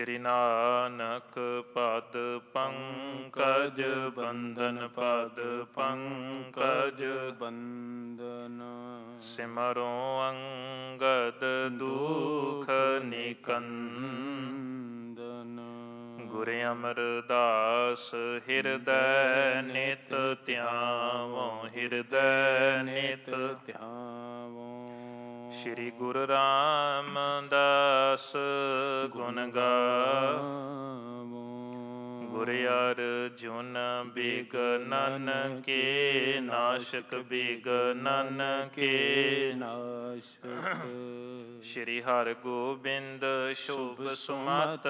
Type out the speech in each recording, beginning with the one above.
ਸ਼੍ਰੀ ਨਾਨਕ ਪਦ ਪੰਕਜ ਬੰਦਨ ਪਦ ਪੰਕਜ ਬੰਦਨ ਸਿਮਰੋ ਅੰਗਦ ਦੁਖ ਨਿਕੰਦਨ ਗੁਰ ਅਮਰਦਾਸ ਹਿਰਦੈ ਨਿਤ ਧਿਆਵੋ ਹਿਰਦੈ ਨਿਤ ਧਿਆਵੋ ਸ੍ਰੀ ਗੁਰੂ ਰਾਮਦਾਸ ਗੁਣ ਗਾਵੋ ਗੁਰ ਅਰਜੁਨ ਬਿਗਨਨ ਕੇ ਨਾਸ਼ਕ ਬਿਗਨਨ ਕੇ ਨਾਸ਼ਕ ਸ਼੍ਰੀ ਹਰ ਗੋਬਿੰਦ ਸ਼ੁਭ ਸੁਮਤ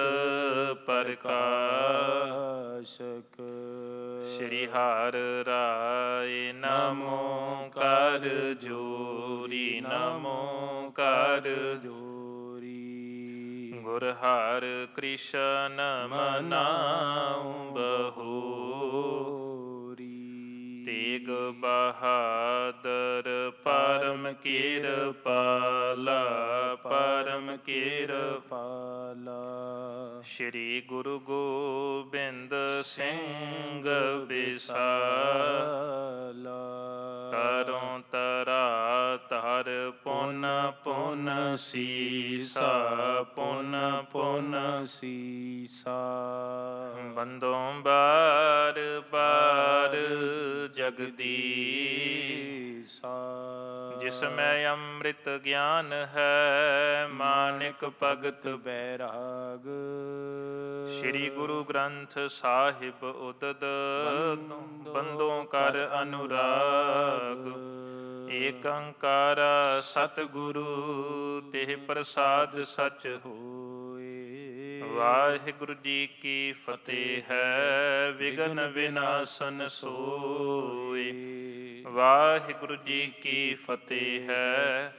ਪ੍ਰਕਾਸ਼ਕ ਸ਼੍ਰੀ ਹਰ ਰਾਏ ਨਮੋ ਕਰ ਜੋਰੀ ਨਮੋ ਕਰ ਜੋ ਗੁਰ ਹਰ ਕ੍ਰਿਸ਼ਨ ਮਨਾਉ ਬਹੂਰੀ ਤੇਗ ਬਹਾਦਰ ਪਰਮ ਕੀਰ ਪਾਲਾ ਪਰਮ ਕੀਰ ਪਾਲਾ ਸ੍ਰੀ ਗੁਰੂ ਗੋਬਿੰਦ ਸਿੰਘ ਬਿਸਾਲਾ ਤਰੋਂ ਤਰਾ ਤਰ ਪੁਨ ਪੁਨ ਸੀਸਾ ਪੁਨ ਪੁਨ ਸੀਸਾ ਬੰਦੋਂ ਬਾਰ ਬਾਰ ਜਗਦੀ ਇਸ ਮੈਂ ਅੰਮ੍ਰਿਤ ਗਿਆਨ ਹੈ ਮਾਨਿਕ ਭਗਤ ਬੈਰਾਗ ਸ੍ਰੀ ਗੁਰੂ ਗ੍ਰੰਥ ਸਾਹਿਬ ਉਦਦ ਬੰਦੋਂ ਕਰ ਅਨੁਰਾਗ ਸਤ ਗੁਰੂ ਤੇ ਪ੍ਰਸਾਦ ਸਚ ਹੋਏ ਵਾਹਿਗੁਰੂ ਜੀ ਕੀ ਫਤਿਹ ਹੈ ਵਿਗਨ ਵਿਨਾਸ਼ਨ ਸੋਏ ਵਾਹਿਗੁਰੂ ਜੀ ਕੀ ਫਤਿਹ ਹੈ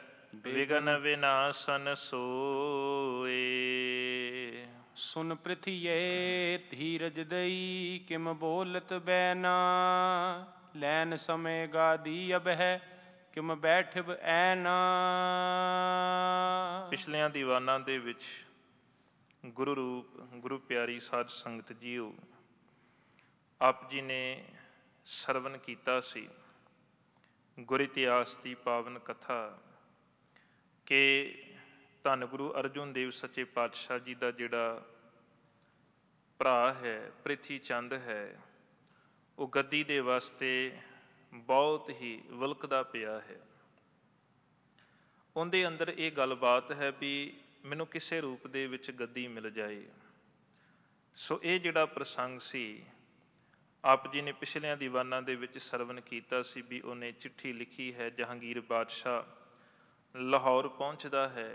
ਵਿਗਨ ਵਿਨਾਸ਼ਨ ਸੋਏ ਸੁਨ ਪ੍ਰਥੀਏ ਧੀਰਜ ਦਈ ਕਿਮ ਬੋਲਤ ਬੈਨਾ ਲੈਨ ਸਮੇ ਗਾਦੀ ਅਬ ਹੈ ਕਿਮ ਬੈਠਬ ਐਨਾ ਪਿਛਲਿਆਂ ਦੀਵਾਨਾਂ ਦੇ ਵਿੱਚ ਗੁਰੂ ਰੂਪ ਗੁਰੂ ਪਿਆਰੀ ਸਾਧ ਸੰਗਤ ਜੀਓ ਆਪ ਜੀ ਨੇ ਸਰਵਨ ਕੀਤਾ ਸੀ ਗੁਰ ਇਤਿਹਾਸ ਦੀ ਪਾਵਨ ਕਥਾ ਕਿ ਧੰਨ ਗੁਰੂ ਅਰਜੁਨ ਦੇਵ ਸੱਚੇ ਪਾਤਸ਼ਾਹ ਜੀ ਦਾ ਜਿਹੜਾ ਭਰਾ ਹੈ ਪ੍ਰਿਥੀ ਚੰਦ ਹੈ ਉਹ ਗੱਦੀ ਦੇ ਵਾਸਤੇ ਬਹੁਤ ਹੀ ਵਲਕਦਾ ਪਿਆ ਹੈ ਉਹਦੇ ਅੰਦਰ ਇਹ ਗੱਲਬਾਤ ਹੈ ਵੀ ਮੈਨੂੰ ਕਿਸੇ ਰੂਪ ਦੇ ਵਿੱਚ ਗੱਦੀ ਮਿਲ ਜਾਏ ਸੋ ਇਹ ਜਿਹੜਾ ਪ੍ਰਸੰਗ ਸੀ ਆਪ ਜੀ ਨੇ ਪਿਛਲਿਆਂ ਦੀਵਾਨਾਂ ਦੇ ਵਿੱਚ ਸਰਵਨ ਕੀਤਾ ਸੀ ਵੀ ਉਹਨੇ ਚਿੱਠੀ ਲਿਖੀ ਹੈ ਜਹਾਂਗੀਰ ਬਾਦਸ਼ਾਹ ਲਾਹੌਰ ਪਹੁੰਚਦਾ ਹੈ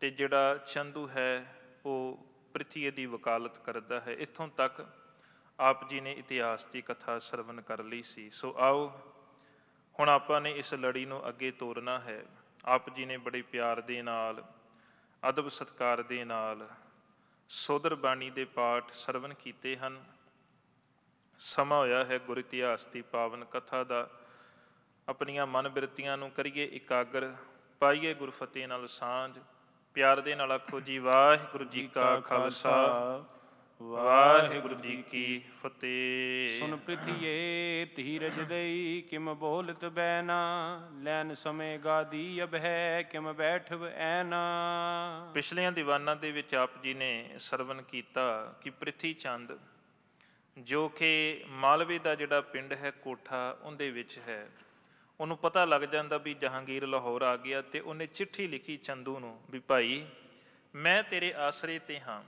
ਤੇ ਜਿਹੜਾ ਚੰਦੂ ਹੈ ਉਹ ਪ੍ਰithvi ਦੀ ਵਕਾਲਤ ਕਰਦਾ ਹੈ ਇੱਥੋਂ ਤੱਕ ਆਪ ਜੀ ਨੇ ਇਤਿਹਾਸ ਦੀ ਕਥਾ ਸਰਵਨ ਕਰ ਲਈ ਸੀ ਸੋ ਆਓ ਹੁਣ ਆਪਾਂ ਨੇ ਇਸ ਲੜੀ ਨੂੰ ਅੱਗੇ ਤੋਰਨਾ ਹੈ ਆਪ ਜੀ ਨੇ ਬੜੇ ਪਿਆਰ ਦੇ ਨਾਲ ਅਦਬ ਸਤਕਾਰ ਦੇ ਨਾਲ ਸੋਦਰ ਬਾਣੀ ਦੇ ਪਾਠ ਸਰਵਨ ਕੀਤੇ ਹਨ ਸਮਾਂ ਹੋਇਆ ਹੈ ਗੁਰ ਇਤਿਹਾਸ ਦੀ ਪਾਵਨ ਕਥਾ ਦਾ ਆਪਣੀਆਂ ਮਨ ਬਿਰਤੀਆਂ ਨੂੰ ਕਰੀਏ ਇਕਾਗਰ ਪਾਈਏ ਗੁਰ ਨਾਲ ਸਾਂਝ ਪਿਆਰ ਦੇ ਨਾਲ ਆਖੋ ਜੀ ਵਾਹਿਗੁਰੂ ਜੀ ਕਾ ਖਾਲਸਾ ਵਾਹਿਗੁਰੂ ਜੀ ਕੀ ਫਤਿਹ ਸੁਨ ਪ੍ਰਿਥੀਏ ਧੀਰਜ ਦੇਈ ਕਿਮ ਬੋਲਤ ਬੈਨਾ ਲੈਨ ਸਮੇ ਗਾਦੀ ਅਬ ਹੈ ਕਿਮ ਬੈਠਵ ਐਨਾ ਪਿਛਲੇ ਦੀਵਾਨਾਂ ਦੇ ਵਿੱਚ ਆਪ ਜੀ ਨੇ ਸਰਵਨ ਕੀਤਾ ਕਿ ਪ੍ਰਿਥੀ ਚੰਦ ਜੋ ਕਿ ਮਾਲਵੇ ਦਾ ਜਿਹੜਾ ਪਿੰਡ ਹੈ ਕੋਠਾ ਉਹਦੇ ਵਿੱਚ ਹੈ ਉਹਨੂੰ ਪਤਾ ਲੱਗ ਜਾਂਦਾ ਵੀ ਜਹਾਂਗੀਰ ਲਾਹੌਰ ਆ ਗਿਆ ਤੇ ਉਹਨੇ ਚਿੱਠੀ ਲਿਖੀ ਚੰਦੂ ਨੂੰ ਵੀ ਭਾਈ ਮੈਂ ਤੇਰੇ ਆਸਰੇ ਤੇ ਹਾਂ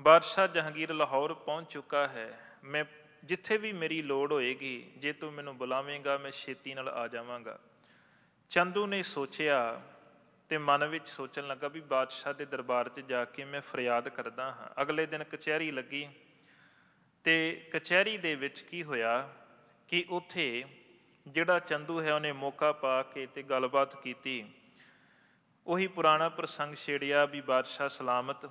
ਬਾਦਸ਼ਾਹ ਜਹਾਂਗੀਰ ਲਾਹੌਰ ਪਹੁੰਚ ਚੁੱਕਾ ਹੈ ਮੈਂ ਜਿੱਥੇ ਵੀ ਮੇਰੀ ਲੋੜ ਹੋਏਗੀ ਜੇ ਤੂੰ ਮੈਨੂੰ ਬੁਲਾਵੇਂਗਾ ਮੈਂ ਛੇਤੀ ਨਾਲ ਆ ਜਾਵਾਂਗਾ ਚੰਦੂ ਨੇ ਸੋਚਿਆ ਤੇ ਮਨ ਵਿੱਚ ਸੋਚਣ ਲੱਗਾ ਵੀ ਬਾਦਸ਼ਾਹ ਦੇ ਦਰਬਾਰ 'ਚ ਜਾ ਕੇ ਮੈਂ ਫਰਿਆਦ ਕਰਦਾ ਹਾਂ ਅਗਲੇ ਦਿਨ ਕਚਹਿਰੀ ਲੱਗੀ ਤੇ ਕਚਹਿਰੀ ਦੇ ਵਿੱਚ ਕੀ ਹੋਇਆ ਕਿ ਉੱਥੇ ਜਿਹੜਾ ਚੰਦੂ ਹੈ ਉਹਨੇ ਮੌਕਾ ਪਾ ਕੇ ਤੇ ਗੱਲਬਾਤ ਕੀਤੀ ਉਹੀ ਪੁਰਾਣਾ ਪ੍ਰਸੰਗ ਛੇੜਿਆ ਵੀ ਬਾਦਸ਼ਾਹ ਸਲਾਮਤ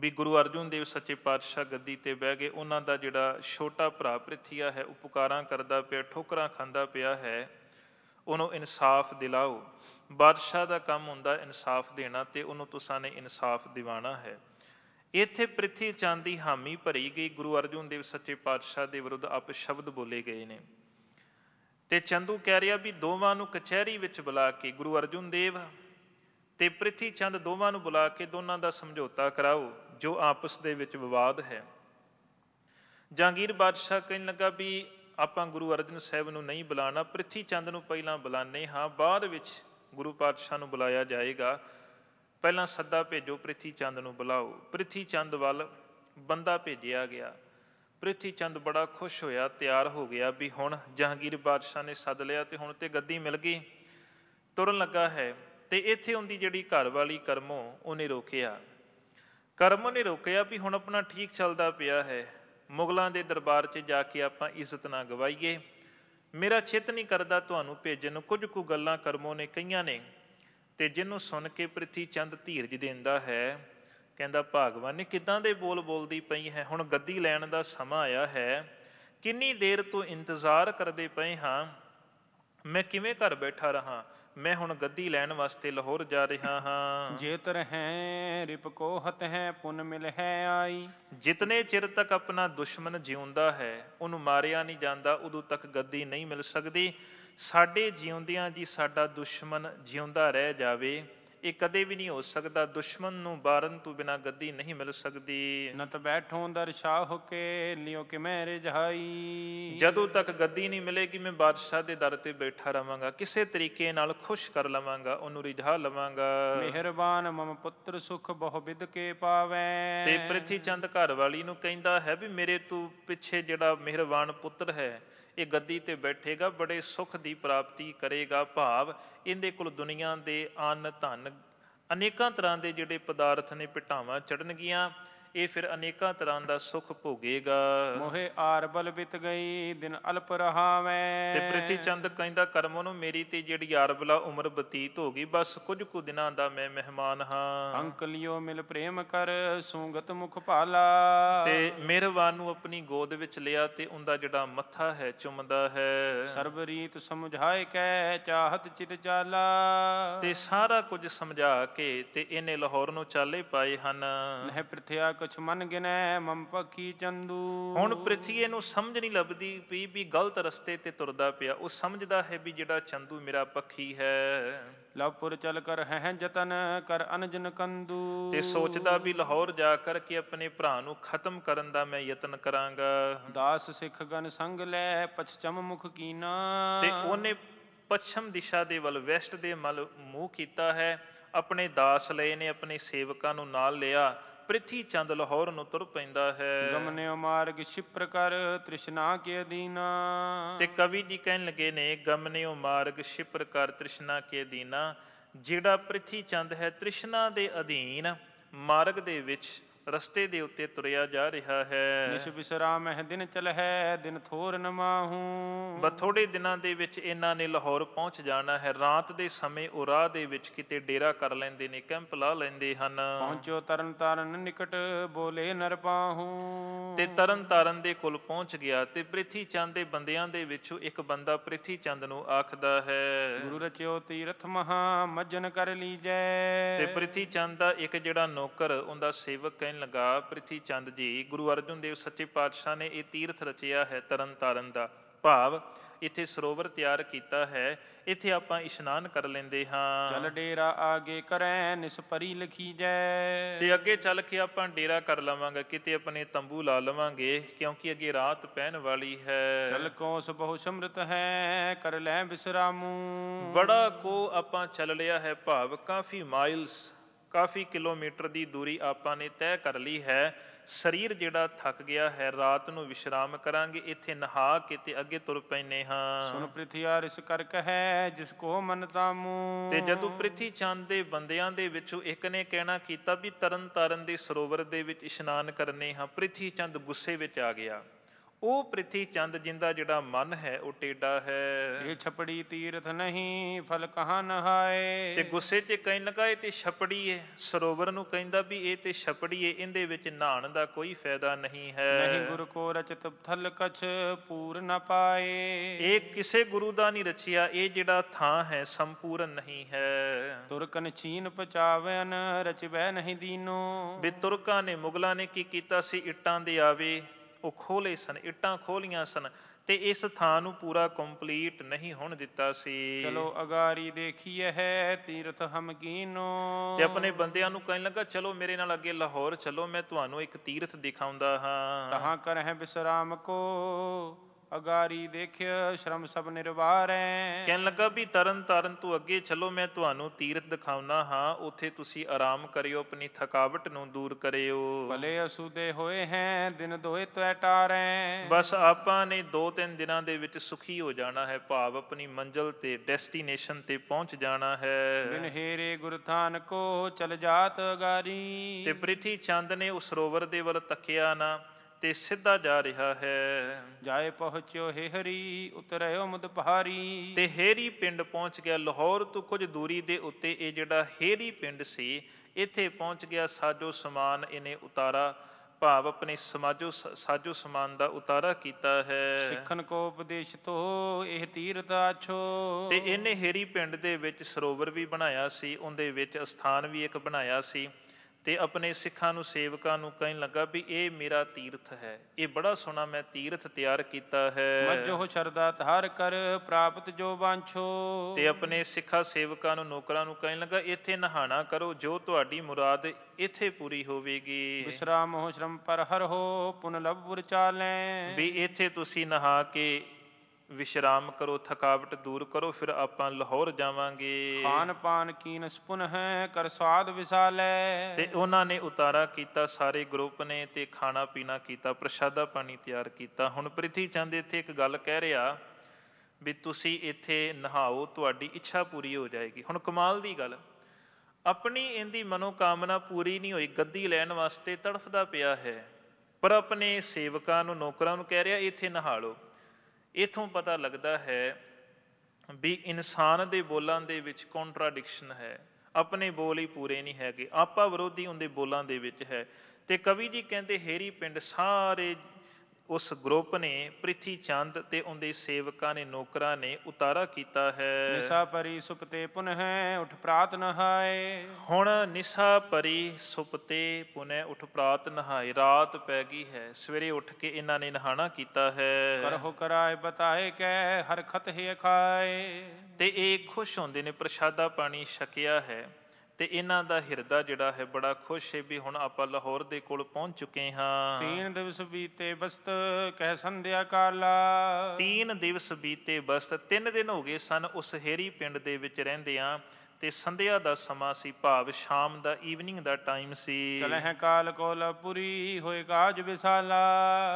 ਵੀ ਗੁਰੂ ਅਰਜੁਨ ਦੇਵ ਸੱਚੇ ਪਾਤਸ਼ਾਹ ਗੱਦੀ ਤੇ ਬਹਿ ਗਏ ਉਹਨਾਂ ਦਾ ਜਿਹੜਾ ਛੋਟਾ ਭਰਾ ਪ੍ਰਿਥੀਆ ਹੈ ਉਪਕਾਰਾਂ ਕਰਦਾ ਪਿਆ ਠੋਕਰਾਂ ਖਾਂਦਾ ਪਿਆ ਹੈ ਉਹਨੂੰ ਇਨਸਾਫ ਦਿਲਾਓ ਬਾਦਸ਼ਾਹ ਦਾ ਕੰਮ ਹੁੰਦਾ ਇਨਸਾਫ ਦੇਣਾ ਤੇ ਉਹਨੂੰ ਤੁਸਾਂ ਨੇ ਇਨਸਾਫ ਦਿਵਾਣਾ ਹੈ ਇੱਥੇ ਪ੍ਰਿਥੀ ਚੰਦ ਦੀ ਹਾਮੀ ਭਰੀ ਗਈ ਗੁਰੂ ਅਰਜੁਨ ਦੇਵ ਸੱਚੇ ਪਾਤਸ਼ਾਹ ਦੇ ਵਿਰੁੱਧ ਅਪਸ਼ਬਦ ਬੋਲੇ ਗਏ ਨੇ ਤੇ ਚੰਦੂ ਕਹਿ ਰਿਹਾ ਵੀ ਦੋਵਾਂ ਨੂੰ ਕਚਹਿਰੀ ਵਿੱਚ ਬੁਲਾ ਕੇ ਗੁਰੂ ਅਰਜੁਨ ਦੇਵ ਤੇ ਪ੍ਰਿਥੀ ਚੰਦ ਦੋਵਾਂ ਨੂੰ ਬੁਲਾ ਕੇ ਦੋਨਾਂ ਦਾ ਸਮਝੌਤਾ ਕਰਾਓ ਜੋ ਆਪਸ ਦੇ ਵਿੱਚ ਵਿਵਾਦ ਹੈ ਜਹਾਂਗੀਰ ਬਾਦਸ਼ਾਹ ਕਹਿਣ ਲੱਗਾ ਵੀ ਆਪਾਂ ਗੁਰੂ ਅਰਜਨ ਸਾਹਿਬ ਨੂੰ ਨਹੀਂ ਬੁਲਾਣਾ ਪ੍ਰਿਥੀ ਚੰਦ ਨੂੰ ਪਹਿਲਾਂ ਬੁਲਾਣੇ ਹਾਂ ਬਾਅਦ ਵਿੱਚ ਗੁਰੂ ਪਾਤਸ਼ਾਹ ਨੂੰ ਬੁਲਾਇਆ ਜਾਏਗਾ ਪਹਿਲਾਂ ਸੱਦਾ ਭੇਜੋ ਪ੍ਰਿਥੀ ਚੰਦ ਨੂੰ ਬੁਲਾਓ ਪ੍ਰਿਥੀ ਚੰਦ ਵੱਲ ਬੰਦਾ ਭੇਜਿਆ ਗਿਆ ਪ੍ਰਿਥੀ ਚੰਦ ਬੜਾ ਖੁਸ਼ ਹੋਇਆ ਤਿਆਰ ਹੋ ਗਿਆ ਵੀ ਹੁਣ ਜਹਾਂਗੀਰ ਬਾਦਸ਼ਾਹ ਨੇ ਸੱਦ ਲਿਆ ਤੇ ਹੁਣ ਤੇ ਗੱਦੀ ਮਿਲ ਗਈ ਤੁਰਨ ਲੱਗਾ ਹੈ ਤੇ ਇੱਥੇ ਹੁੰਦੀ ਜਿਹੜੀ ਘਰ ਵਾਲੀ ਕਰਮੋ ਉਹਨੇ ਰੋਕਿਆ ਕਰਮੋ ਨੇ ਰੋਕਿਆ ਵੀ ਹੁਣ ਆਪਣਾ ਠੀਕ ਚੱਲਦਾ ਪਿਆ ਹੈ ਮੁਗਲਾਂ ਦੇ ਦਰਬਾਰ 'ਚ ਜਾ ਕੇ ਆਪਾਂ ਇੱਜ਼ਤ ਨਾ ਗਵਾਈਏ ਮੇਰਾ ਚਿੱਤ ਨਹੀਂ ਕਰਦਾ ਤੁਹਾਨੂੰ ਭੇਜਣ ਨੂੰ ਕੁਝ ਕੁ ਗੱਲਾਂ ਕਰਮੋ ਨੇ ਕਈਆਂ ਨੇ ਤੇ ਜਿਹਨੂੰ ਸੁਣ ਕੇ ਪ੍ਰਿਥੀ ਚੰਦ ਧੀਰਜ ਦਿੰਦਾ ਹੈ ਕਹਿੰਦਾ ਭਾਗਵਾਨ ਕਿਦਾਂ ਦੇ ਬੋਲ ਬੋਲਦੀ ਪਈ ਹੈ ਹੁਣ ਗੱਦੀ ਲੈਣ ਦਾ ਸਮਾਂ ਆਇਆ ਹੈ ਕਿੰਨੀ ਦੇਰ ਤੋਂ ਇੰਤਜ਼ਾਰ ਕਰਦੇ ਪਏ ਹਾਂ ਮੈਂ ਕਿਵੇਂ ਘਰ ਬੈਠਾ ਰਹਾ ਮੈਂ ਹੁਣ ਗੱਦੀ ਲੈਣ ਵਾਸਤੇ ਲਾਹੌਰ ਜਾ ਰਿਹਾ ਹਾਂ ਜੇਤਰ ਰਿਪ ਕੋ ਹਤ ਹੈ ਪੁਨ ਮਿਲ ਹੈ ਆਈ ਜਿਤਨੇ ਚਿਰ ਤੱਕ ਆਪਣਾ ਦੁਸ਼ਮਣ ਜਿਉਂਦਾ ਹੈ ਉਹਨੂੰ ਮਾਰਿਆ ਨਹੀਂ ਜਾਂਦਾ ਉਦੋਂ ਤੱਕ ਗੱਦੀ ਨਹੀਂ ਮਿਲ ਸਕਦੀ ਸਾਡੇ ਜਿਉਂਦਿਆਂ ਜੀ ਸਾਡਾ ਦੁਸ਼ਮਣ ਜਿਉਂਦਾ ਰਹਿ ਜਾਵੇ ਇਹ ਕਦੇ ਵੀ ਨਹੀਂ ਹੋ ਸਕਦਾ ਦੁਸ਼ਮਣ ਨੂੰ ਬਾਰਨ ਤੋਂ ਬਿਨਾ ਗੱਦੀ ਨਹੀਂ ਮਿਲ ਸਕਦੀ ਨਤ ਬੈਠੋਂ ਦਰਸ਼ਾ ਹੋ ਕੇ ਲਿਓ ਕਿ ਮੈਂ ਰਜਾਈ ਜਦੋਂ ਤੱਕ ਗੱਦੀ ਨਹੀਂ ਮਿਲੇਗੀ ਮੈਂ ਬਾਦਸ਼ਾਹ ਦੇ ਦਰ ਤੇ ਬੈਠਾ ਰਵਾਂਗਾ ਕਿਸੇ ਤਰੀਕੇ ਨਾਲ ਖੁਸ਼ ਕਰ ਲਵਾਂਗਾ ਉਹਨੂੰ ਰਿਝਾ ਲਵਾਂਗਾ ਮਿਹਰਬਾਨ ਮਮ ਪੁੱਤਰ ਸੁਖ ਬਹੁ ਵਿਦ ਕੇ ਪਾਵੇ ਤੇ ਪ੍ਰਿਥੀ ਚੰਦ ਘਰ ਵਾਲੀ ਨੂੰ ਕਹਿੰਦਾ ਹੈ ਵੀ ਮੇਰੇ ਤੋਂ ਪਿੱਛੇ ਜਿਹੜਾ ਮਿਹਰਬਾਨ ਪੁੱਤਰ ਹੈ ਇਹ ਗੱਦੀ ਤੇ ਬੈਠੇਗਾ ਬੜੇ ਸੁਖ ਦੀ ਪ੍ਰਾਪਤੀ ਕਰੇਗਾ ਭਾਵ ਇਹਦੇ ਕੋਲ ਦੁਨੀਆ ਦੇ ਅੰਨ ਧਨ ਅਨੇਕਾਂ ਤਰ੍ਹਾਂ ਦੇ ਜਿਹੜੇ ਪਦਾਰਥ ਨੇ ਪਟਾਵਾਂ ਚੜਨਗੀਆਂ ਇਹ ਫਿਰ ਅਨੇਕਾਂ ਤਰ੍ਹਾਂ ਦਾ ਸੁਖ ਭੋਗੇਗਾ ਆਰ ਆਰਬਲ ਬਿਤ ਗਈ ਦਿਨ ਅਲਪ ਰਹਾਵੇਂ ਤੇ ਪ੍ਰਿਥੀ ਚੰਦ ਕਹਿੰਦਾ ਕਰਮ ਨੂੰ ਮੇਰੀ ਤੇ ਜਿਹੜੀ ਆਰਬਲਾ ਉਮਰ ਬਤੀਤ ਹੋ ਗਈ ਬਸ ਕੁਝ ਕੁ ਦਿਨਾਂ ਦਾ ਮੈਂ ਮਹਿਮਾਨ ਹਾਂ ਅੰਕਲਿਓ ਮਿਲ ਪ੍ਰੇਮ ਕਰ ਸੂਗਤ ਮੁਖ ਭਾਲਾ ਤੇ ਮਿਹਰਬਾਨ ਨੂੰ ਆਪਣੀ ਗੋਦ ਵਿੱਚ ਲਿਆ ਤੇ ਉਹਦਾ ਜਿਹੜਾ ਮੱਥਾ ਹੈ ਚੁੰਮਦਾ ਹੈ ਸਰਬ ਰੀਤ ਸਮਝਾਏ ਕੈ ਚਾਹਤ ਚਿਤ ਚਾਲਾ ਤੇ ਸਾਰਾ ਕੁਝ ਸਮਝਾ ਕੇ ਤੇ ਇਹਨੇ ਲਾਹੌਰ ਨੂੰ ਚਾਲੇ ਪਾਏ ਹਨ ਨਹਿ ਪ੍ਰਥਿਆ ਕੁਛ ਮਨ ਗਿਨੈ ਮਮ ਪੱਖੀ ਚੰਦੂ ਹੁਣ ਪ੍ਰਿਥੀਏ ਨੂੰ ਸਮਝ ਨਹੀਂ ਲੱਭਦੀ ਵੀ ਵੀ ਗਲਤ ਰਸਤੇ ਤੇ ਤੁਰਦਾ ਪਿਆ ਉਹ ਸਮਝਦਾ ਹੈ ਵੀ ਜਿਹੜਾ ਚੰਦੂ ਮੇਰਾ ਪੱਖੀ ਹੈ ਲਵਪੁਰ ਚਲ ਕਰ ਹੈ ਜਤਨ ਕਰ ਅਨਜਨ ਕੰਦੂ ਤੇ ਸੋਚਦਾ ਵੀ ਲਾਹੌਰ ਜਾ ਕਰ ਕੇ ਆਪਣੇ ਭਰਾ ਨੂੰ ਖਤਮ ਕਰਨ ਦਾ ਮੈਂ ਯਤਨ ਕਰਾਂਗਾ ਦਾਸ ਸਿੱਖ ਗਨ ਸੰਗ ਲੈ ਪਛਚਮ ਮੁਖ ਕੀਨਾ ਤੇ ਉਹਨੇ ਪੱਛਮ ਦਿਸ਼ਾ ਦੇ ਵੱਲ ਵੈਸਟ ਦੇ ਮਲ ਮੂੰਹ ਕੀਤਾ ਹੈ ਆਪਣੇ ਦਾਸ ਲਏ ਨੇ ਆਪਣੇ ਸੇਵਕਾਂ ਨੂੰ ਨਾਲ ਲਿਆ ਪ੍ਰਿਥੀ ਚੰਦ ਲਾਹੌਰ ਨੂੰ ਤੁਰ ਪੈਂਦਾ ਹੈ ਗਮਨਿਓ ਮਾਰਗ ਸ਼ਿਪਰ ਕਰ ਤ੍ਰਿਸ਼ਨਾ ਕੇ ਅਦੀਨਾ ਤੇ ਕਵੀ ਜੀ ਕਹਿਣ ਲੱਗੇ ਨੇ ਗਮਨਿਓ ਮਾਰਗ ਸ਼ਿਪਰ ਕਰ ਤ੍ਰਿਸ਼ਨਾ ਕੇ ਅਦੀਨਾ ਜਿਹੜਾ ਪ੍ਰਿਥੀ ਚੰਦ ਹੈ ਤ੍ਰਿਸ਼ਨਾ ਦੇ ਅਧੀਨ ਮਾਰਗ ਦੇ ਵਿੱਚ ਰਸਤੇ ਦੇ ਉੱਤੇ ਤੁਰਿਆ ਜਾ ਰਿਹਾ ਹੈ ਨਿਸ਼ ਵਿਸਰਾਮ ਹੈ ਦਿਨ ਚਲਹਿ ਦਿਨ ਥੋਰ ਨਮਾਹੂ ਬਸ ਥੋੜੇ ਦਿਨਾਂ ਦੇ ਵਿੱਚ ਇਹਨਾਂ ਨੇ ਲਾਹੌਰ ਪਹੁੰਚ ਜਾਣਾ ਹੈ ਰਾਤ ਦੇ ਸਮੇਂ ਉਹ ਰਾਹ ਦੇ ਵਿੱਚ ਕਿਤੇ ਡੇਰਾ ਕਰ ਲੈਂਦੇ ਨੇ ਕੈਂਪ ਲਾ ਲੈਂਦੇ ਹਨ ਪਹੁੰਚੋ ਤਰਨ ਤਾਰਨ ਨਿਕਟ ਬੋਲੇ ਨਰਪਾਹੂ ਤੇ ਤਰਨ ਤਾਰਨ ਦੇ ਕੋਲ ਪਹੁੰਚ ਗਿਆ ਤੇ ਪ੍ਰਿਥੀ ਚੰਦ ਦੇ ਬੰਦਿਆਂ ਦੇ ਵਿੱਚੋਂ ਇੱਕ ਬੰਦਾ ਪ੍ਰਿਥੀ ਚੰਦ ਨੂੰ ਆਖਦਾ ਹੈ ਗੁਰੂ ਰਚਿਓ ਤੀਰਥ ਮਹਾ ਮਜਨ ਕਰ ਲੀਜੈ ਤੇ ਪ੍ਰਿਥੀ ਚੰਦ ਦਾ ਇੱਕ ਜਿਹੜਾ ਨੌਕਰ ਉਹਦਾ ਸੇਵਕ ਕਹਿਣ ਲਗਾ ਪ੍ਰਿਥੀ ਚੰਦ ਜੀ ਗੁਰੂ ਅਰਜਨ ਦੇਵ ਸੱਚੇ ਪਾਤਸ਼ਾਹ ਨੇ ਇਹ ਤੀਰਥ ਰਚਿਆ ਹੈ ਤਰਨ ਤਾਰਨ ਦਾ ਭਾਵ ਇੱਥੇ ਸਰੋਵਰ ਤਿਆਰ ਕੀਤਾ ਹੈ ਇੱਥੇ ਆਪਾਂ ਇਸ਼ਨਾਨ ਕਰ ਲੈਂਦੇ ਹਾਂ ਚਲ ਡੇਰਾ ਆਗੇ ਕਰੈ ਨਿਸਪਰੀ ਲਖੀ ਜੈ ਤੇ ਅੱਗੇ ਚੱਲ ਕੇ ਆਪਾਂ ਡੇਰਾ ਕਰ ਲਵਾਂਗੇ ਕਿਤੇ ਆਪਣੇ ਤੰਬੂ ਲਾ ਲਵਾਂਗੇ ਕਿਉਂਕਿ ਅੱਗੇ ਰਾਤ ਪੈਣ ਵਾਲੀ ਹੈ ਚਲ ਕੋ ਬਹੁ ਸਮਰਤ ਹੈ ਕਰ ਲੈ ਬਿਸਰਾਮੂ ਬੜਾ ਕੋ ਆਪਾਂ ਚੱਲ ਲਿਆ ਹੈ ਭਾਵ ਕਾਫੀ ਮਾਈਲਸ ਕਾਫੀ ਕਿਲੋਮੀਟਰ ਦੀ ਦੂਰੀ ਆਪਾਂ ਨੇ ਤੈਅ ਕਰ ਲਈ ਹੈ ਸਰੀਰ ਜਿਹੜਾ ਥੱਕ ਗਿਆ ਹੈ ਰਾਤ ਨੂੰ ਵਿਸ਼ਰਾਮ ਕਰਾਂਗੇ ਇੱਥੇ ਨਹਾ ਕੇ ਤੇ ਅੱਗੇ ਤੁਰ ਪੈਨੇ ਹਾਂ ਸੁਨ ਪ੍ਰਿਥਿਆ ਰਿਸ ਕਰ ਕਹੈ ਜਿਸ ਕੋ ਮਨ ਤਾਮੂ ਤੇ ਜਦੋਂ ਪ੍ਰਿਥੀ ਚੰਦ ਦੇ ਬੰਦਿਆਂ ਦੇ ਵਿੱਚੋਂ ਇੱਕ ਨੇ ਕਹਿਣਾ ਕੀਤਾ ਵੀ ਤਰਨ ਤਾਰਨ ਦੇ ਸਰੋਵਰ ਦੇ ਵਿੱਚ ਇਸ਼ਨਾਨ ਕਰਨੇ ਹਾਂ ਪ੍ਰਿਥੀ ਚੰਦ ਗੁੱਸੇ ਵਿੱਚ ਆ ਗਿਆ ਉਹ ਪ੍ਰਿਥੀ ਚੰਦ ਜਿੰਦਾ ਜਿਹੜਾ ਮਨ ਹੈ ਉਹ ਟੇਡਾ ਹੈ ਇਹ ਛਪੜੀ ਤੀਰਥ ਨਹੀਂ ਫਲ ਕਹਾਂ ਨਹਾਏ ਤੇ ਗੁੱਸੇ 'ਚ ਕਹਿਣ ਲਗਾ ਇਹ ਤੇ ਛਪੜੀ ਹੈ ਸਰੋਵਰ ਨੂੰ ਕਹਿੰਦਾ ਵੀ ਇਹ ਤੇ ਛਪੜੀ ਹੈ ਇਹਦੇ ਵਿੱਚ ਨਹਾਣ ਦਾ ਕੋਈ ਫਾਇਦਾ ਨਹੀਂ ਹੈ ਨਹੀਂ ਗੁਰ ਕੋ ਰਚਤ ਥਲ ਕਛ ਪੂਰ ਨ ਪਾਏ ਇਹ ਕਿਸੇ ਗੁਰੂ ਦਾ ਨਹੀਂ ਰਚਿਆ ਇਹ ਜਿਹੜਾ ਥਾਂ ਹੈ ਸੰਪੂਰਨ ਨਹੀਂ ਹੈ ਤੁਰਕਨ ਛੀਨ ਪਚਾਵਨ ਰਚਵੈ ਨਹੀਂ ਦੀਨੋ ਵੀ ਤੁਰਕਾਂ ਨੇ ਮੁਗਲਾਂ ਨੇ ਕੀ ਕੀਤਾ ਸੀ ਇੱਟਾਂ ਦੇ ਆਵੇ ਉਹ ਖੋਲੇ ਸਨ ਇੱਟਾਂ ਖੋਲੀਆਂ ਸਨ ਤੇ ਇਸ ਥਾਂ ਨੂੰ ਪੂਰਾ ਕੰਪਲੀਟ ਨਹੀਂ ਹੋਣ ਦਿੱਤਾ ਸੀ ਚਲੋ ਅਗਾਰੀ ਦੇਖੀਏ ਹੈ ਤੀਰਥ ਹਮਕੀਨੋ ਤੇ ਆਪਣੇ ਬੰਦਿਆਂ ਨੂੰ ਕਹਿਣ ਲੱਗਾ ਚਲੋ ਮੇਰੇ ਨਾਲ ਅੱਗੇ ਲਾਹੌਰ ਚਲੋ ਮੈਂ ਤੁਹਾਨੂੰ ਇੱਕ ਤੀਰਥ ਦਿਖਾਉਂਦਾ ਹਾਂ ਤਹਾਂ ਕਰਹਿ ਬਿਸਰਾਮ ਕੋ ਅਗਾਰੀ ਦੇਖਿ ਸ਼ਰਮ ਸਭ ਨਿਰਵਾਰੈ ਕਹਿਣ ਲੱਗਾ ਵੀ ਤਰਨ ਤਰਨ ਤੂੰ ਅੱਗੇ ਚਲੋ ਮੈਂ ਤੁਹਾਨੂੰ ਤੀਰਥ ਦਿਖਾਉਣਾ ਹਾਂ ਉੱਥੇ ਤੁਸੀਂ ਆਰਾਮ ਕਰਿਓ ਆਪਣੀ ਥਕਾਵਟ ਨੂੰ ਦੂਰ ਕਰਿਓ ਭਲੇ ਅਸੂਦੇ ਹੋਏ ਹੈ ਦਿਨ ਦੋਏ ਤੈ ਟਾਰੈ ਬਸ ਆਪਾਂ ਨੇ ਦੋ ਤਿੰਨ ਦਿਨਾਂ ਦੇ ਵਿੱਚ ਸੁਖੀ ਹੋ ਜਾਣਾ ਹੈ ਭਾਵ ਆਪਣੀ ਮੰਜ਼ਲ ਤੇ ਡੈਸਟੀਨੇਸ਼ਨ ਤੇ ਪਹੁੰਚ ਜਾਣਾ ਹੈ ਬਿਨ ਹੀਰੇ ਗੁਰਥਾਨ ਕੋ ਚਲ ਜਾਤ ਅਗਾਰੀ ਤੇ ਪ੍ਰਿਥੀ ਚੰਦ ਨੇ ਉਸ ਸਰੋਵਰ ਦੇ ਵੱਲ ਤੱਕਿਆ ਨਾ ਤੇ ਸਿੱਧਾ ਜਾ ਰਿਹਾ ਹੈ ਜਾਏ ਪਹੁੰਚਿਓ ਹੇਹਰੀ ਉਤਰਿਓ ਪਹਾਰੀ ਤੇ ਹੇਰੀ ਪਿੰਡ ਪਹੁੰਚ ਗਿਆ ਲਾਹੌਰ ਤੋਂ ਕੁਝ ਦੂਰੀ ਦੇ ਉੱਤੇ ਇਹ ਜਿਹੜਾ ਹੇਰੀ ਪਿੰਡ ਸੀ ਇੱਥੇ ਪਹੁੰਚ ਗਿਆ ਸਾਜੋ ਸਮਾਨ ਇਹਨੇ ਉਤਾਰਾ ਭਾਵ ਆਪਣੇ ਸਮਾਜੋ ਸਾਜੋ ਸਮਾਨ ਦਾ ਉਤਾਰਾ ਕੀਤਾ ਹੈ ਸਿੱਖਣ ਕੋ ਉਪਦੇਸ਼ ਤੋ ਇਹ ਤੀਰਤ ਆਛੋ ਤੇ ਇਹਨੇ ਹੇਰੀ ਪਿੰਡ ਦੇ ਵਿੱਚ ਸਰੋਵਰ ਵੀ ਬਣਾਇਆ ਸੀ ਉਹਦੇ ਵਿੱਚ ਸਥਾਨ ਵੀ ਇੱਕ ਬਣਾਇਆ ਸੀ ਤੇ ਆਪਣੇ ਸਿੱਖਾਂ ਨੂੰ ਸੇਵਕਾਂ ਨੂੰ ਕਹਿਣ ਲੱਗਾ ਵੀ ਇਹ ਮੇਰਾ ਤੀਰਥ ਹੈ ਇਹ ਬੜਾ ਸੋਹਣਾ ਮੈਂ ਤੀਰਥ ਤਿਆਰ ਕੀਤਾ ਹੈ ਮਜੋ ਸ਼ਰਦਾ ਧਾਰ ਕਰ ਪ੍ਰਾਪਤ ਜੋ ਬਾਂਛੋ ਤੇ ਆਪਣੇ ਸਿੱਖਾਂ ਸੇਵਕਾਂ ਨੂੰ ਨੌਕਰਾਂ ਨੂੰ ਕਹਿਣ ਲੱਗਾ ਇੱਥੇ ਨਹਾਣਾ ਕਰੋ ਜੋ ਤੁਹਾਡੀ ਮੁਰਾਦ ਇੱਥੇ ਪੂਰੀ ਹੋਵੇਗੀ ਵਿਸਰਾਮ ਹੋ ਸ਼ਰਮ ਪਰ ਹਰ ਹੋ ਪੁਨ ਲਬੁਰ ਚਾਲੈ ਵੀ ਇੱਥੇ ਤੁਸੀਂ ਨਹਾ ਕੇ ਵਿਸ਼ਰਾਮ ਕਰੋ ਥਕਾਵਟ ਦੂਰ ਕਰੋ ਫਿਰ ਆਪਾਂ ਲਾਹੌਰ ਜਾਵਾਂਗੇ ਖਾਨ ਪਾਨ ਕੀਨ ਸੁਪਨ ਹੈ ਕਰ ਸਵਾਦ ਵਿਸਾਲੇ ਤੇ ਉਹਨਾਂ ਨੇ ਉਤਾਰਾ ਕੀਤਾ ਸਾਰੇ ਗਰੁੱਪ ਨੇ ਤੇ ਖਾਣਾ ਪੀਣਾ ਕੀਤਾ ਪ੍ਰਸ਼ਾਦਾ ਪਾਣੀ ਤਿਆਰ ਕੀਤਾ ਹੁਣ ਪ੍ਰਿਥੀ ਚੰਦ ਇੱਥੇ ਇੱਕ ਗੱਲ ਕਹਿ ਰਿਹਾ ਵੀ ਤੁਸੀਂ ਇੱਥੇ ਨਹਾਓ ਤੁਹਾਡੀ ਇੱਛਾ ਪੂਰੀ ਹੋ ਜਾਏਗੀ ਹੁਣ ਕਮਾਲ ਦੀ ਗੱਲ ਆਪਣੀ ਇਹਦੀ ਮਨੋਕਾਮਨਾ ਪੂਰੀ ਨਹੀਂ ਹੋਈ ਗੱਦੀ ਲੈਣ ਵਾਸਤੇ ਤੜਫਦਾ ਪਿਆ ਹੈ ਪਰ ਆਪਣੇ ਸੇਵਕਾਂ ਨੂੰ ਨੌਕਰਾਂ ਨੂੰ ਕਹਿ ਰਿਹਾ ਇੱਥੇ ਨਹਾ ਲਓ ਇਥੋਂ ਪਤਾ ਲੱਗਦਾ ਹੈ ਵੀ ਇਨਸਾਨ ਦੇ ਬੋਲਾਂ ਦੇ ਵਿੱਚ ਕੌਂਟਰਾਡਿਕਸ਼ਨ ਹੈ ਆਪਣੇ ਬੋਲ ਹੀ ਪੂਰੇ ਨਹੀਂ ਹੈਗੇ ਆਪਾ ਵਿਰੋਧੀ ਉਹਦੇ ਬੋਲਾਂ ਦੇ ਵਿੱਚ ਹੈ ਤੇ ਕਵੀ ਜੀ ਕਹਿੰਦੇ ਹੇਰੀ ਪਿੰਡ ਸਾਰੇ ਉਸ ਗਰੁੱਪ ਨੇ ਪ੍ਰਿਥੀ ਚੰਦ ਤੇ ਉਹਦੇ ਸੇਵਕਾਂ ਨੇ ਨੌਕਰਾਂ ਨੇ ਉਤਾਰਾ ਕੀਤਾ ਹੈ ਨਿਸਾ ਪਰੀ ਸੁਪਤੇ ਪੁਨਹ ਉਠ ਪ੍ਰਾਤ ਨਹਾਏ ਹੁਣ ਨਿਸਾ ਪਰੀ ਸੁਪਤੇ ਪੁਨਹ ਉਠ ਪ੍ਰਾਤ ਨਹਾਏ ਰਾਤ ਪੈ ਗਈ ਹੈ ਸਵੇਰੇ ਉੱਠ ਕੇ ਇਹਨਾਂ ਨੇ ਨਹਾਣਾ ਕੀਤਾ ਹੈ ਕਰਹੁ ਕਰਾਏ ਬਤਾਏ ਕੈ ਹਰ ਖਤ ਹੈ ਖਾਏ ਤੇ ਇਹ ਖੁਸ਼ ਹੁੰਦੇ ਨੇ ਪ੍ਰਸ਼ਾਦਾ ਪਾਣੀ ਛਕਿਆ ਹੈ ਤੇ ਇਹਨਾਂ ਦਾ ਹਿਰਦਾ ਜਿਹੜਾ ਹੈ ਬੜਾ ਖੁਸ਼ ਹੈ ਵੀ ਹੁਣ ਆਪਾਂ ਲਾਹੌਰ ਦੇ ਕੋਲ ਪਹੁੰਚ ਚੁੱਕੇ ਹਾਂ ਤੀਨ ਦਿਵਸ ਬੀਤੇ ਬਸਤ ਕਹਿ ਸੰਧਿਆ ਕਾਲਾ ਤੀਨ ਦਿਵਸ ਬੀਤੇ ਬਸਤ ਤਿੰਨ ਦਿਨ ਹੋ ਗਏ ਸਨ ਉਸ ਹੇਰੀ ਪਿੰਡ ਦੇ ਵਿੱਚ ਰਹਿੰਦੇ ਆ ਤੇ ਸੰਧਿਆ ਦਾ ਸਮਾਂ ਸੀ ਭਾਵ ਸ਼ਾਮ ਦਾ ਈਵਨਿੰਗ ਦਾ ਟਾਈਮ ਸੀ ਚਲਹਿ ਕਾਲ ਕੋਲ ਪੁਰੀ ਹੋਏ ਕਾਜ ਵਿਸਾਲਾ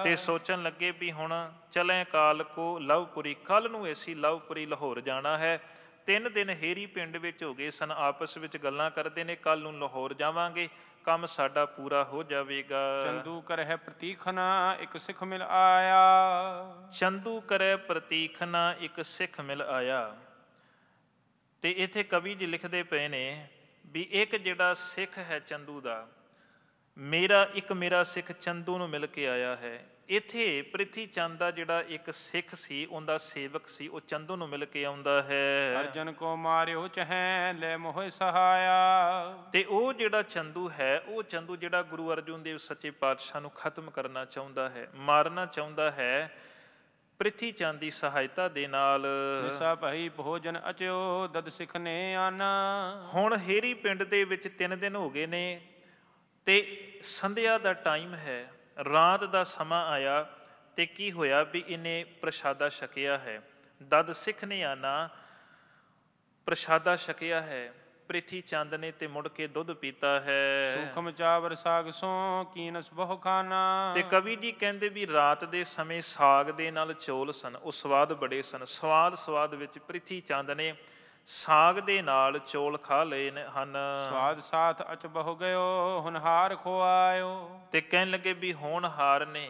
ਤੇ ਸੋਚਣ ਲੱਗੇ ਵੀ ਹੁਣ ਚਲਹਿ ਕਾਲ ਕੋ ਲਵਪੁਰੀ ਕੱਲ ਨੂੰ ਐਸੀ ਲਵਪੁਰੀ ਲਾਹੌਰ ਜਾਣਾ ਹੈ ਤਿੰਨ ਦਿਨ ਹੇਰੀ ਪਿੰਡ ਵਿੱਚ ਹੋ ਗਏ ਸਨ ਆਪਸ ਵਿੱਚ ਗੱਲਾਂ ਕਰਦੇ ਨੇ ਕੱਲ ਨੂੰ ਲਾਹੌਰ ਜਾਵਾਂਗੇ ਕੰਮ ਸਾਡਾ ਪੂਰਾ ਹੋ ਜਾਵੇਗਾ ਚੰਦੂ ਕਰਹਿ ਪ੍ਰਤੀਖਨਾ ਇੱਕ ਸਿੱਖ ਮਿਲ ਆਇਆ ਚੰਦੂ ਕਰਹਿ ਪ੍ਰਤੀਖਨਾ ਇੱਕ ਸਿੱਖ ਮਿਲ ਆਇਆ ਤੇ ਇੱਥੇ ਕਵੀ ਜੀ ਲਿਖਦੇ ਪਏ ਨੇ ਵੀ ਇੱਕ ਜਿਹੜਾ ਸਿੱਖ ਹੈ ਚੰਦੂ ਦਾ ਮੇਰਾ ਇੱਕ ਮੇਰਾ ਸਿੱਖ ਚੰਦੂ ਨੂੰ ਮਿਲ ਕੇ ਆਇਆ ਹੈ ਇੱਥੇ ਪ੍ਰਿਥੀ ਚੰਦ ਦਾ ਜਿਹੜਾ ਇੱਕ ਸਿੱਖ ਸੀ ਉਹਦਾ ਸੇਵਕ ਸੀ ਉਹ ਚੰਦੂ ਨੂੰ ਮਿਲ ਕੇ ਆਉਂਦਾ ਹੈ ਅਰਜਨ ਕੋ ਮਾਰਿਓ ਚਹੈ ਲੈ ਮੋਹ ਸਹਾਇਆ ਤੇ ਉਹ ਜਿਹੜਾ ਚੰਦੂ ਹੈ ਉਹ ਚੰਦੂ ਜਿਹੜਾ ਗੁਰੂ ਅਰਜੁਨ ਦੇਵ ਸੱਚੇ ਪਾਤਸ਼ਾਹ ਨੂੰ ਖਤਮ ਕਰਨਾ ਚਾਹੁੰਦਾ ਹੈ ਮਾਰਨਾ ਚਾਹੁੰਦਾ ਹੈ ਪ੍ਰਿਥੀ ਚੰਦ ਦੀ ਸਹਾਇਤਾ ਦੇ ਨਾਲ ਸਾ ਭਈ ਭੋਜਨ ਅਚਿਓ ਦਦ ਨੇ ਆਨਾ ਹੁਣ ਹੇਰੀ ਪਿੰਡ ਦੇ ਵਿੱਚ 3 ਦਿਨ ਹੋ ਗਏ ਨੇ ਤੇ ਸੰਧਿਆ ਦਾ ਟਾਈਮ ਹੈ ਰਾਤ ਦਾ ਸਮਾਂ ਆਇਆ ਤੇ ਕੀ ਹੋਇਆ ਵੀ ਇਹਨੇ ਪ੍ਰਸ਼ਾਦਾ ਛਕਿਆ ਹੈ ਦਦ ਸਿੱਖ ਨੇ ਆਨਾ ਪ੍ਰਸ਼ਾਦਾ ਛਕਿਆ ਹੈ ਪ੍ਰਿਥੀ ਚੰਦ ਨੇ ਤੇ ਮੁੜ ਕੇ ਦੁੱਧ ਪੀਤਾ ਹੈ ਸੁਖਮ ਚਾਵਰ ਸਾਗ ਸੋ ਕੀਨਸ ਬਹੁ ਖਾਨਾ ਤੇ ਕਵੀ ਜੀ ਕਹਿੰਦੇ ਵੀ ਰਾਤ ਦੇ ਸਮੇਂ ਸਾਗ ਦੇ ਨਾਲ ਚੋਲ ਸਨ ਉਹ ਸਵਾਦ ਬੜੇ ਸਨ ਸਵਾਦ ਸਵਾਦ ਵਿੱਚ ਪ੍ਰਿਥੀ ਚੰਦ ਨੇ ਸਾਗ ਦੇ ਨਾਲ ਚੋਲ ਖਾ ਲਏ ਹਨ ਸਵਾਦ ਸਾਥ ਬਹੁ ਗਇਓ ਹਾਰ ਖੋ ਆਇਓ ਤੇ ਕਹਿਣ ਲੱਗੇ ਵੀ ਹਾਰ ਨੇ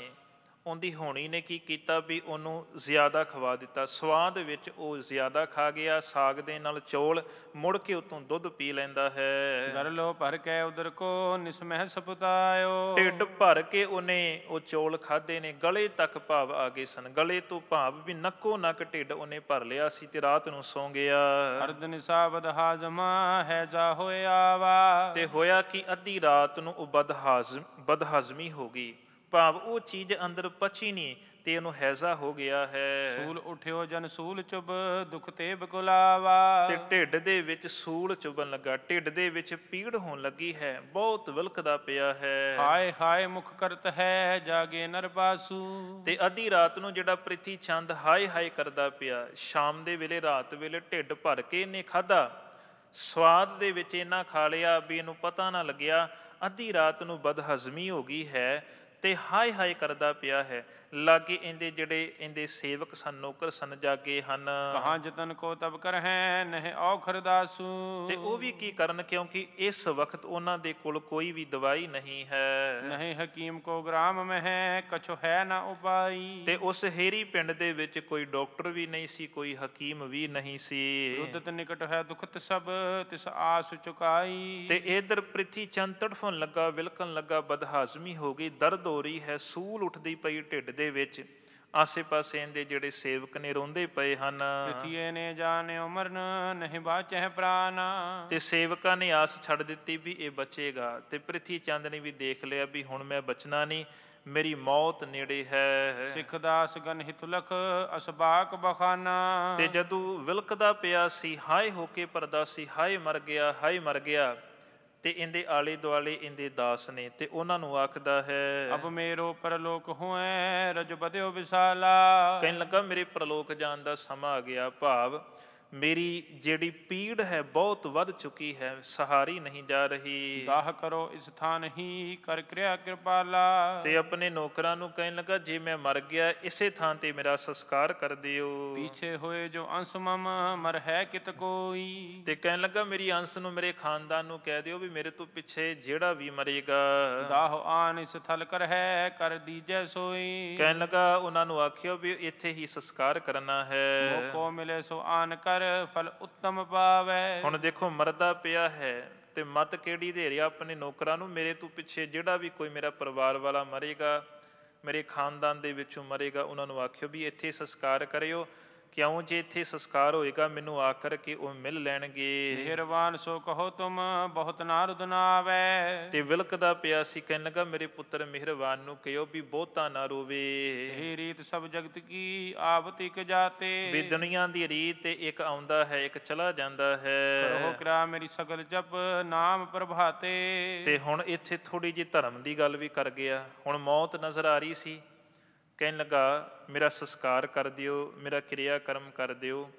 ਉਹਦੀ ਹੋਣੀ ਨੇ ਕੀ ਕੀਤਾ ਵੀ ਉਹਨੂੰ ਜ਼ਿਆਦਾ ਖਵਾ ਦਿੱਤਾ ਸਵਾਦ ਵਿੱਚ ਉਹ ਜ਼ਿਆਦਾ ਖਾ ਗਿਆ ਸਾਗ ਦੇ ਨਾਲ ਚੋਲ ਮੁੜ ਕੇ ਉਤੋਂ ਦੁੱਧ ਪੀ ਲੈਂਦਾ ਹੈ ਗਰ ਲੋ ਭਰ ਕੇ ਉਧਰ ਕੋ ਨਿਸਮਹਿ ਸਪਤਾਇਓ ਢਿੱਡ ਭਰ ਕੇ ਉਹਨੇ ਉਹ ਚੋਲ ਖਾਦੇ ਨੇ ਗਲੇ ਤੱਕ ਭਾਵ ਆ ਗਏ ਸਨ ਗਲੇ ਤੋਂ ਭਾਵ ਵੀ ਨੱਕੋ ਨੱਕ ਢਿੱਡ ਉਹਨੇ ਭਰ ਲਿਆ ਸੀ ਤੇ ਰਾਤ ਨੂੰ ਸੌਂ ਗਿਆ ਅਰਧ ਸਾਬਦ ਹਾਜ਼ਮਾ ਹੈ ਜਾ ਹੋਇਆ ਵਾ ਤੇ ਹੋਇਆ ਕਿ ਅੱਧੀ ਰਾਤ ਨੂੰ ਉਹ ਬਦ ਹਾਜ਼ਮ ਬਦ ਹਾਜ਼ਮੀ ਹੋ ਗਈ ਭਾਵ ਉਹ ਚੀਜ਼ ਅੰਦਰ ਪਚੀ ਨਹੀਂ ਤੇ ਉਹਨੂੰ ਹੈਜ਼ਾ ਹੋ ਗਿਆ ਹੈ ਸੂਲ ਉਠਿਓ ਜਨ ਸੂਲ ਚੁਬ ਦੁਖ ਤੇ ਬਕੁਲਾਵਾ ਤੇ ਢਿੱਡ ਦੇ ਵਿੱਚ ਸੂਲ ਚੁਬਨ ਲੱਗਾ ਢਿੱਡ ਦੇ ਵਿੱਚ ਪੀੜ ਹੋਣ ਲੱਗੀ ਹੈ ਬਹੁਤ ਵਿਲਕਦਾ ਪਿਆ ਹੈ ਹਾਏ ਹਾਏ ਮੁਖ ਕਰਤ ਹੈ ਜਾਗੇ ਨਰਪਾਸੂ ਤੇ ਅਧੀ ਰਾਤ ਨੂੰ ਜਿਹੜਾ ਪ੍ਰਿਥੀ ਚੰਦ ਹਾਏ ਹਾਏ ਕਰਦਾ ਪਿਆ ਸ਼ਾਮ ਦੇ ਵੇਲੇ ਰਾਤ ਵੇਲੇ ਢਿੱਡ ਭਰ ਕੇ ਇਹਨੇ ਖਾਦਾ ਸਵਾਦ ਦੇ ਵਿੱਚ ਇਹਨਾਂ ਖਾ ਲਿਆ ਵੀ ਇਹਨੂੰ ਪਤਾ ਨਾ ਲੱਗਿਆ ਅੱਧੀ ਰਾਤ ਨੂੰ ਬਦਹਜ਼ਮੀ ਹੋ ਗਈ ਹੈ ਤੇ ਹਾਏ ਹਾਏ ਕਰਦਾ ਪਿਆ ਹੈ ਲਾਗੇ ਇਹਦੇ ਜਿਹੜੇ ਇਹਦੇ ਸੇਵਕ ਸਨ ਨੌਕਰ ਸਨ ਜਾਗੇ ਹਨ ਕਹਾਂ ਜਤਨ ਕੋ ਤਬ ਕਰ ਹੈ ਨਹਿ ਔਖਰ ਦਾਸੂ ਤੇ ਉਹ ਵੀ ਕੀ ਕਰਨ ਕਿਉਂਕਿ ਇਸ ਵਕਤ ਉਹਨਾਂ ਦੇ ਕੋਲ ਕੋਈ ਵੀ ਦਵਾਈ ਨਹੀਂ ਹੈ ਨਹਿ ਹਕੀਮ ਕੋ ਗ੍ਰਾਮ ਮਹਿ ਕਛੁ ਹੈ ਨਾ ਉਪਾਈ ਤੇ ਉਸ ਹੇਰੀ ਪਿੰਡ ਦੇ ਵਿੱਚ ਕੋਈ ਡਾਕਟਰ ਵੀ ਨਹੀਂ ਸੀ ਕੋਈ ਹਕੀਮ ਵੀ ਨਹੀਂ ਸੀ ਰੁਦਤ ਨਿਕਟ ਹੈ ਦੁਖਤ ਸਭ ਤਿਸ ਆਸ ਚੁਕਾਈ ਤੇ ਇਧਰ ਪ੍ਰਿਥੀ ਚੰਤੜ ਤੜਫਣ ਲੱਗਾ ਵਿਲਕਣ ਲੱਗਾ ਬਦਹਾਜ਼ਮੀ ਹੋ ਗਈ ਦਰਦ ਹੋ ਰਹੀ ਹੈ ਸੂਲ ਉੱਠਦੀ ਪਈ ਢਿੱਡ ਦੇ ਦੇ ਵਿੱਚ ਆਸੇ-ਪਾਸੇ ਦੇ ਜਿਹੜੇ ਸੇਵਕ ਨੇ ਰੋਂਦੇ ਪਏ ਹਨ ਤਿਥੀਏ ਨੇ ਜਾਣੇ ਉਮਰਨ ਨਹੀਂ ਬਾਚਹਿ ਪ੍ਰਾਨ ਤੇ ਸੇਵਕਾਂ ਨੇ ਆਸ ਛੱਡ ਦਿੱਤੀ ਵੀ ਇਹ ਬਚੇਗਾ ਤੇ ਪ੍ਰਿਥੀ ਚੰਦ ਨੇ ਵੀ ਦੇਖ ਲਿਆ ਵੀ ਹੁਣ ਮੈਂ ਬਚਣਾ ਨਹੀਂ ਮੇਰੀ ਮੌਤ ਨੇੜੇ ਹੈ ਸਿੱਖ ਦਾਸ ਗਨ ਹਿਤਲਖ ਅਸਬਾਕ ਬਖਾਨਾ ਤੇ ਜਦੋਂ ਵਿਲਕਦਾ ਪਿਆ ਸੀ ਹਾਏ ਹੋ ਕੇ ਪਰਦਾਸੀ ਹਾਏ ਮਰ ਗਿਆ ਹਾਏ ਮਰ ਗਿਆ ਤੇ ਇਹਦੇ ਆਲੇ ਦੁਆਲੇ ਇਹਦੇ ਦਾਸ ਨੇ ਤੇ ਉਹਨਾਂ ਨੂੰ ਆਖਦਾ ਹੈ ਅਬ ਮੇਰੋ ਪਰਲੋਕ ਹੋਏ ਰਜ ਬਦਿਓ ਵਿਸਾਲਾ ਕਹਿਣ ਲੱਗਾ ਮੇਰੇ ਪਰਲੋਕ ਜਾਣ ਦਾ ਸਮਾਂ ਆ ਗਿਆ ਭਾਵ ਮੇਰੀ ਜਿਹੜੀ ਪੀੜ ਹੈ ਬਹੁਤ ਵੱਧ ਚੁੱਕੀ ਹੈ ਸਹਾਰੀ ਨਹੀਂ ਜਾ ਰਹੀ ਦਾਹ ਕਰੋ ਇਸ ਥਾਂ ਨਹੀਂ ਕਰ ਕਿਰਿਆ ਕਿਰਪਾਲਾ ਤੇ ਆਪਣੇ ਨੌਕਰਾਂ ਨੂੰ ਕਹਿਣ ਲੱਗਾ ਜੇ ਮੈਂ ਮਰ ਗਿਆ ਇਸੇ ਥਾਂ ਤੇ ਮੇਰਾ ਸੰਸਕਾਰ ਕਰ ਦਿਓ ਪਿੱਛੇ ਹੋਏ ਜੋ ਅੰਸ ਮਮ ਮਰ ਹੈ ਕਿਤ ਕੋਈ ਤੇ ਕਹਿਣ ਲੱਗਾ ਮੇਰੀ ਅੰਸ ਨੂੰ ਮੇਰੇ ਖਾਨਦਾਨ ਨੂੰ ਕਹਿ ਦਿਓ ਵੀ ਮੇਰੇ ਤੋਂ ਪਿੱਛੇ ਜਿਹੜਾ ਵੀ ਮਰੇਗਾ ਦਾਹ ਆਨ ਇਸ ਥਲ ਕਰ ਹੈ ਕਰ ਦੀਜੈ ਸੋਈ ਕਹਿਣ ਲੱਗਾ ਉਹਨਾਂ ਨੂੰ ਆਖਿਓ ਵੀ ਇੱਥੇ ਹੀ ਸੰਸਕਾਰ ਕਰਨਾ ਹੈ ਮੋਕੋ ਮਿਲੇ ਸੋ ਆਨ ਕਰ ਫਲ ਉੱਤਮ ਪਾਵੇ ਹੁਣ ਦੇਖੋ ਮਰਦਾ ਪਿਆ ਹੈ ਤੇ ਮਤ ਕਿਹੜੀ ਦੇ ਰਿਹਾ ਆਪਣੇ ਨੌਕਰਾਂ ਨੂੰ ਮੇਰੇ ਤੋਂ ਪਿੱਛੇ ਜਿਹੜਾ ਵੀ ਕੋਈ ਮੇਰਾ ਪਰਿਵਾਰ ਵਾਲਾ ਮਰੇਗਾ ਮੇਰੇ ਖਾਨਦਾਨ ਦੇ ਵਿੱਚੋਂ ਮਰੇਗਾ ਉਹਨਾਂ ਨੂੰ ਆਖਿਓ ਵੀ ਇੱਥੇ ਸੰਸਕਾਰ ਕਰਿਓ ਕਿਉਂ ਜੇ ਇੱਥੇ ਸੰਸਕਾਰ ਹੋਏਗਾ ਮੈਨੂੰ ਆਖਰ ਕਿ ਉਹ ਮਿਲ ਲੈਣਗੇ ਮਿਹਰਬਾਨ ਸੋ ਕਹੋ ਤੁਮ ਬਹੁਤ ਨਾ ਨਾਵੇ ਤੇ ਵਿਲਕਦਾ ਪਿਆ ਸੀ ਕਹਿਣ ਲਗਾ ਮੇਰੇ ਪੁੱਤਰ ਮਿਹਰਬਾਨ ਨੂੰ ਕਿਉਂ ਵੀ ਬਹੁਤਾ ਨਾ ਰੋਵੇ ਇਹ ਰੀਤ ਸਭ ਜਗਤ ਕੀ ਆਵਤ ਇਕ ਜਾਤੇ ਵੀ ਦੁਨੀਆ ਦੀ ਰੀਤ ਤੇ ਇੱਕ ਆਉਂਦਾ ਹੈ ਇੱਕ ਚਲਾ ਜਾਂਦਾ ਹੈ ਕਰੋ ਕਰਾ ਮੇਰੀ ਸਗਲ ਜਪ ਨਾਮ ਪ੍ਰਭਾਤੇ ਤੇ ਹੁਣ ਇੱਥੇ ਥੋੜੀ ਜੀ ਧਰਮ ਦੀ ਗੱਲ ਵੀ ਕਰ ਗਿਆ ਹੁਣ ਮੌਤ ਨਜ਼ਰ ਆ ਰਹੀ ਸੀ ਕਹਿਣ ਲੱਗਾ ਮੇਰਾ ਸੰਸਕਾਰ ਕਰ ਦਿਓ ਮੇਰਾ ਕਿਰਿਆ ਕਰਮ ਕਰ ਦਿਓ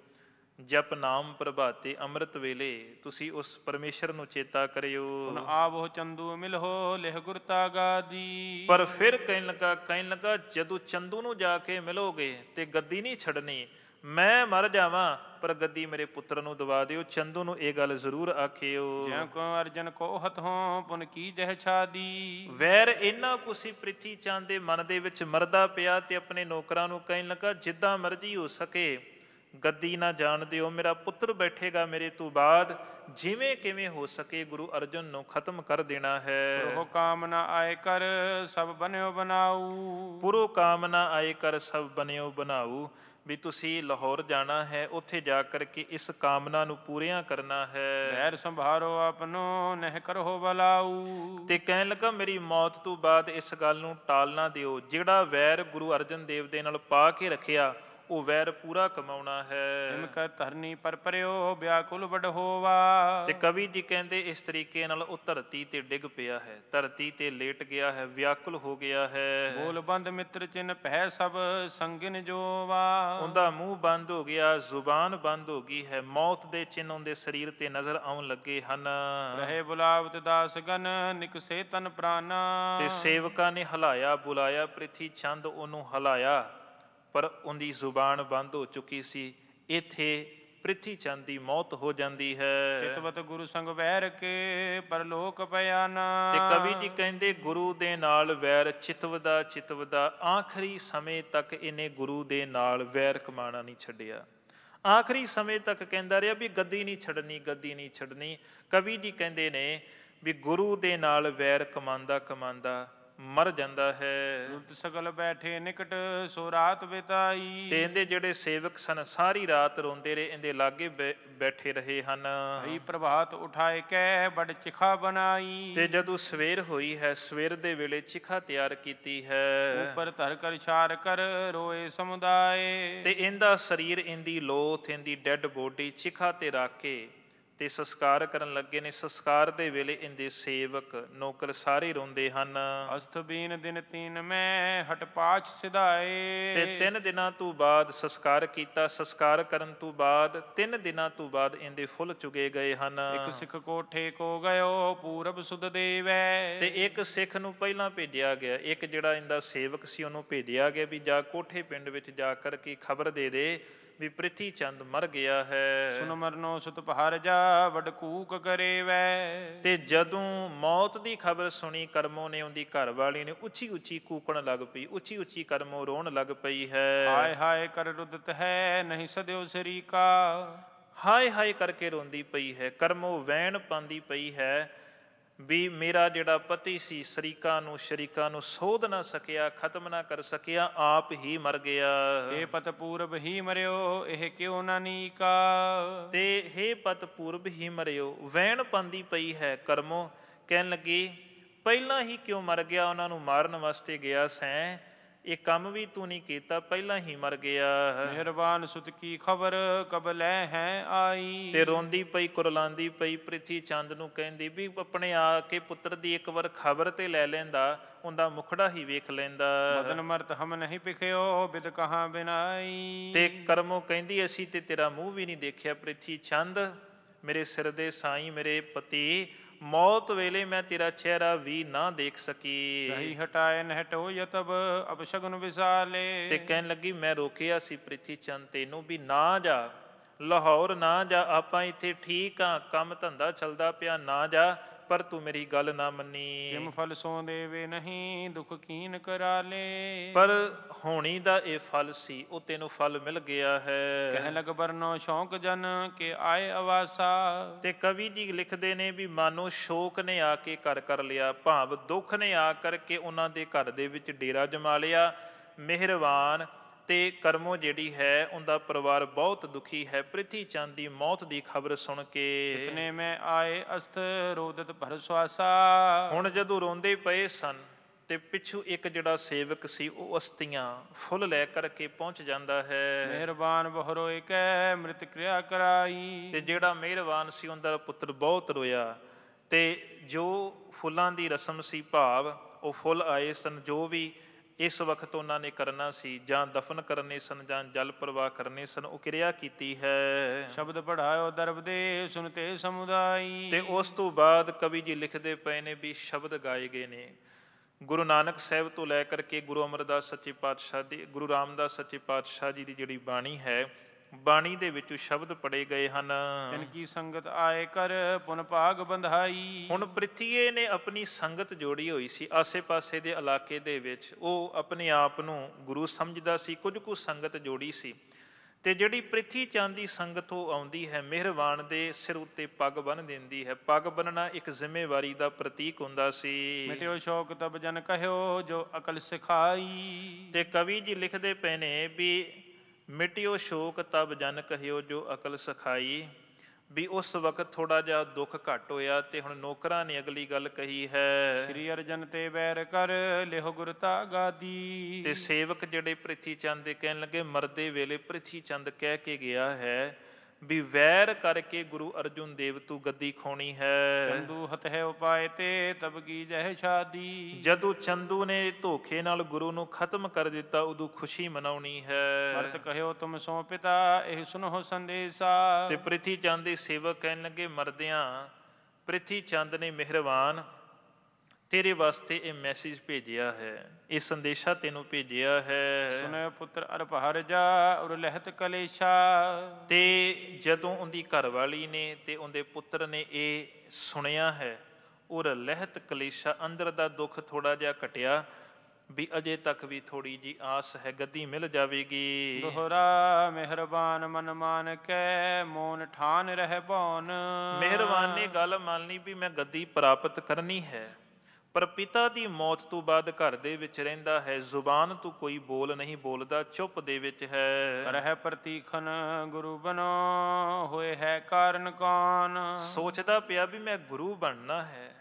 ਜਪ ਨਾਮ ਪ੍ਰਭਾਤੇ ਅੰਮ੍ਰਿਤ ਵੇਲੇ ਤੁਸੀਂ ਉਸ ਪਰਮੇਸ਼ਰ ਨੂੰ ਚੇਤਾ ਕਰਿਓ ਹੁਣ ਉਹ ਚੰਦੂ ਹੋ ਲਿਹ ਗੁਰਤਾ ਗਾਦੀ ਪਰ ਫਿਰ ਕਹਿਣ ਲੱਗਾ ਕਹਿਣ ਲੱਗਾ ਜਦੋਂ ਚੰਦੂ ਨੂੰ ਜਾ ਕੇ ਮਿਲੋਗੇ ਤੇ ਗੱਦੀ ਨਹੀਂ ਛੱਡਣੀ ਮੈਂ ਮਰ ਜਾਵਾਂ ਪਰ ਗੱਦੀ ਮੇਰੇ ਪੁੱਤਰ ਨੂੰ ਦਵਾ ਦਿਓ ਚੰਦੂ ਨੂੰ ਇਹ ਗੱਲ ਜ਼ਰੂਰ ਆਖਿਓ ਜਿਉ ਕੋ ਅਰਜਨ ਕੋ ਹਤ ਹੋ ਪੁਨ ਕੀ ਜਹ ਛਾਦੀ ਵੈਰ ਇਨਾ ਕੁਸੀ ਪ੍ਰਿਥੀ ਚੰਦ ਦੇ ਮਨ ਦੇ ਵਿੱਚ ਮਰਦਾ ਪਿਆ ਤੇ ਆਪਣੇ ਨੌਕਰਾਂ ਨੂੰ ਕਹਿਣ ਲੱਗਾ ਜਿੱਦਾਂ ਮਰਜ਼ੀ ਹੋ ਸਕੇ ਗੱਦੀ ਨਾ ਜਾਣ ਦਿਓ ਮੇਰਾ ਪੁੱਤਰ ਬੈਠੇਗਾ ਮੇਰੇ ਤੋਂ ਬਾਅਦ ਜਿਵੇਂ ਕਿਵੇਂ ਹੋ ਸਕੇ ਗੁਰੂ ਅਰਜਨ ਨੂੰ ਖਤਮ ਕਰ ਦੇਣਾ ਹੈ ਪੁਰੋ ਕਾਮਨਾ ਆਏ ਕਰ ਸਭ ਬਨਿਓ ਬਣਾਉ ਪੁਰੋ ਕਾਮਨਾ ਆਏ ਕਰ ਸਭ ਬਨਿਓ ਬਣਾਉ ਵੀ ਤੁਸੀਂ ਲਾਹੌਰ ਜਾਣਾ ਹੈ ਉੱਥੇ ਜਾ ਕਰਕੇ ਇਸ ਕਾਮਨਾ ਨੂੰ ਪੂਰਿਆ ਕਰਨਾ ਹੈ ਮਹਿਰ ਸੰਭਾਰੋ ਆਪਨੋ ਨਹਿ ਕਰੋ ਬਲਾਉ ਤੇ ਕਹਿਣ ਲੱਗਾ ਮੇਰੀ ਮੌਤ ਤੋਂ ਬਾਅਦ ਇਸ ਗੱਲ ਨੂੰ ਟਾਲਣਾ ਦਿਓ ਜਿਹੜਾ ਵੈਰ ਗੁਰੂ ਅਰਜਨ ਦੇਵ ਦੇ ਨਾਲ ਪਾ ਕੇ ਰੱਖਿਆ ਉਹ ਵੈਰ ਪੂਰਾ ਕਮਾਉਣਾ ਹੈ ਜਿਮ ਕਰ ਧਰਨੀ ਪਰਿਓ ਵਿਆਕੁਲ ਵਡ ਹੋਵਾ ਤੇ ਕਵੀ ਜੀ ਕਹਿੰਦੇ ਇਸ ਤਰੀਕੇ ਨਾਲ ਉਹ ਧਰਤੀ ਤੇ ਡਿੱਗ ਪਿਆ ਹੈ ਧਰਤੀ ਤੇ ਲੇਟ ਗਿਆ ਹੈ ਵਿਆਕੁਲ ਹੋ ਗਿਆ ਹੈ ਬੋਲ ਬੰਦ ਮਿੱਤਰ ਚਿਨ ਪਹਿ ਸਭ ਸੰਗਿਨ ਜੋਵਾ ਉਹਦਾ ਮੂੰਹ ਬੰਦ ਹੋ ਗਿਆ ਜ਼ੁਬਾਨ ਬੰਦ ਹੋ ਗਈ ਹੈ ਮੌਤ ਦੇ ਚਿੰਨ ਉਹਦੇ ਸਰੀਰ ਤੇ ਨਜ਼ਰ ਆਉਣ ਲੱਗੇ ਹਨ ਰਹੇ ਬੁਲਾਵਤ ਦਾਸ ਗਨ ਨਿਕਸੇ ਤਨ ਪ੍ਰਾਨਾ ਤੇ ਸੇਵਕਾਂ ਨੇ ਹਲਾਇਆ ਬੁਲਾਇਆ ਪ੍ਰਿਥੀ ਚੰਦ ਉਹਨੂੰ ਹਲਾਇਆ ਪਰ ਉਹਦੀ ਜ਼ੁਬਾਨ ਬੰਦ ਹੋ ਚੁੱਕੀ ਸੀ ਇਥੇ ਪ੍ਰਿਥੀ ਚੰਦ ਦੀ ਮੌਤ ਹੋ ਜਾਂਦੀ ਹੈ ਚਿਤਵਤ ਗੁਰੂ ਸੰਗ ਵੈਰ ਕੇ ਪਰਲੋਕ ਪਿਆਨਾ ਤੇ ਕਵੀ ਜੀ ਕਹਿੰਦੇ ਗੁਰੂ ਦੇ ਨਾਲ ਵੈਰ ਚਿਤਵਦਾ ਚਿਤਵਦਾ ਆਖਰੀ ਸਮੇਂ ਤੱਕ ਇਹਨੇ ਗੁਰੂ ਦੇ ਨਾਲ ਵੈਰ ਕਮਾਣਾ ਨਹੀਂ ਛੱਡਿਆ ਆਖਰੀ ਸਮੇਂ ਤੱਕ ਕਹਿੰਦਾ ਰਿਹਾ ਵੀ ਗੱਦੀ ਨਹੀਂ ਛੱਡਣੀ ਗੱਦੀ ਨਹੀਂ ਛੱਡਣੀ ਕਵੀ ਜੀ ਕਹਿੰਦੇ ਨੇ ਵੀ ਗੁਰੂ ਦੇ ਨਾਲ ਵੈਰ ਕਮਾਂਦਾ ਕਮਾਂਦਾ ਮਰ ਜਾਂਦਾ ਹੈ ਉਲਟ ਸਗਲ ਬੈਠੇ ਨਿਕਟ ਸੋ ਰਾਤ ਬਿਤਾਈ ਤੇ ਇਹਦੇ ਜਿਹੜੇ ਸੇਵਕ ਸਨ ਸਾਰੀ ਰਾਤ ਰੋਂਦੇ ਰਹੇ ਇਹਦੇ ਲਾਗੇ ਬੈਠੇ ਰਹੇ ਹਨ ਭਈ ਪ੍ਰਭਾਤ ਉਠਾਏ ਕੈ ਬੜ ਚਿਖਾ ਬਣਾਈ ਤੇ ਜਦੋਂ ਸਵੇਰ ਹੋਈ ਹੈ ਸਵੇਰ ਦੇ ਵੇਲੇ ਚਿਖਾ ਤਿਆਰ ਕੀਤੀ ਹੈ ਉਪਰ ਧਰ ਕਰ ਛਾਰ ਕਰ ਰੋਏ ਸਮੁਦਾਏ ਤੇ ਇਹਦਾ ਸਰੀਰ ਇਹਦੀ ਲੋਥ ਇਹਦੀ ਡੈੱਡ ਬੋਡੀ ਚਿਖਾ ਤੇ ਰੱਖ ਕੇ ਤੇ ਸੰਸਕਾਰ ਕਰਨ ਲੱਗੇ ਨੇ ਸੰਸਕਾਰ ਦੇ ਵੇਲੇ ਇੰਦੇ ਸੇਵਕ ਨੌਕਰ ਸਾਰੇ ਰੋਂਦੇ ਹਨ ਅਸਥਬੀਨ ਦਿਨ ਤੀਨ ਮੈਂ ਪਾਛ ਸਿਧਾਏ ਤੇ ਤਿੰਨ ਦਿਨਾਂ ਤੋਂ ਬਾਅਦ ਸੰਸਕਾਰ ਕੀਤਾ ਸੰਸਕਾਰ ਕਰਨ ਤੋਂ ਬਾਅਦ ਤਿੰਨ ਦਿਨਾਂ ਤੋਂ ਬਾਅਦ ਇੰਦੇ ਫੁੱਲ ਚੁਗੇ ਗਏ ਹਨ ਇੱਕ ਸਿੱਖ ਕੋਠੇ ਕੋ ਗਇਓ ਪੂਰਬ ਸੁਧ ਦੇਵੈ ਤੇ ਇੱਕ ਸਿੱਖ ਨੂੰ ਪਹਿਲਾਂ ਭੇਜਿਆ ਗਿਆ ਇੱਕ ਜਿਹੜਾ ਇੰਦਾ ਸੇਵਕ ਸੀ ਉਹਨੂੰ ਭੇਜਿਆ ਗਿਆ ਵੀ ਜਾ ਕੋਠੇ ਪਿੰਡ ਵਿੱਚ ਜਾ ਕਰਕੇ ਖਬਰ ਦੇ ਦੇ ਵੀ ਪ੍ਰਿਥੀ ਚੰਦ ਮਰ ਗਿਆ ਹੈ ਸੁਨ ਮਰਨੋ ਸੁਤ ਪਹਰ ਜਾ ਵਡ ਕੂਕ ਕਰੇਵੈ ਤੇ ਜਦੋਂ ਮੌਤ ਦੀ ਖਬਰ ਸੁਣੀ ਕਰਮੋ ਨੇ ਉਹਦੀ ਘਰ ਵਾਲੀ ਨੇ ਉੱਚੀ ਉੱਚੀ ਕੂਕਣ ਲੱਗ ਪਈ ਉੱਚੀ ਉੱਚੀ ਕਰਮੋ ਰੋਣ ਲੱਗ ਪਈ ਹੈ ਹਾਏ ਹਾਏ ਕਰ ਰੁਦਤ ਹੈ ਨਹੀਂ ਸਦਿਓ ਸਰੀਕਾ ਹਾਏ ਹਾਏ ਕਰਕੇ ਰੋਂਦੀ ਪਈ ਹੈ ਕਰਮੋ ਵੈਣ ਪਾਉਂਦੀ ਪਈ ਹੈ ਵੀ ਮੇਰਾ ਜਿਹੜਾ ਪਤੀ ਸੀ ਸ਼ਰੀਕਾ ਨੂੰ ਸ਼ਰੀਕਾ ਨੂੰ ਸੋਧ ਨਾ ਸਕਿਆ ਖਤਮ ਨਾ ਕਰ ਸਕਿਆ ਆਪ ਹੀ ਮਰ ਗਿਆ ਇਹ ਪਤ ਪੂਰਬ ਹੀ ਮਰਿਓ ਇਹ ਕਿਉ ਨਾ ਨੀਕਾ ਤੇ ਹੇ ਪਤ ਪੂਰਬ ਹੀ ਮਰਿਓ ਵੈਣ ਪੰਦੀ ਪਈ ਹੈ ਕਰਮੋ ਕਹਿਣ ਲੱਗੀ ਪਹਿਲਾਂ ਹੀ ਕਿਉ ਮਰ ਗਿਆ ਉਹਨਾਂ ਨੂੰ ਮਾਰਨ ਵਾਸਤੇ ਗਿਆ ਸੈਂ ਇਹ ਕੰਮ ਵੀ ਤੂੰ ਨਹੀਂ ਕੀਤਾ ਪਹਿਲਾਂ ਹੀ ਮਰ ਗਿਆ ਮਿਹਰਬਾਨ ਸੁਤ ਕੀ ਖਬਰ ਲੈ ਹੈ ਆਈ ਤੇ ਰੋਂਦੀ ਪਈ ਕੁਰਲਾਂਦੀ ਪਈ ਪ੍ਰਿਥੀ ਚੰਦ ਨੂੰ ਕਹਿੰਦੀ ਵੀ ਆਪਣੇ ਆ ਕੇ ਪੁੱਤਰ ਦੀ ਇੱਕ ਵਾਰ ਖਬਰ ਤੇ ਲੈ ਲੈਂਦਾ ਉਹਦਾ ਮੁਖੜਾ ਹੀ ਵੇਖ ਲੈਂਦਾ ਮਦਨ ਮਰਤ ਹਮ ਨਹੀਂ ਪਿਖਿਓ ਬਿਦ ਕਹਾ ਬਿਨਾਈ ਤੇ ਕਰਮੋ ਕਹਿੰਦੀ ਅਸੀਂ ਤੇ ਤੇਰਾ ਮੂੰਹ ਵੀ ਨਹੀਂ ਦੇਖਿਆ ਪ੍ਰਿਥੀ ਚੰਦ ਮੇਰੇ ਸਿਰ ਦੇ ਸਾਈ ਮੇਰੇ ਪਤੀ ਮੌਤ ਵੇਲੇ ਮੈਂ ਤੇਰਾ ਚਿਹਰਾ ਵੀ ਨਾ ਦੇਖ ਸਕੀ ਨਹੀਂ ਹਟਾਏ ਨਹਟੋ ਯਤਬ ਤਬ ਅਪਸ਼ਗਨ ਵਿਸਾਲੇ ਤੇ ਕਹਿਣ ਲੱਗੀ ਮੈਂ ਰੋਕਿਆ ਸੀ ਪ੍ਰਿਥੀ ਚੰਦ ਤੈਨੂੰ ਵੀ ਨਾ ਜਾ ਲਾਹੌਰ ਨਾ ਜਾ ਆਪਾਂ ਇੱਥੇ ਠੀਕ ਆ ਕੰਮ ਧੰਦਾ ਚੱਲਦਾ ਪਿਆ ਨਾ ਜਾ ਪਰ ਤੂੰ ਮੇਰੀ ਗੱਲ ਨਾ ਮੰਨੀ ਕਿਮ ਫਲ ਸੋ ਦੇਵੇ ਨਹੀਂ ਦੁਖ ਕੀਨ ਕਰਾਲੇ ਪਰ ਹੋਣੀ ਦਾ ਇਹ ਫਲ ਸੀ ਉਹ ਤੈਨੂੰ ਫਲ ਮਿਲ ਗਿਆ ਹੈ ਕਹਿ ਲਗ ਬਰਨੋ ਸ਼ੌਕ ਜਨ ਕੇ ਆਏ ਆਵਾਸਾ ਤੇ ਕਵੀ ਜੀ ਲਿਖਦੇ ਨੇ ਵੀ ਮਾਨੋ ਸ਼ੋਕ ਨੇ ਆ ਕੇ ਕਰ ਕਰ ਲਿਆ ਭਾਵ ਦੁੱਖ ਨੇ ਆ ਕਰਕੇ ਉਹਨਾਂ ਦੇ ਘਰ ਦੇ ਵਿੱਚ ਡੇਰਾ ਜਮਾ ਲਿਆ ਮਿਹਰਬਾਨ ਤੇ ਕਰਮੋ ਜਿਹੜੀ ਹੈ ਉਹਦਾ ਪਰਿਵਾਰ ਬਹੁਤ ਦੁਖੀ ਹੈ ਪ੍ਰਿਥੀ ਚੰਦ ਦੀ ਮੌਤ ਦੀ ਖਬਰ ਸੁਣ ਕੇ ਇਤਨੇ ਮੈਂ ਆਏ ਅਸਥ ਰੋਦਤ ਭਰਸਵਾਸਾ ਹੁਣ ਜਦੋਂ ਰੋਂਦੇ ਪਏ ਸਨ ਤੇ ਪਿੱਛੂ ਇੱਕ ਜਿਹੜਾ ਸੇਵਕ ਸੀ ਉਹ ਅਸਤੀਆਂ ਫੁੱਲ ਲੈ ਕਰਕੇ ਪਹੁੰਚ ਜਾਂਦਾ ਹੈ ਮਿਹਰਬਾਨ ਬਹੁ ਰੋਇ ਕੈ ਮ੍ਰਿਤ ਕਿਰਿਆ ਕਰਾਈ ਤੇ ਜਿਹੜਾ ਮਿਹਰਬਾਨ ਸੀ ਉਹਦਾ ਪੁੱਤਰ ਬਹੁਤ ਰੋਇਆ ਤੇ ਜੋ ਫੁੱਲਾਂ ਦੀ ਰਸਮ ਸੀ ਭਾਵ ਉਹ ਫੁੱਲ ਆਏ ਸਨ ਜੋ ਵੀ ਇਸ ਵਕਤ ਉਹਨਾਂ ਨੇ ਕਰਨਾ ਸੀ ਜਾਂ ਦਫਨ ਕਰਨੇ ਸਨ ਜਾਂ ਜਲ ਪ੍ਰਵਾਹ ਕਰਨੇ ਸਨ ਉਹ ਕਿਰਿਆ ਕੀਤੀ ਹੈ ਸ਼ਬਦ ਪੜਾਇਓ ਦਰਬਦੇ ਸੁਨਤੇ ਸਮੁਦਾਈ ਤੇ ਉਸ ਤੋਂ ਬਾਅਦ ਕਵੀ ਜੀ ਲਿਖਦੇ ਪਏ ਨੇ ਵੀ ਸ਼ਬਦ ਗਾਏ ਗਏ ਨੇ ਗੁਰੂ ਨਾਨਕ ਸਾਹਿਬ ਤੋਂ ਲੈ ਕਰਕੇ ਗੁਰੂ ਅਮਰਦਾਸ ਸੱਚੇ ਪਾਤਸ਼ਾਹ ਦੀ ਗੁਰੂ ਰਾਮਦਾਸ ਸੱਚੇ ਪਾਤਸ਼ਾਹ ਜੀ ਦੀ ਜਿਹੜੀ ਬਾਣੀ ਹੈ ਬਾਣੀ ਦੇ ਵਿੱਚੋਂ ਸ਼ਬਦ ਪੜੇ ਗਏ ਹਨ ਤਿਨ ਕੀ ਸੰਗਤ ਆਏ ਕਰ ਪੁਨ ਭਾਗ ਬੰਧਾਈ ਹੁਣ ਪ੍ਰਿਥੀਏ ਨੇ ਆਪਣੀ ਸੰਗਤ ਜੋੜੀ ਹੋਈ ਸੀ ਆਸੇ-ਪਾਸੇ ਦੇ ਇਲਾਕੇ ਦੇ ਵਿੱਚ ਉਹ ਆਪਣੇ ਆਪ ਨੂੰ ਗੁਰੂ ਸਮਝਦਾ ਸੀ ਕੁਝ ਕੁ ਸੰਗਤ ਜੋੜੀ ਸੀ ਤੇ ਜਿਹੜੀ ਪ੍ਰਿਥੀ ਚੰਦ ਦੀ ਸੰਗਤ ਉਹ ਆਉਂਦੀ ਹੈ ਮਿਹਰਬਾਨ ਦੇ ਸਿਰ ਉੱਤੇ ਪੱਗ ਬੰਨ ਦਿੰਦੀ ਹੈ ਪੱਗ ਬੰਨਣਾ ਇੱਕ ਜ਼ਿੰਮੇਵਾਰੀ ਦਾ ਪ੍ਰਤੀਕ ਹੁੰਦਾ ਸੀ ਮਿਟਿਓ ਸ਼ੋਕ ਤਬ ਜਨ ਕਹਿਓ ਜੋ ਅਕਲ ਸਿਖਾਈ ਤੇ ਕਵੀ ਜੀ ਲਿਖਦੇ ਪਏ ਨੇ ਵੀ ਮਿਟਿਓ ਸ਼ੋਕ ਤਬ ਜਨ ਕਹਿਓ ਜੋ ਅਕਲ ਸਖਾਈ ਵੀ ਉਸ ਵਕਤ ਥੋੜਾ ਜਿਹਾ ਦੁੱਖ ਘਟ ਹੋਇਆ ਤੇ ਹੁਣ ਨੌਕਰਾਂ ਨੇ ਅਗਲੀ ਗੱਲ ਕਹੀ ਹੈ ਸ੍ਰੀ ਅਰਜਨ ਤੇ ਬੈਰ ਕਰ ਲਿਹੋ ਗੁਰਤਾ ਗਾਦੀ ਤੇ ਸੇਵਕ ਜਿਹੜੇ ਪ੍ਰਿਥੀ ਚੰਦ ਦੇ ਕਹਿਣ ਲੱਗੇ ਮਰਦੇ ਵੇਲੇ ਪ੍ਰਿਥੀ ਚੰਦ ਕਹਿ ਕੇ ਗਿਆ ਹੈ ਵੀ ਵੈਰ ਕਰਕੇ ਗੁਰੂ ਅਰਜੁਨ ਦੇਵ ਤੂੰ ਗੱਦੀ ਖੋਣੀ ਹੈ ਚੰਦੂ ਹਤ ਹੈ ਉਪਾਏ ਤੇ ਤਬ ਕੀ ਜਹ ਸ਼ਾਦੀ ਜਦੋਂ ਚੰਦੂ ਨੇ ਧੋਖੇ ਨਾਲ ਗੁਰੂ ਨੂੰ ਖਤਮ ਕਰ ਦਿੱਤਾ ਉਦੋਂ ਖੁਸ਼ੀ ਮਨਾਉਣੀ ਹੈ ਮਰਤ ਕਹਿਓ ਤੁਮ ਸੋ ਪਿਤਾ ਇਹ ਸੁਨੋ ਸੰਦੇਸਾ ਤੇ ਪ੍ਰਿਥੀ ਚੰਦ ਦੇ ਸੇਵਕ ਕਹਿਣ ਲੱਗੇ ਮਰਦਿਆਂ ਪ੍ਰਿਥੀ ਚੰਦ ਨੇ ਮਿਹਰਬਾਨ ਤੇਰੇ ਵਾਸਤੇ ਇਹ ਮੈਸੇਜ ਭੇਜਿਆ ਹੈ ਇਹ ਸੰਦੇਸ਼ਾ ਤੈਨੂੰ ਭੇਜਿਆ ਹੈ ਸੁਣਿਓ ਪੁੱਤਰ ਅਰਪ ਹਰ ਜਾ ਔਰ ਲਹਿਤ ਕਲੇਸ਼ਾ ਤੇ ਜਦੋਂ ਉਹਦੀ ਘਰਵਾਲੀ ਨੇ ਤੇ ਉਹਦੇ ਪੁੱਤਰ ਨੇ ਇਹ ਸੁਣਿਆ ਹੈ ਔਰ ਲਹਿਤ ਕਲੇਸ਼ਾ ਅੰਦਰ ਦਾ ਦੁੱਖ ਥੋੜਾ ਜਿਹਾ ਘਟਿਆ ਵੀ ਅਜੇ ਤੱਕ ਵੀ ਥੋੜੀ ਜੀ ਆਸ ਹੈ ਗੱਦੀ ਮਿਲ ਜਾਵੇਗੀ ਦੋਹਰਾ ਮਿਹਰਬਾਨ ਮਨ ਮਾਨ ਕੈ ਮੋਨ ਠਾਨ ਰਹਿ ਭੌਨ ਮਿਹਰਬਾਨ ਨੇ ਗੱਲ ਮੰਨ ਲਈ ਵੀ ਮੈਂ ਗੱਦੀ ਪ੍ਰਾਪਤ ਕਰਨੀ ਹੈ ਪਰ ਪਿਤਾ ਦੀ ਮੌਤ ਤੋਂ ਬਾਅਦ ਘਰ ਦੇ ਵਿੱਚ ਰਹਿੰਦਾ ਹੈ ਜ਼ੁਬਾਨ ਤੋਂ ਕੋਈ ਬੋਲ ਨਹੀਂ ਬੋਲਦਾ ਚੁੱਪ ਦੇ ਵਿੱਚ ਹੈ ਰਹਿ ਪ੍ਰਤੀਖਨ ਗੁਰੂ ਬਨੋ ਹੋਏ ਹੈ ਕਾਰਨ ਕੌਣ ਸੋਚਦਾ ਪਿਆ ਵੀ ਮੈਂ ਗੁਰੂ ਬਣਨਾ ਹੈ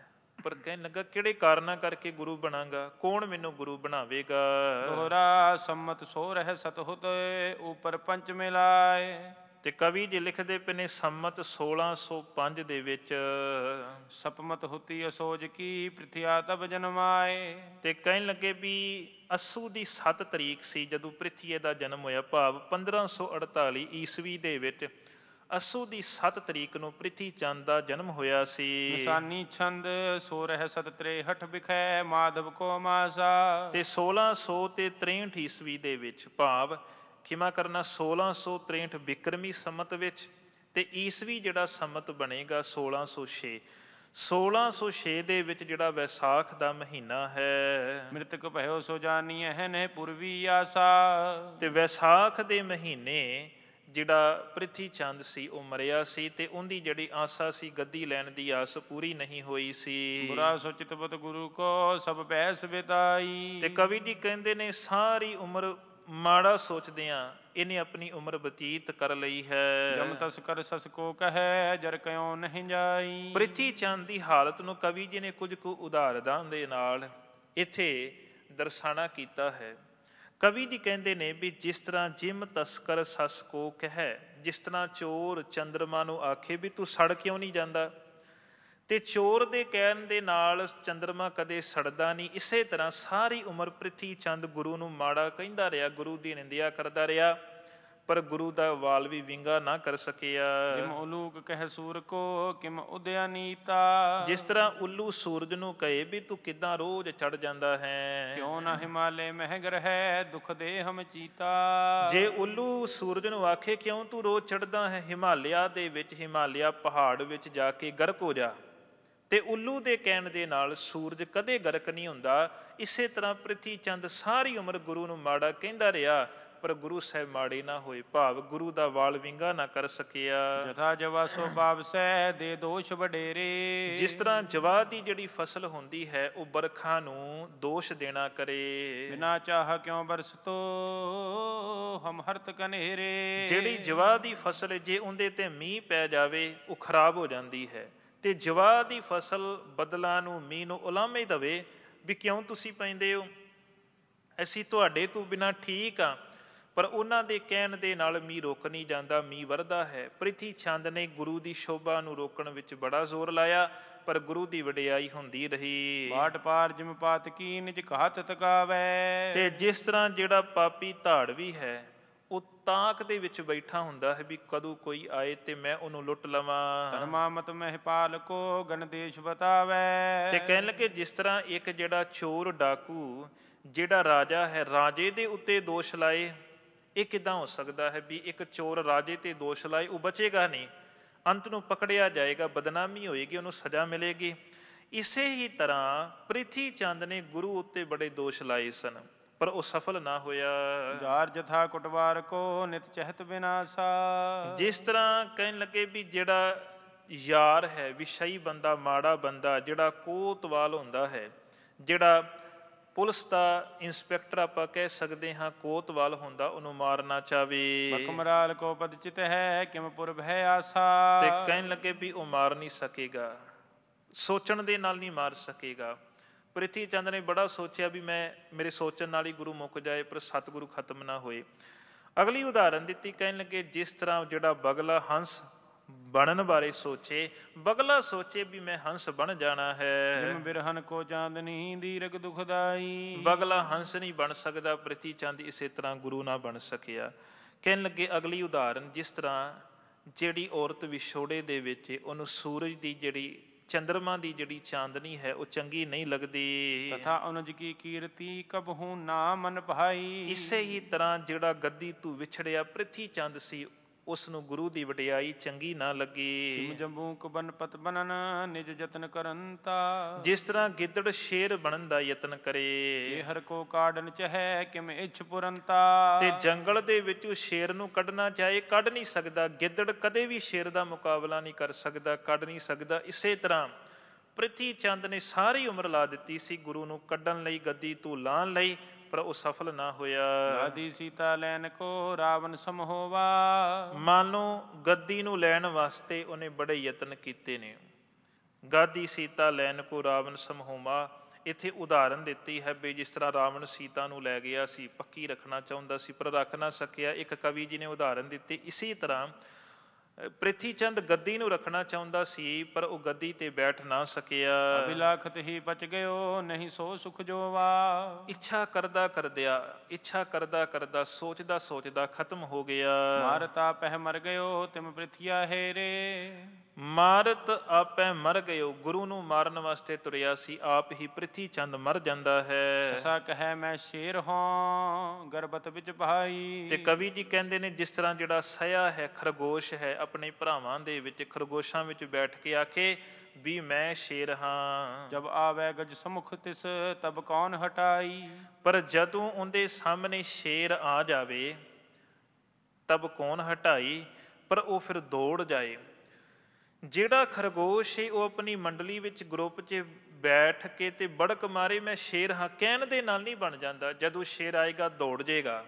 ਪਰ ਕਹਿ ਲੱਗਾ ਕਿਹੜੇ ਕਾਰਨਾ ਕਰਕੇ ਗੁਰੂ ਬਣਾਂਗਾ ਕੌਣ ਮੈਨੂੰ ਗੁਰੂ ਬਣਾਵੇਗਾ ਦੋਹਰਾ ਸੰਮਤ ਸੋ ਰਹਿ ਸਤ ਤੇ ਉਪਰ ਪੰਚ ਮਿਲਾਏ ਤੇ ਕਵੀ ਜੀ ਲਿਖਦੇ ਪਏ ਨੇ ਸੰਮਤ 1605 ਦੇ ਵਿੱਚ ਸਪਮਤ ਹੁਤੀ ਅਸੋਜ ਕੀ ਪ੍ਰਥਿਆ ਤਬ ਜਨਮਾਏ ਤੇ ਕਹਿਣ ਲੱਗੇ ਵੀ ਅਸੂ ਦੀ 7 ਤਰੀਕ ਸੀ ਜਦੋਂ ਪ੍ਰਿਥੀਏ ਦਾ ਜਨਮ ਹੋਇਆ ਭਾਵ 1548 ਈਸਵੀ ਦੇ ਵਿੱਚ ਅਸੂ ਦੀ 7 ਤਰੀਕ ਨੂੰ ਪ੍ਰਿਥੀ ਚੰਦ ਦਾ ਜਨਮ ਹੋਇਆ ਸੀ ਨਿਸ਼ਾਨੀ ਛੰਦ ਸੋ ਰਹਿ ਸਤ ਤਰੇ ਹਠ ਵਿਖੈ ਮਾਧਵ ਕੋ ਮਾਸਾ ਤੇ 1663 ਈਸਵੀ ਦੇ ਵਿੱਚ ਭਾਵ ਖਿਮਾ ਕਰਨਾ 1663 ਬਿਕਰਮੀ ਸੰਮਤ ਵਿੱਚ ਤੇ ਈਸਵੀ ਜਿਹੜਾ ਸੰਮਤ ਬਣੇਗਾ 1606 1606 ਦੇ ਵਿੱਚ ਜਿਹੜਾ ਵਿਸਾਖ ਦਾ ਮਹੀਨਾ ਹੈ ਮ੍ਰਿਤਕ ਭਇਓ ਸੋ ਜਾਣੀ ਹੈ ਨੇ ਪੁਰਵੀ ਆਸਾ ਤੇ ਵਿਸਾਖ ਦੇ ਮਹੀਨੇ ਜਿਹੜਾ ਪ੍ਰਿਥੀ ਚੰਦ ਸੀ ਉਹ ਮਰਿਆ ਸੀ ਤੇ ਉਹਦੀ ਜਿਹੜੀ ਆਸਾ ਸੀ ਗੱਦੀ ਲੈਣ ਦੀ ਆਸ ਪੂਰੀ ਨਹੀਂ ਹੋਈ ਸੀ ਬੁਰਾ ਸੋਚਿਤ ਬਤ ਗੁਰੂ ਕੋ ਸਭ ਪੈਸ ਬਿਤਾਈ ਤੇ ਕਵੀ ਜੀ ਕਹਿੰਦੇ ਨੇ ਸਾਰੀ ਉਮਰ ਮਾੜਾ ਸੋਚਦੇ ਆ ਇਹਨੇ ਆਪਣੀ ਉਮਰ ਬਤੀਤ ਕਰ ਲਈ ਹੈ ਜਮ ਤਸ ਕਰ ਸਸ ਕੋ ਕਹੈ ਜਰ ਕਿਉ ਨਹੀਂ ਜਾਈ ਪ੍ਰਿਥੀ ਚੰਦ ਦੀ ਹਾਲਤ ਨੂੰ ਕਵੀ ਜੀ ਨੇ ਕੁਝ ਕੁ ਉਦਾਹਰਨਾਂ ਦੇ ਨਾਲ ਇੱਥੇ ਦਰਸਾਣਾ ਕੀਤਾ ਹੈ ਕਵੀ ਜੀ ਕਹਿੰਦੇ ਨੇ ਵੀ ਜਿਸ ਤਰ੍ਹਾਂ ਜਿਮ ਤਸਕਰ ਸਸ ਕੋ ਕਹੈ ਜਿਸ ਤਰ੍ਹਾਂ ਚੋਰ ਚੰਦਰਮਾ ਨੂੰ ਆਖੇ ਵੀ ਤੂੰ ਸੜ ਕਿਉਂ ਨਹੀਂ ਜਾਂਦਾ ਤੇ ਚੋਰ ਦੇ ਕਹਿਣ ਦੇ ਨਾਲ ਚੰ드ਰਮਾ ਕਦੇ ਸੜਦਾ ਨਹੀਂ ਇਸੇ ਤਰ੍ਹਾਂ ਸਾਰੀ ਉਮਰ ਪ੍ਰਿਥੀ ਚੰਦ ਗੁਰੂ ਨੂੰ ਮਾੜਾ ਕਹਿੰਦਾ ਰਿਹਾ ਗੁਰੂ ਦੀ ਨਿੰਦਿਆ ਕਰਦਾ ਰਿਹਾ ਪਰ ਗੁਰੂ ਦਾ ਵਾਲ ਵੀ ਵਿੰਗਾ ਨਾ ਕਰ ਸਕਿਆ ਜਿਮ ਉਲੂਕ ਕਹਿ ਸੂਰ ਕੋ ਕਿਮ ਉਦਿਆ ਨੀਤਾ ਜਿਸ ਤਰ੍ਹਾਂ ਉੱਲੂ ਸੂਰਜ ਨੂੰ ਕਹੇ ਵੀ ਤੂੰ ਕਿਦਾਂ ਰੋਜ਼ ਚੜ ਜਾਂਦਾ ਹੈ ਕਿਉਂ ਨਾ ਹਿਮਾਲੇ ਮਹਿਗਰ ਹੈ ਦੁਖ ਦੇ ਹਮ ਚੀਤਾ ਜੇ ਉੱਲੂ ਸੂਰਜ ਨੂੰ ਆਖੇ ਕਿਉਂ ਤੂੰ ਰੋਜ਼ ਚੜਦਾ ਹੈ ਹਿਮਾਲਿਆ ਦੇ ਵਿੱਚ ਹਿਮਾਲਿਆ ਪਹਾੜ ਵਿੱਚ ਜਾ ਕੇ ਗਰਕ ਹੋ ਜਾ ਤੇ ਉੱਲੂ ਦੇ ਕਹਿਣ ਦੇ ਨਾਲ ਸੂਰਜ ਕਦੇ ਗਰਕ ਨਹੀਂ ਹੁੰਦਾ ਇਸੇ ਤਰ੍ਹਾਂ ਪ੍ਰਿਥੀ ਚੰਦ ਸਾਰੀ ਉਮਰ ਗੁਰੂ ਨੂੰ ਮਾੜਾ ਕਹਿੰਦਾ ਰਿਹਾ ਪਰ ਗੁਰੂ ਸਾਹਿਬ ਮਾੜੇ ਨਾ ਹੋਏ ਭਾਵ ਗੁਰੂ ਦਾ ਵਾਲ ਵਿੰਗਾ ਨਾ ਕਰ ਸਕਿਆ ਜਥਾ ਜਵਾ ਸੋ ਬਾਵਸੈ ਦੇ ਦੋਸ਼ ਵਡੇਰੇ ਜਿਸ ਤਰ੍ਹਾਂ ਜਵਾ ਦੀ ਜਿਹੜੀ ਫਸਲ ਹੁੰਦੀ ਹੈ ਉਹ ਬਰਖਾ ਨੂੰ ਦੋਸ਼ ਦੇਣਾ ਕਰੇ ਬਿਨਾ ਚਾਹ ਕਿਉ ਬਰਸਤੋ ਹਮ ਹਰਤ ਕਨਹਿਰੇ ਜਿਹੜੀ ਜਵਾ ਦੀ ਫਸਲ ਜੇ ਉਹਦੇ ਤੇ ਮੀਂਹ ਪੈ ਜਾਵੇ ਉਹ ਖਰਾਬ ਹੋ ਜਾਂਦੀ ਹੈ ਤੇ ਜਵਾ ਦੀ ਫਸਲ ਬਦਲਾ ਨੂੰ ਮੀਨ ਉਲਾਮੇ ਦਵੇ ਵੀ ਕਿਉਂ ਤੁਸੀਂ ਪੈਂਦੇ ਹੋ ਅਸੀਂ ਤੁਹਾਡੇ ਤੋਂ ਬਿਨਾ ਠੀਕ ਆ ਪਰ ਉਹਨਾਂ ਦੇ ਕਹਿਣ ਦੇ ਨਾਲ ਮੀ ਰੁਕ ਨਹੀਂ ਜਾਂਦਾ ਮੀ ਵਰਦਾ ਹੈ ਪ੍ਰਿਥੀ ਛੰਦ ਨੇ ਗੁਰੂ ਦੀ ਸ਼ੋਭਾ ਨੂੰ ਰੋਕਣ ਵਿੱਚ ਬੜਾ ਜ਼ੋਰ ਲਾਇਆ ਪਰ ਗੁਰੂ ਦੀ ਵਡਿਆਈ ਹੁੰਦੀ ਰਹੀ ਬਾਟ ਪਾਰ ਜਿਮ ਪਾਤ ਕੀ ਨਿਜ ਕਹਤ ਤਕਾਵੇ ਤੇ ਜਿਸ ਤਰ੍ਹਾਂ ਜਿਹੜਾ ਪਾਪੀ ਵੀ ਹੈ ਉਹ ਤਾਕ ਦੇ ਵਿੱਚ ਬੈਠਾ ਹੁੰਦਾ ਹੈ ਵੀ ਕਦੋਂ ਕੋਈ ਆਏ ਤੇ ਮੈਂ ਉਹਨੂੰ ਲੁੱਟ ਲਵਾਂ ਧਰਮਾ ਮਤ ਮਹਿਪਾਲ ਕੋ ਗਣਦੇਸ਼ ਬਤਾਵੇ ਤੇ ਕਹਿਣ ਲੱਗੇ ਜਿਸ ਤਰ੍ਹਾਂ ਇੱਕ ਜਿਹੜਾ ਚੋਰ ਡਾਕੂ ਜਿਹੜਾ ਰਾਜਾ ਹੈ ਰਾਜੇ ਦੇ ਉੱਤੇ ਦੋਸ਼ ਲਾਏ ਇਹ ਕਿਦਾਂ ਹੋ ਸਕਦਾ ਹੈ ਵੀ ਇੱਕ ਚੋਰ ਰਾਜੇ ਤੇ ਦੋਸ਼ ਲਾਏ ਉਹ ਬਚੇਗਾ ਨਹੀਂ ਅੰਤ ਨੂੰ ਪਕੜਿਆ ਜਾਏਗਾ ਬਦਨਾਮੀ ਹੋਏਗੀ ਉਹਨੂੰ ਸਜ਼ਾ ਮਿਲੇਗੀ ਇਸੇ ਹੀ ਤਰ੍ਹਾਂ ਪ੍ਰਿਥੀ ਚੰਦ ਨੇ ਗੁਰੂ ਉੱਤੇ ਬੜੇ ਦੋਸ਼ ਲਾਏ ਸਨ ਪਰ ਉਹ ਸਫਲ ਨਾ ਹੋਇਆ ਜਾਰ ਜਥਾ ਕੁਟਵਾਰ ਕੋ ਨਿਤ ਚਹਿਤ ਬਿਨਾਸਾ ਜਿਸ ਤਰ੍ਹਾਂ ਕਹਿਣ ਲੱਗੇ ਵੀ ਜਿਹੜਾ ਯਾਰ ਹੈ ਵਿਸ਼ਈ ਬੰਦਾ ਮਾੜਾ ਬੰਦਾ ਜਿਹੜਾ ਕੋਤਵਾਲ ਹੁੰਦਾ ਹੈ ਜਿਹੜਾ ਪੁਲਿਸ ਦਾ ਇੰਸਪੈਕਟਰ ਆਪਾਂ ਕਹਿ ਸਕਦੇ ਹਾਂ ਕੋਤਵਾਲ ਹੁੰਦਾ ਉਹਨੂੰ ਮਾਰਨਾ ਚਾਵੇ ਬਕਮਰਾਲ ਕੋ ਪਦਚਿਤ ਹੈ ਕਿਮਪੁਰਬ ਹੈ ਆਸਾ ਤੇ ਕਹਿਣ ਲੱਗੇ ਵੀ ਉਹ ਮਾਰ ਨਹੀਂ ਸਕੇਗਾ ਸੋਚਣ ਦੇ ਨਾਲ ਨਹੀਂ ਮਾਰ ਸਕੇਗਾ ਪ੍ਰਿਥੀ ਚੰਦ ਨੇ ਬੜਾ ਸੋਚਿਆ ਵੀ ਮੈਂ ਮੇਰੇ ਸੋਚਣ ਨਾਲ ਹੀ ਗੁਰੂ ਮੁੱਕ ਜਾਏ ਪਰ ਸਤਿਗੁਰੂ ਖਤਮ ਨਾ ਹੋਏ ਅਗਲੀ ਉਦਾਹਰਨ ਦਿੱਤੀ ਕਹਿਣ ਲੱਗੇ ਜਿਸ ਤਰ੍ਹਾਂ ਜਿਹੜਾ ਬਗਲਾ ਹੰਸ ਬਣਨ ਬਾਰੇ ਸੋਚੇ ਬਗਲਾ ਸੋਚੇ ਵੀ ਮੈਂ ਹੰਸ ਬਣ ਜਾਣਾ ਹੈ ਜਿਮ ਬਿਰਹਨ ਕੋ ਚਾਂਦਨੀ ਦੀਰਗ ਦੁਖਦਾਈ ਬਗਲਾ ਹੰਸ ਨਹੀਂ ਬਣ ਸਕਦਾ ਪ੍ਰਿਥੀ ਚੰਦ ਇਸੇ ਤਰ੍ਹਾਂ ਗੁਰੂ ਨਾ ਬਣ ਸਕਿਆ ਕਹਿਣ ਲੱਗੇ ਅਗਲੀ ਉਦਾਹਰਨ ਜਿਸ ਤਰ੍ਹਾਂ ਜਿਹੜੀ ਔਰਤ ਵਿਛੋੜੇ ਦੇ ਵਿੱਚ ਉਹਨੂੰ ਸੂਰਜ ਦੀ ਜਿਹੜੀ ਚੰਦਰਮਾ ਦੀ ਜਿਹੜੀ ਚਾਂਦਨੀ ਹੈ ਉਹ ਚੰਗੀ ਨਹੀਂ ਲੱਗਦੀ ਤਥਾ ਉਹਨਾਂ ਕੀ ਕੀਰਤੀ ਕਬਹੁ ਨਾ ਮਨ ਭਾਈ ਇਸੇ ਹੀ ਤਰ੍ਹਾਂ ਜਿਹੜਾ ਗੱਦੀ ਤੂੰ ਵਿਛੜਿਆ ਪ੍ਰਿਥੀ ਚੰਦ ਸੀ ਉਸ ਨੂੰ ਗੁਰੂ ਦੀ ਵਡਿਆਈ ਚੰਗੀ ਨਾ ਲੱਗੀ ਕਿਮ ਜੰਬੂ ਕਬਨ ਪਤ ਬਨਨ ਨਿਜ ਯਤਨ ਕਰੰਤਾ ਜਿਸ ਤਰ੍ਹਾਂ ਗਿੱਦੜ ਸ਼ੇਰ ਬਣਨ ਦਾ ਯਤਨ ਕਰੇ ਜੇ ਹਰ ਕੋ ਕਾੜਨ ਚਹੈ ਕਿਮ ਇਛ ਪੁਰੰਤਾ ਤੇ ਜੰਗਲ ਦੇ ਵਿੱਚੋਂ ਸ਼ੇਰ ਨੂੰ ਕੱਢਣਾ ਚਾਹੇ ਕੱਢ ਨਹੀਂ ਸਕਦਾ ਗਿੱਦੜ ਕਦੇ ਵੀ ਸ਼ੇਰ ਦਾ ਮੁਕਾਬਲਾ ਨਹੀਂ ਕਰ ਸਕਦਾ ਕੱਢ ਨਹੀਂ ਸਕਦਾ ਇਸੇ ਤਰ੍ਹਾਂ ਪ੍ਰਿਥੀ ਚੰਦ ਨੇ ਸਾਰੀ ਉਮਰ ਲਾ ਦਿੱਤੀ ਸੀ ਗੁਰੂ ਨੂੰ ਕੱਢਣ ਲਈ ਗੱਦੀ ਤੋਂ ਲਾਣ ਲਈ ਪਰ ਉਹ ਸਫਲ ਨਾ ਹੋਇਆ ਰਾਦੀ ਸੀਤਾ ਲੈਣ ਕੋ ਰਾਵਣ ਸਮਹੋਵਾ ਮਾਨੋ ਗੱਦੀ ਨੂੰ ਲੈਣ ਵਾਸਤੇ ਉਹਨੇ ਬੜੇ ਯਤਨ ਕੀਤੇ ਨੇ ਗਾਦੀ ਸੀਤਾ ਲੈਣ ਕੋ ਰਾਵਣ ਸਮਹੋਵਾ ਇੱਥੇ ਉਦਾਹਰਨ ਦਿੱਤੀ ਹੈ ਬਈ ਜਿਸ ਤਰ੍ਹਾਂ ਰਾਵਣ ਸੀਤਾ ਨੂੰ ਲੈ ਗਿਆ ਸੀ ਪੱਕੀ ਰੱਖਣਾ ਚਾਹੁੰਦਾ ਸੀ ਪਰ ਰੱਖ ਨਾ ਸਕਿਆ ਇੱਕ ਕਵੀ ਜੀ ਨੇ ਉਦਾਹਰਨ ਦਿੱਤੀ ਇਸੇ ਤਰ੍ਹਾਂ ਪ੍ਰਿਥੀ ਚੰਦ ਗੱਦੀ ਨੂੰ ਰੱਖਣਾ ਚਾਹੁੰਦਾ ਸੀ ਪਰ ਉਹ ਗੱਦੀ ਤੇ ਬੈਠ ਨਾ ਸਕਿਆ ਅਭਿਲਾਖਤ ਹੀ ਬਚ ਗਇਓ ਨਹੀਂ ਸੋ ਸੁਖ ਜੋਵਾ ਇੱਛਾ ਕਰਦਾ ਕਰਦਿਆ ਇੱਛਾ ਕਰਦਾ ਕਰਦਾ ਸੋਚਦਾ ਸੋਚਦਾ ਖਤਮ ਹੋ ਗਿਆ ਮਾਰਤ ਪਹਿ ਮਰ ਗਇਓ ਤਿਮ ਪ੍ਰਿਥਿਆ ਹੈਰੇ ਮਾਰਤ ਆਪਹਿ ਮਰ ਗਇਓ ਗੁਰੂ ਨੂੰ ਮਾਰਨ ਵਾਸਤੇ ਤੁਰਿਆ ਸੀ ਆਪ ਹੀ ਪ੍ਰਿਥੀ ਚੰਦ ਮਰ ਜਾਂਦਾ ਹੈ ਸਸਾ ਕਹੈ ਮੈਂ ਸ਼ੇਰ ਹਾਂ ਗਰਬਤ ਵਿੱਚ ਭਾਈ ਤੇ ਕਵੀ ਜੀ ਕਹਿੰਦੇ ਨੇ ਜਿਸ ਤਰ੍ਹਾਂ ਜਿਹੜਾ ਸਿਆ ਹੈ ਖਰਗੋਸ਼ ਹੈ ਆਪਣੇ ਭਰਾਵਾਂ ਦੇ ਵਿੱਚ ਖਰਗੋਸ਼ਾਂ ਵਿੱਚ ਬੈਠ ਕੇ ਆਖੇ ਵੀ ਮੈਂ ਸ਼ੇਰ ਹਾਂ ਜਬ ਆਵੇ ਗਜ ਸਮੁਖ ਤਿਸ ਤਬ ਕੌਣ ਹਟਾਈ ਪਰ ਜਦੋਂ ਉਹਦੇ ਸਾਹਮਣੇ ਸ਼ੇਰ ਆ ਜਾਵੇ ਤਬ ਕੌਣ ਹਟਾਈ ਪਰ ਉਹ ਫਿਰ ਦੌੜ ਜਾਏ ਜਿਹੜਾ ਖਰਗੋਸ਼ ਹੈ ਉਹ ਆਪਣੀ ਮੰਡਲੀ ਵਿੱਚ ਗਰੁੱਪ 'ਚ ਬੈਠ ਕੇ ਤੇ ਬੜਕ ਮਾਰੇ ਮੈਂ ਸ਼ੇਰ ਹਾਂ ਕਹਿਣ ਦੇ ਨਾਲ ਨਹੀਂ ਬਣ ਜਾਂਦਾ ਜਦੋਂ ਸ਼ੇਰ ਆਏਗਾ ਦੌੜ ਜਾਏਗਾ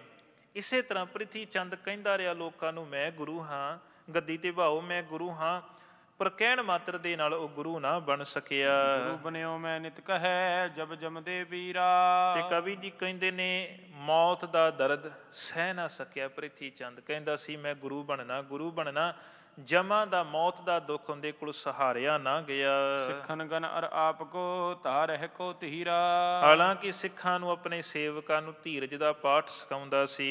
ਇਸੇ ਤਰ੍ਹਾਂ ਪ੍ਰਿਥੀ ਚੰਦ ਕਹਿੰਦਾ ਰਿਹਾ ਲੋਕਾਂ ਨੂੰ ਮੈਂ ਗੁਰੂ ਹਾਂ ਗੱਦੀ ਤੇ ਭਾਉ ਮੈਂ ਗੁਰੂ ਹਾਂ ਪਰ ਕਹਿਣ ਮਾਤਰ ਦੇ ਨਾਲ ਉਹ ਗੁਰੂ ਨਾ ਬਣ ਸਕਿਆ ਗੁਰੂ ਬਣਿਓ ਮੈਂ ਨਿਤ ਕਹੈ ਜਬ ਜਮਦੇ ਵੀਰਾ ਤੇ ਕਵੀ ਜੀ ਕਹਿੰਦੇ ਨੇ ਮੌਤ ਦਾ ਦਰਦ ਸਹਿ ਨਾ ਸਕਿਆ ਪ੍ਰਿਥੀ ਚੰਦ ਕਹਿੰਦਾ ਸੀ ਮੈਂ ਗੁਰੂ ਬਣਨਾ ਗੁਰੂ ਬਣਨਾ ਜਮਾ ਦਾ ਮੌਤ ਦਾ ਦੁੱਖ ਹੁੰਦੇ ਕੋਲ ਸਹਾਰਿਆ ਨਾ ਗਿਆ ਸਿੱਖਨ ਗਨ ਅਰ ਆਪ ਕੋ ਤਾਰਹਿ ਕੋ ਧੀਰਾ ਹਾਲਾਂਕਿ ਸਿੱਖਾਂ ਨੂੰ ਆਪਣੇ ਸੇਵਕਾਂ ਨੂੰ ਧੀਰਜ ਦਾ ਪਾਠ ਸਿਖਾਉਂਦਾ ਸੀ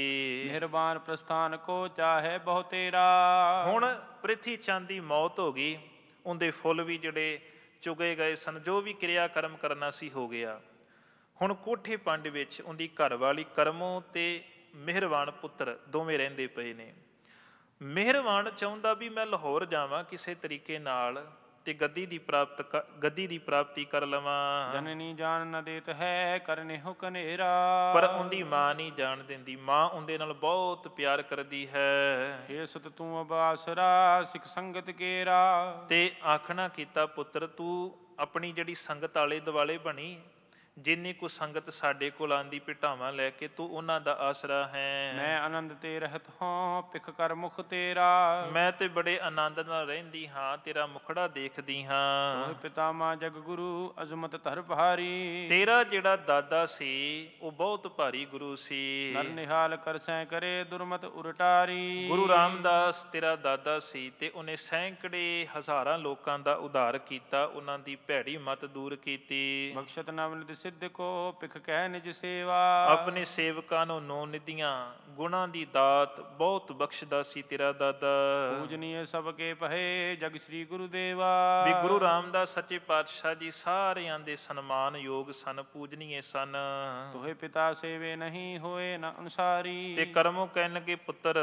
ਮਿਹਰਬਾਨ ਪ੍ਰਸਥਾਨ ਕੋ ਚਾਹੇ ਬਹੁ ਤੇਰਾ ਹੁਣ ਪ੍ਰਿਥੀ ਚੰਦ ਦੀ ਮੌਤ ਹੋ ਗਈ ਉਹਦੇ ਫੁੱਲ ਵੀ ਜਿਹੜੇ ਚੁਗੇ ਗਏ ਸਨ ਜੋ ਵੀ ਕਿਰਿਆ ਕਰਮ ਕਰਨਾ ਸੀ ਹੋ ਗਿਆ ਹੁਣ ਕੋਠੇ ਪੰਡ ਵਿੱਚ ਉਹਦੀ ਘਰ ਵਾਲੀ ਕਰਮੋ ਤੇ ਮਿਹਰਬਾਨ ਪੁੱਤਰ ਦੋਵੇਂ ਰਹਿੰਦੇ ਪਏ ਨੇ ਮਿਹਰਵਾਨ ਚਾਹੁੰਦਾ ਵੀ ਮੈਂ ਲਾਹੌਰ ਜਾਵਾਂ ਕਿਸੇ ਤਰੀਕੇ ਨਾਲ ਤੇ ਗੱਦੀ ਦੀ ਪ੍ਰਾਪਤ ਗੱਦੀ ਦੀ ਪ੍ਰਾਪਤੀ ਕਰ ਲਵਾਂ ਜਨਨੀ ਜਾਣ ਨਾ ਦੇਤ ਹੈ ਕਰਨੇ ਕਨੇਰਾ ਪਰ ਉਹਦੀ ਮਾਂ ਨਹੀਂ ਜਾਣ ਦਿੰਦੀ ਮਾਂ ਉਹਦੇ ਨਾਲ ਬਹੁਤ ਪਿਆਰ ਕਰਦੀ ਹੈ ਏ ਸਤ ਤੂੰ ਅਬਾਸਰਾ ਸਿੱਖ ਸੰਗਤ ਕੇਰਾ ਤੇ ਆਖਣਾ ਕੀਤਾ ਪੁੱਤਰ ਤੂੰ ਆਪਣੀ ਜਿਹੜੀ ਸੰਗਤ ਵਾਲੇ ਦਿਵਾਲੇ ਬਣੀ ਜਿੰਨੀ ਕੋ ਸੰਗਤ ਸਾਡੇ ਕੋਲ ਆਂਦੀ ਪਿਟਾਵਾਂ ਲੈ ਕੇ ਤੂੰ ਉਹਨਾਂ ਦਾ ਆਸਰਾ ਹੈ ਮੈਂ ਆਨੰਦ ਤੇ ਰਹਤ ਹਾਂ ਪਿਖ ਕਰ ਮੁਖ ਤੇਰਾ ਮੈਂ ਤੇ ਬੜੇ ਆਨੰਦ ਨਾਲ ਰਹਿੰਦੀ ਹਾਂ ਤੇਰਾ ਮੁਖੜਾ ਦੇਖਦੀ ਹਾਂ ਪਿਤਾ ਮਾ ਜਗ ਗੁਰੂ ਅਜ਼ਮਤ ਧਰ ਭਾਰੀ ਤੇਰਾ ਜਿਹੜਾ ਦਾਦਾ ਸੀ ਉਹ ਬਹੁਤ ਭਾਰੀ ਗੁਰੂ ਸੀ ਨਰ ਨਿਹਾਲ ਕਰ ਸੈ ਕਰੇ ਦੁਰਮਤ ਉਰਟਾਰੀ ਗੁਰੂ ਰਾਮਦਾਸ ਤੇਰਾ ਦਾਦਾ ਸੀ ਤੇ ਉਹਨੇ ਸੈਂਕੜੇ ਹਜ਼ਾਰਾਂ ਲੋਕਾਂ ਦਾ ਉਧਾਰ ਕੀਤਾ ਉਹਨਾਂ ਦੀ ਭੈੜੀ ਮਤ ਦੂਰ ਕੀਤੀ ਬਖਸ਼ਤ ਨਾਮ ਨਿਤ ਸਿੱਧ ਕੋ ਪਿਖ ਕਹਿ ਨਿਜ ਸੇਵਾ ਆਪਣੇ ਸੇਵਕਾਂ ਨੂੰ ਨੋ ਨਿਧੀਆਂ ਗੁਣਾਂ ਦੀ ਦਾਤ ਬਹੁਤ ਬਖਸ਼ਦਾ ਸੀ ਤੇਰਾ ਦਾਦਾ ਪੂਜਨੀਏ ਸਭ ਕੇ ਪਹੇ ਜਗ ਸ੍ਰੀ ਗੁਰੂ ਦੇਵਾ ਵੀ ਗੁਰੂ ਰਾਮਦਾਸ ਸੱਚੇ ਪਾਤਸ਼ਾਹ ਜੀ ਸਾਰਿਆਂ ਦੇ ਸਨਮਾਨ ਯੋਗ ਸਨ ਪੂਜਨੀਏ ਸਨ ਤੋਹੇ ਪਿਤਾ ਸੇਵੇ ਨਹੀਂ ਹੋਏ ਨਾ ਅਨਸਾਰੀ ਤੇ ਕਰਮੋ ਕਹਿਣ ਲਗੇ ਪੁੱਤਰ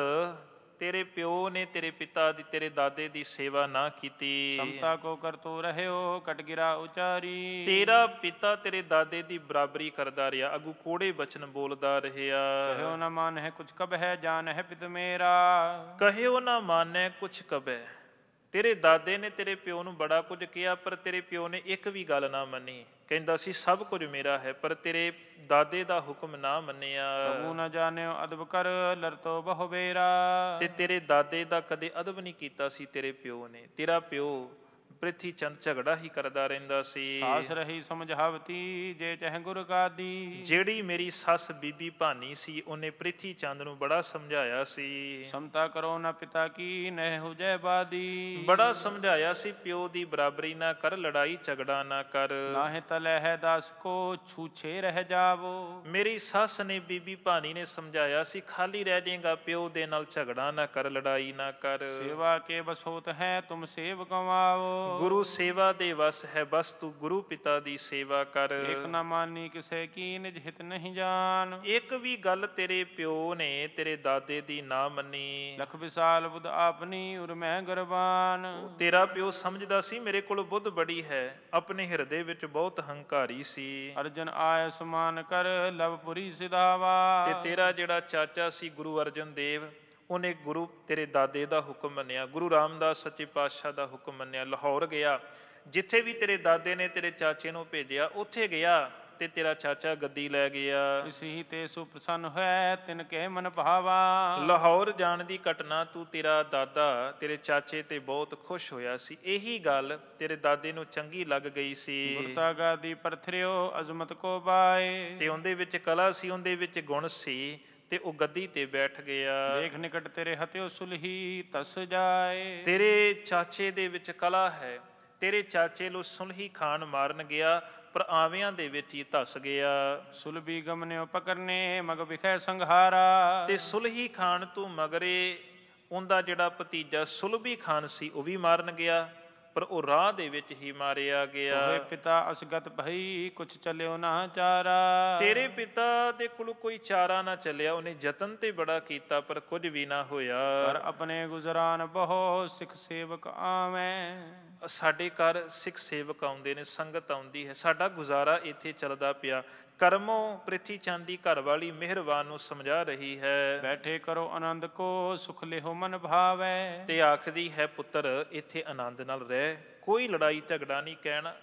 ਤੇਰੇ ਪਿਓ ਨੇ ਤੇਰੇ ਪਿਤਾ ਦੀ ਤੇਰੇ ਦਾਦੇ ਦੀ ਸੇਵਾ ਨਾ ਕੀਤੀ ਸੰਤਾ ਕੋ ਕਰਤੋ ਰਹਿਓ ਕਟਗਿਰਾ ਉਚਾਰੀ ਤੇਰਾ ਪਿਤਾ ਤੇਰੇ ਦਾਦੇ ਦੀ ਬਰਾਬਰੀ ਕਰਦਾ ਰਿਹਾ ਅਗੂ ਕੋੜੇ ਬਚਨ ਬੋਲਦਾ ਰਹਿਆ ਕਹਿਓ ਨਾ ਮਾਨ ਹੈ ਕੁਛ ਕਬ ਹੈ ਜਾਨ ਹੈ ਪਿਤ ਮੇਰਾ ਕਹਿਓ ਨਾ ਮਾਨ ਹੈ ਕੁਛ ਕਬ ਹੈ ਤੇਰੇ ਦਾਦੇ ਨੇ ਤੇਰੇ ਪਿਓ ਨੂੰ ਬੜਾ ਕੁਝ ਕਿਹਾ ਪਰ ਤੇਰੇ ਪਿਓ ਨੇ ਇੱਕ ਵੀ ਗੱਲ ਨਾ ਮੰਨੀ ਕਹਿੰਦਾ ਸੀ ਸਭ ਕੁਝ ਮੇਰਾ ਹੈ ਪਰ ਤੇਰੇ ਦਾਦੇ ਦਾ ਹੁਕਮ ਨਾ ਮੰਨਿਆ ਤੂੰ ਨਾ ਜਾਣਿਓ ਅਦਬ ਕਰ ਲਰਤੋ ਬਹੁ ਬੇਰਾ ਤੇ ਤੇਰੇ ਦਾਦੇ ਦਾ ਕਦੇ ਅਦਬ ਨਹੀਂ ਕੀਤਾ ਸੀ ਤੇਰੇ ਪਿਓ ਨੇ ਤੇਰਾ ਪਿਓ ਪ੍ਰਿਥੀ ਚੰਦ ਝਗੜਾ ਹੀ ਕਰਦਾ ਰਹਿੰਦਾ ਸੀ ਸਾਸ ਰਹੀ ਸਮਝਾਵਤੀ ਜੇ ਚਹ ਗੁਰ ਕਾਦੀ ਜਿਹੜੀ ਮੇਰੀ ਸੱਸ ਬੀਬੀ ਭਾਨੀ ਸੀ ਉਹਨੇ ਪ੍ਰਿਥੀ ਚੰਦ ਨੂੰ ਬੜਾ ਸਮਝਾਇਆ ਸੀ ਸਮਤਾ ਕਰੋ ਨਾ ਪਿਤਾ ਕੀ ਨਹਿ ਹੋ ਜੈ ਬਾਦੀ ਬੜਾ ਸਮਝਾਇਆ ਸੀ ਪਿਓ ਦੀ ਬਰਾਬਰੀ ਨਾ ਕਰ ਲੜਾਈ ਝਗੜਾ ਨਾ ਕਰ ਨਾਹ ਤਲੇ ਹੈ ਦਾਸ ਕੋ ਛੂਛੇ ਰਹਿ ਜਾਵੋ ਮੇਰੀ ਸੱਸ ਨੇ ਬੀਬੀ ਭਾਨੀ ਨੇ ਸਮਝਾਇਆ ਸੀ ਖਾਲੀ ਰਹਿ ਜੇਗਾ ਪਿਓ ਦੇ ਨਾਲ ਝਗੜਾ ਨਾ ਕਰ ਲੜਾਈ ਨਾ ਕਰ ਸੇਵਾ ਕੇ ਬਸੋਤ ਹੈ ਤੁਮ ਸੇਵ ਕਮਾਵੋ ਗੁਰੂ ਸੇਵਾ ਦੇ ਵਸ ਹੈ ਬਸ ਤੂੰ ਗੁਰੂ ਪਿਤਾ ਦੀ ਸੇਵਾ ਕਰ ਇਕ ਨਾ ਮਾਨੀ ਕਿਸੇ ਕੀ ਨਿਜ ਹਿਤ ਨਹੀਂ ਜਾਣ ਇੱਕ ਵੀ ਗੱਲ ਤੇਰੇ ਪਿਓ ਨੇ ਤੇਰੇ ਦਾਦੇ ਦੀ ਨਾ ਮੰਨੀ ਲਖ ਵਿਸਾਲ ਬੁੱਧ ਆਪਨੀ ਉਰ ਮੈਂ ਗਰਬਾਨ ਤੇਰਾ ਪਿਓ ਸਮਝਦਾ ਸੀ ਮੇਰੇ ਕੋਲ ਬੁੱਧ ਬੜੀ ਹੈ ਆਪਣੇ ਹਿਰਦੇ ਵਿੱਚ ਬਹੁਤ ਹੰਕਾਰੀ ਸੀ ਅਰਜਨ ਆਇ ਸਮਾਨ ਕਰ ਲਵਪੁਰੀ ਸਿਦਾਵਾ ਤੇ ਤੇਰਾ ਜਿਹੜਾ ਚਾਚਾ ਸੀ ਗੁਰੂ ਅਰਜਨ ਦੇਵ ਉਹਨੇ ਗੁਰੂ ਤੇਰੇ ਦਾਦੇ ਦਾ ਹੁਕਮ ਮੰਨਿਆ ਗੁਰੂ ਰਾਮਦਾਸ ਸੱਚੇ ਪਾਤਸ਼ਾਹ ਦਾ ਹੁਕਮ ਮੰਨਿਆ ਲਾਹੌਰ ਗਿਆ ਜਿੱਥੇ ਵੀ ਤੇਰੇ ਦਾਦੇ ਨੇ ਤੇਰੇ ਚਾਚੇ ਨੂੰ ਭੇਜਿਆ ਉੱਥੇ ਗਿਆ ਤੇ ਤੇਰਾ ਚਾਚਾ ਗੱਦੀ ਲੈ ਗਿਆ ਇਸਹੀ ਤੇ ਸੁਪ੍ਰਸੰਨ ਹੋਇਆ ਤਿਨ ਕੇ ਮਨ ਭਾਵਾ ਲਾਹੌਰ ਜਾਣ ਦੀ ਘਟਨਾ ਤੂੰ ਤੇਰਾ ਦਾਦਾ ਤੇਰੇ ਚਾਚੇ ਤੇ ਬਹੁਤ ਖੁਸ਼ ਹੋਇਆ ਸੀ ਇਹੀ ਗੱਲ ਤੇਰੇ ਦਾਦੇ ਨੂੰ ਚੰਗੀ ਲੱਗ ਗਈ ਸੀ ਗੁਰਤਾਗਾ ਦੀ ਪਰਥਰਿਓ ਅਜ਼ਮਤ ਕੋ ਬਾਏ ਤੇ ਉਹਦੇ ਵਿੱਚ ਕਲਾ ਸੀ ਉਹਦੇ ਵਿੱਚ ਗੁਣ ਸੀ ਤੇ ਉਹ ਗੱਦੀ ਤੇ ਬੈਠ ਗਿਆ ਦੇਖ ਨਿਕਟ ਤੇਰੇ ਹਤਿਓ ਸੁਲਹੀ ਤਸ ਜਾਏ ਤੇਰੇ ਚਾਚੇ ਦੇ ਵਿੱਚ ਕਲਾ ਹੈ ਤੇਰੇ ਚਾਚੇ ਨੂੰ ਸੁਲਹੀ ਖਾਨ ਮਾਰਨ ਗਿਆ ਪਰ ਆਵਿਆਂ ਦੇ ਵਿੱਚ ਹੀ ਧਸ ਗਿਆ ਸੁਲਬੀ ਨੇ ਉਪਕਰਨੇ ਮਗ ਵਿਖੇ ਸੰਘਾਰਾ ਤੇ ਸੁਲਹੀ ਖਾਨ ਤੂੰ ਮਗਰੇ ਉਹਦਾ ਜਿਹੜਾ ਭਤੀਜਾ ਸੁਲਬੀ ਖਾਨ ਸੀ ਉਹ ਵੀ ਮਾਰਨ ਗਿਆ ਪਰ ਉਹ ਰਾਹ ਦੇ ਵਿੱਚ ਹੀ ਮਾਰਿਆ ਗਿਆ ਤੇਰੇ ਪਿਤਾ ਅਸਗਤ ਭਈ ਕੁਛ ਚੱਲਿਓ ਨਾ ਚਾਰਾ ਤੇਰੇ ਪਿਤਾ ਦੇ ਕੋਲ ਕੋਈ ਚਾਰਾ ਨਾ ਚੱਲਿਆ ਉਹਨੇ ਯਤਨ ਤੇ ਬੜਾ ਕੀਤਾ ਪਰ ਕੁਝ ਵੀ ਨਾ ਹੋਇਆ ਪਰ ਆਪਣੇ ਗੁਜ਼ਰਾਨ ਬਹੁ ਸਿੱਖ ਸੇਵਕ ਆਵੇਂ ਸਾਡੇ ਘਰ ਸਿੱਖ ਸੇਵਕ ਆਉਂਦੇ ਨੇ ਸੰਗਤ ਆਉਂਦੀ ਹੈ ਸਾਡਾ ਗੁਜ਼ਾਰਾ ਇੱਥੇ ਚੱਲਦਾ ਪਿਆ ਕਰਮੋ ਪ੍ਰਿਥੀ ਚਾਂਦੀ ਘਰ ਵਾਲੀ ਮਿਹਰਬਾਨ ਨੂੰ ਸਮਝਾ ਰਹੀ ਹੈ ਬੈਠੇ ਕਰੋ ਆਨੰਦ ਕੋ ਸੁਖ ਲਿਹੋ ਮਨ ਭਾਵੈ ਤੇ ਆਖਦੀ ਹੈ ਪੁੱਤਰ ਇੱਥੇ ਆਨੰਦ ਨਾਲ ਰਹਿ ਕੋਈ ਲੜਾਈ ਝਗੜਾ ਨਹੀਂ ਕਹਿਣਾ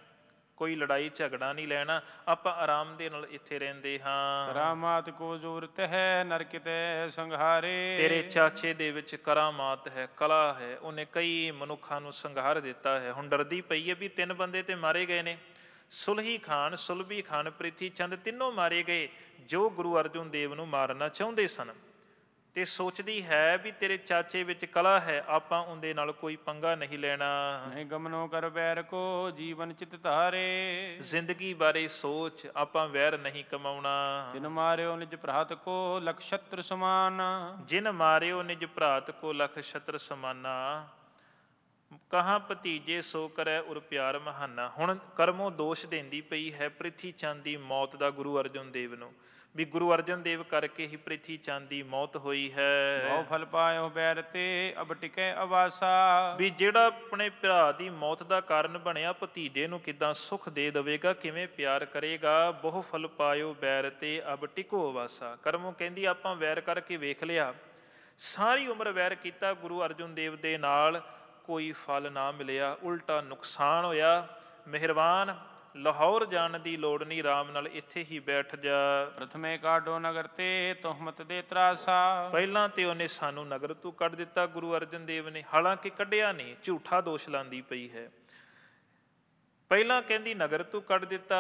ਕੋਈ ਲੜਾਈ ਝਗੜਾ ਨਹੀਂ ਲੈਣਾ ਆਪਾਂ ਆਰਾਮ ਦੇ ਨਾਲ ਇੱਥੇ ਰਹਿੰਦੇ ਹਾਂ ਕਰਾਮਾਤ ਕੋ ਜ਼ਰੂਰਤ ਹੈ ਨਰਕਿਤੇ ਸੰਘਾਰੇ ਤੇਰੇ ਚਾਚੇ ਦੇ ਵਿੱਚ ਕਰਾਮਾਤ ਹੈ ਕਲਾ ਹੈ ਉਹਨੇ ਕਈ ਮਨੁੱਖਾਂ ਨੂੰ ਸੰਘਾਰ ਦਿੱਤਾ ਹੈ ਹੁਣ ਡਰਦੀ ਪਈ ਹੈ ਵੀ ਤਿੰਨ ਬੰਦੇ ਤੇ ਮਾਰੇ ਗਏ ਨੇ ਸੁਲਹੀ ਖਾਨ ਸੁਲਬੀ ਖਾਨ ਪ੍ਰਿਥੀ ਚੰਦ ਤਿੰਨੋਂ ਮਾਰੇ ਗਏ ਜੋ ਗੁਰੂ ਅਰਜੁਨ ਦੇਵ ਨੂੰ ਮਾਰਨਾ ਚਾਹੁੰਦੇ ਸਨ ਤੇ ਸੋਚਦੀ ਹੈ ਵੀ ਤੇਰੇ ਚਾਚੇ ਵਿੱਚ ਕਲਾ ਹੈ ਆਪਾਂ ਉਹਦੇ ਨਾਲ ਕੋਈ ਪੰਗਾ ਨਹੀਂ ਲੈਣਾ ਨਹੀਂ ਗਮਨੋ ਕਰ ਵੈਰ ਕੋ ਜੀਵਨ ਚਿਤ ਧਾਰੇ ਜ਼ਿੰਦਗੀ ਬਾਰੇ ਸੋਚ ਆਪਾਂ ਵੈਰ ਨਹੀਂ ਕਮਾਉਣਾ ਜਿਨ ਮਾਰਿਓ ਨਿਜ ਭਰਾਤ ਕੋ ਲਖ ਛਤਰ ਸਮਾਨ ਜਿਨ ਮਾਰਿਓ ਨਿਜ ਭਰਾਤ ਕੋ ਲਖ ਛਤਰ ਸਮਾਨਾ ਕਹਾ ਭਤੀਜੇ ਸੋ ਕਰੈ ਉਰ ਪਿਆਰ ਮਹਾਨਾ ਹੁਣ ਕਰਮੋਂ ਦੋਸ਼ ਦੇਂਦੀ ਪਈ ਹੈ ਪ੍ਰਿਥੀ ਚੰਦ ਦੀ ਮੌਤ ਦਾ ਗੁਰੂ ਅਰਜਨ ਦੇਵ ਨੂੰ ਵੀ ਗੁਰੂ ਅਰਜਨ ਦੇਵ ਕਰਕੇ ਹੀ ਪ੍ਰਿਥੀ ਚੰਦ ਦੀ ਮੌਤ ਹੋਈ ਹੈ ਬਹੁ ਫਲ ਪਾਇਓ ਬੈਰ ਤੇ ਅਬ ਟਿਕੇ ਅਵਾਸਾ ਵੀ ਜਿਹੜਾ ਆਪਣੇ ਭਰਾ ਦੀ ਮੌਤ ਦਾ ਕਾਰਨ ਬਣਿਆ ਭਤੀਜੇ ਨੂੰ ਕਿਦਾਂ ਸੁਖ ਦੇ ਦੇਵੇਗਾ ਕਿਵੇਂ ਪਿਆਰ ਕਰੇਗਾ ਬਹੁ ਫਲ ਪਾਇਓ ਬੈਰ ਤੇ ਅਬ ਟਿਕੋ ਅਵਾਸਾ ਕਰਮੋਂ ਕਹਿੰਦੀ ਆਪਾਂ ਵੈਰ ਕਰਕੇ ਵੇਖ ਲਿਆ ਸਾਰੀ ਉਮਰ ਵੈਰ ਕੀਤਾ ਗੁਰੂ ਅਰਜਨ ਦੇਵ ਦੇ ਨਾਲ ਕੋਈ ਫਲ ਨਾ ਮਿਲਿਆ ਉਲਟਾ ਨੁਕਸਾਨ ਹੋਇਆ ਮਿਹਰਬਾਨ ਲਾਹੌਰ ਜਾਣ ਦੀ ਲੋੜ ਨਹੀਂ ਰਾਮ ਨਾਲ ਇੱਥੇ ਹੀ ਬੈਠ ਜਾ ਪ੍ਰਥਮੇ ਕਾਡੋ ਨਗਰ ਤੇ ਤੁਹਮਤ ਦੇ ਤਰਾਸਾ ਪਹਿਲਾਂ ਤੇ ਉਹਨੇ ਸਾਨੂੰ ਨਗਰ ਤੋਂ ਕੱਢ ਦਿੱਤਾ ਗੁਰੂ ਅਰਜਨ ਦੇਵ ਨੇ ਹਾਲਾਂਕਿ ਕੱਢਿਆ ਨਹੀਂ ਝੂਠਾ ਦੋਸ਼ ਲਾਂਦੀ ਪਈ ਹੈ ਪਹਿਲਾਂ ਕਹਿੰਦੀ ਨਗਰ ਤੂੰ ਕੱਢ ਦਿੱਤਾ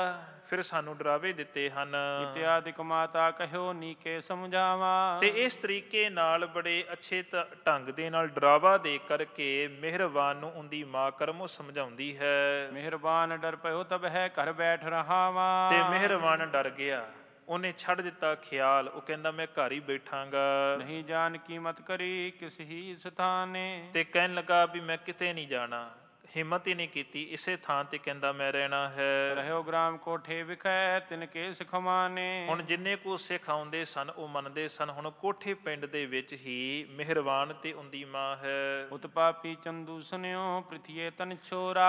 ਫਿਰ ਸਾਨੂੰ ਡਰਾਵੇ ਦਿੱਤੇ ਹਨ ਇਤਿਆਦਿਕ ਮਾਤਾ ਕਹਿਓ ਨੀਕੇ ਸਮਝਾਵਾ ਤੇ ਇਸ ਤਰੀਕੇ ਨਾਲ ਬੜੇ ਅੱਛੇ ਢੰਗ ਦੇ ਨਾਲ ਡਰਾਵਾ ਦੇ ਕਰਕੇ ਮਿਹਰਬਾਨ ਨੂੰ ਉਹਦੀ ਮਾਂ ਕਰਮੋ ਸਮਝਾਉਂਦੀ ਹੈ ਮਿਹਰਬਾਨ ਡਰ ਪਇਓ ਤਬ ਹੈ ਘਰ ਬੈਠ ਰਹਾਵਾ ਤੇ ਮਿਹਰਬਾਨ ਡਰ ਗਿਆ ਉਹਨੇ ਛੱਡ ਦਿੱਤਾ ਖਿਆਲ ਉਹ ਕਹਿੰਦਾ ਮੈਂ ਘਰ ਹੀ ਬੈਠਾਂਗਾ ਨਹੀਂ ਜਾਣ ਕੀਮਤ ਕਰੀ ਕਿਸ ਹੀ ਸਥਾਨੇ ਤੇ ਕਹਿਣ ਲੱਗਾ ਵੀ ਮੈਂ ਕਿਤੇ ਨਹੀਂ ਜਾਣਾ ਹਿੰਮਤ ਹੀ ਨਹੀਂ ਕੀਤੀ ਇਸੇ ਥਾਂ ਤੇ ਕਹਿੰਦਾ ਮੈਂ ਰਹਿਣਾ ਹੈ ਰਹਿਓ ਗ੍ਰਾਮ ਕੋਠੇ ਵਿਖੇ ਤਿਨ ਕੇ ਸਿੱਖ ਮਾਨੇ ਹੁਣ ਜਿੰਨੇ ਕੋ ਸਿੱਖ ਆਉਂਦੇ ਸਨ ਉਹ ਮੰਨਦੇ ਸਨ ਹੁਣ ਕੋਠੇ ਪਿੰਡ ਦੇ ਵਿੱਚ ਹੀ ਮਿਹਰਬਾਨ ਤੇ ਉੰਦੀ ਮਾਂ ਹੈ ਉਤਪਾਪੀ ਚੰਦੂ ਸੁਨਿਓ ਪ੍ਰਿਥੀਏ ਤਨ ਛੋਰਾ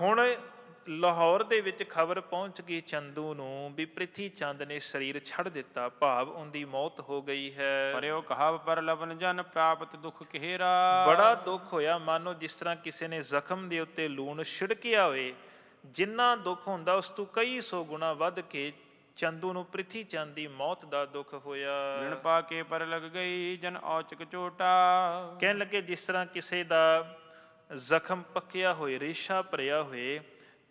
ਹੁਣ ਲਾਹੌਰ ਦੇ ਵਿੱਚ ਖਬਰ ਪਹੁੰਚ ਗਈ ਚੰਦੂ ਨੂੰ ਵੀ ਪ੍ਰਿਥੀ ਚੰਦ ਨੇ ਸਰੀਰ ਛੱਡ ਦਿੱਤਾ ਭਾਵ ਉਹਦੀ ਮੌਤ ਹੋ ਗਈ ਹੈ ਪਰਿਓ ਕਹਾਵ ਪਰ ਲਵਨ ਜਨ ਪ੍ਰਾਪਤ ਦੁੱਖ ਕਿਹਰਾ ਬੜਾ ਦੁੱਖ ਹੋਇਆ ਮਾਨੋ ਜਿਸ ਤਰ੍ਹਾਂ ਕਿਸੇ ਨੇ ਜ਼ਖਮ ਦੇ ਉੱਤੇ ਲੂਣ ਛਿੜਕਿਆ ਹੋਵੇ ਜਿੰਨਾ ਦੁੱਖ ਹੁੰਦਾ ਉਸ ਤੋਂ ਕਈ ਸੌ ਗੁਣਾ ਵੱਧ ਕੇ ਚੰਦੂ ਨੂੰ ਪ੍ਰਿਥੀ ਚੰਦ ਦੀ ਮੌਤ ਦਾ ਦੁੱਖ ਹੋਇਆ ਰਣ ਪਾ ਕੇ ਪਰ ਲੱਗ ਗਈ ਜਨ ਔਚਕ ਚੋਟਾ ਕਹਿਣ ਲੱਗੇ ਜਿਸ ਤਰ੍ਹਾਂ ਕਿਸੇ ਦਾ ਜ਼ਖਮ ਪੱਕਿਆ ਹੋਏ ਰੇਸ਼ਾ ਭਰਿਆ ਹੋਏ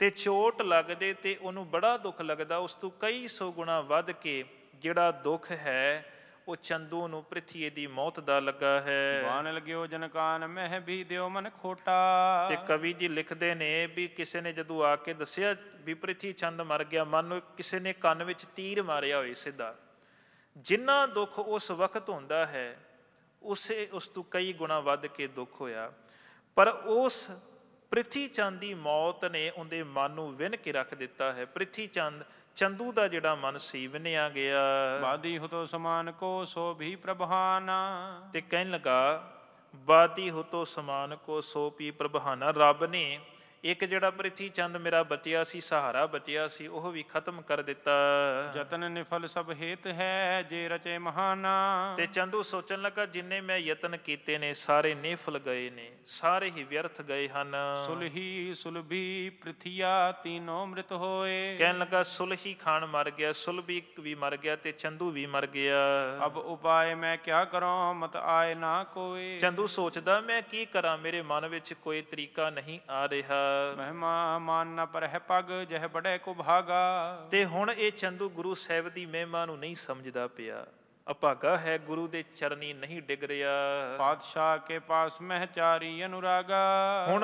ਤੇ ਚੋਟ ਲੱਗਦੇ ਤੇ ਉਹਨੂੰ ਬੜਾ ਦੁੱਖ ਲੱਗਦਾ ਉਸ ਤੋਂ ਕਈ ਸੌ ਗੁਣਾ ਵੱਧ ਕੇ ਜਿਹੜਾ ਦੁੱਖ ਹੈ ਉਹ ਚੰਦੂ ਨੂੰ ਪ੍ਰਥੀਏ ਦੀ ਮੌਤ ਦਾ ਲੱਗਾ ਹੈ ਬਾਣ ਲਗਿਓ ਜਨਕਾਨ ਮਹਿ ਵੀ ਦਿਓ ਮਨ ਖੋਟਾ ਤੇ ਕਵੀ ਜੀ ਲਿਖਦੇ ਨੇ ਵੀ ਕਿਸੇ ਨੇ ਜਦੋਂ ਆ ਕੇ ਦੱਸਿਆ ਵੀ ਪ੍ਰਿਥੀ ਚੰਦ ਮਰ ਗਿਆ ਮਨ ਨੂੰ ਕਿਸੇ ਨੇ ਕੰਨ ਵਿੱਚ ਤੀਰ ਮਾਰਿਆ ਹੋਏ ਸਿੱਧਾ ਜਿੰਨਾ ਦੁੱਖ ਉਸ ਵਕਤ ਹੁੰਦਾ ਹੈ ਉਸੇ ਉਸ ਤੋਂ ਕਈ ਗੁਣਾ ਵੱਧ ਕੇ ਦੁੱਖ ਹੋਇਆ ਪਰ ਉਸ ਪ੍ਰਿਥੀ ਚੰਦ ਦੀ ਮੌਤ ਨੇ ਉਹਦੇ ਮਨ ਨੂੰ ਵਿਨ ਕੇ ਰੱਖ ਦਿੱਤਾ ਹੈ ਪ੍ਰਿਥੀ ਚੰਦ ਚੰਦੂ ਦਾ ਜਿਹੜਾ ਮਨ ਸੀ ਵਿਨਿਆ ਗਿਆ ਬਾਦੀ ਹੁਤੋ ਸਮਾਨ ਕੋ ਸੋ ਵੀ ਪ੍ਰਭਾਨਾ ਤੇ ਕਹਿਣ ਲਗਾ ਬਾਦੀ ਹੁਤੋ ਸਮਾਨ ਕੋ ਸੋ ਵੀ ਪ੍ਰਭਾਨਾ ਰੱਬ ਨੇ ਇੱਕ ਜਿਹੜਾ ਪ੍ਰਿਥੀ ਚੰਦ ਮੇਰਾ ਬਚਿਆ ਸੀ ਸਹਾਰਾ ਬਚਿਆ ਸੀ ਉਹ ਵੀ ਖਤਮ ਕਰ ਦਿੱਤਾ ਯਤਨ ਨਿਫਲ ਸਭ ਹੇਤ ਹੈ ਜੇ ਰਚੇ ਮਹਾਨਾ ਤੇ ਚੰਦੂ ਸੋਚਣ ਲੱਗਾ ਜਿੰਨੇ ਮੈਂ ਯਤਨ ਕੀਤੇ ਨੇ ਸਾਰੇ ਨਿਫਲ ਗਏ ਨੇ ਸਾਰੇ ਹੀ ਵਿਅਰਥ ਗਏ ਹਨ ਸੁਲਹੀ ਸੁਲਭੀ ਪ੍ਰਿਥੀਆ ਤੀਨੋਂ ਮ੍ਰਿਤ ਹੋਏ ਕਹਿਣ ਲੱਗਾ ਸੁਲਹੀ ਖਾਨ ਮਰ ਗਿਆ ਸੁਲਭੀ ਵੀ ਮਰ ਗਿਆ ਤੇ ਚੰਦੂ ਵੀ ਮਰ ਗਿਆ ਅਬ ਉਪਾਏ ਮੈਂ ਕਿਆ ਕਰਾਂ ਮਤ ਆਏ ਨਾ ਕੋਈ ਚੰਦੂ ਸੋਚਦਾ ਮੈਂ ਕੀ ਕਰਾਂ ਮੇਰੇ ਮਨ ਵਿੱਚ ਕੋਈ ਤਰੀਕਾ ਨਹੀਂ ਆ ਰਿਹਾ ਮਹਿਮਾ ਮਾਨ ਨ ਪਰਹਿ ਪਗ ਜਹ ਬੜੇ ਕੋ ਭਾਗਾ ਤੇ ਹੁਣ ਇਹ ਚੰਦੂ ਗੁਰੂ ਸਾਹਿਬ ਦੀ ਮਹਿਮਾ ਨੂੰ ਨਹੀਂ ਸਮਝਦਾ ਪਿਆ ਅਪਾਗਾ ਹੈ ਗੁਰੂ ਦੇ ਚਰਨੀ ਨਹੀਂ ਡਿਗ ਰਿਆ ਪਾਤਸ਼ਾਹ ਕੇ ਪਾਸ ਮਹਚਾਰੀ ਅਨੁਰਾਗਾ ਹੁਣ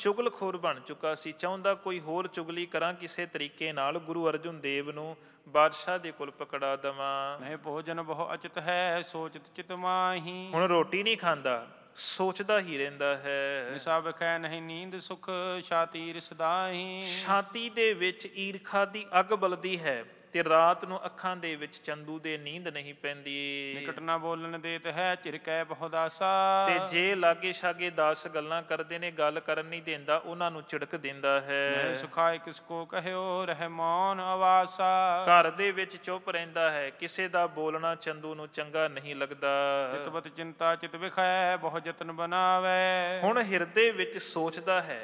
ਚੁਗਲਖੋਰ ਬਣ ਚੁੱਕਾ ਸੀ ਚਾਹੁੰਦਾ ਕੋਈ ਹੋਰ ਚੁਗਲੀ ਕਰਾਂ ਕਿਸੇ ਤਰੀਕੇ ਨਾਲ ਗੁਰੂ ਅਰਜੁਨ ਦੇਵ ਨੂੰ ਬਾਦਸ਼ਾਹ ਦੇ ਕੋਲ ਪਕੜਾ ਦਵਾਂ ਮੈਂ ਭੋਜਨ ਬਹੁ ਅਚਿਤ ਹੈ ਸੋਚਿਤ ਚਿਤ ਮਾਹੀ ਹੁਣ ਰੋਟੀ ਨਹੀਂ ਖਾਂਦਾ ਸੋਚਦਾ ਹੀ ਰਹਿੰਦਾ ਹੈ ਸਭ ਖੈ ਨਹੀਂ ਨੀਂਦ ਸੁਖ ਛਾਤੀ ਰਸਦਾਹੀ ਛਾਤੀ ਦੇ ਵਿੱਚ ਈਰਖਾ ਦੀ ਅੱਗ ਬਲਦੀ ਹੈ ਤੇ ਰਾਤ ਨੂੰ ਅੱਖਾਂ ਦੇ ਵਿੱਚ ਚੰਦੂ ਦੇ ਨੀਂਦ ਨਹੀਂ ਪੈਂਦੀ ਨਿਕਟਣਾ ਬੋਲਣ ਬੋਲਣ ਤੇ ਹੈ ਚਿਰਕੈ ਬਹੁਦਾਸਾ ਤੇ ਜੇ ਲਾਗੇ ਸ਼ਾਗੇ ਦਾਸ ਗੱਲਾਂ ਕਰਦੇ ਨੇ ਗੱਲ ਕਰਨ ਨਹੀਂ ਦਿੰਦਾ ਉਹਨਾਂ ਨੂੰ ਝਿੜਕ ਦਿੰਦਾ ਹੈ ਸੁਖਾਇ ਕਿਸ ਕੋ ਕਹਿਓ ਰਹਿਮਾਨ ਆਵਾਸਾ ਘਰ ਦੇ ਵਿੱਚ ਚੁੱਪ ਰਹਿੰਦਾ ਹੈ ਕਿਸੇ ਦਾ ਬੋਲਣਾ ਚੰਦੂ ਨੂੰ ਚੰਗਾ ਨਹੀਂ ਲੱਗਦਾ ਚਿਤਵਤ ਚਿੰਤਾ ਚਿਤ ਵਿਖੈ ਬਹੁ ਯਤਨ ਬਣਾਵੇ ਹੁਣ ਹਿਰਦੇ ਵਿੱਚ ਸੋਚਦਾ ਹੈ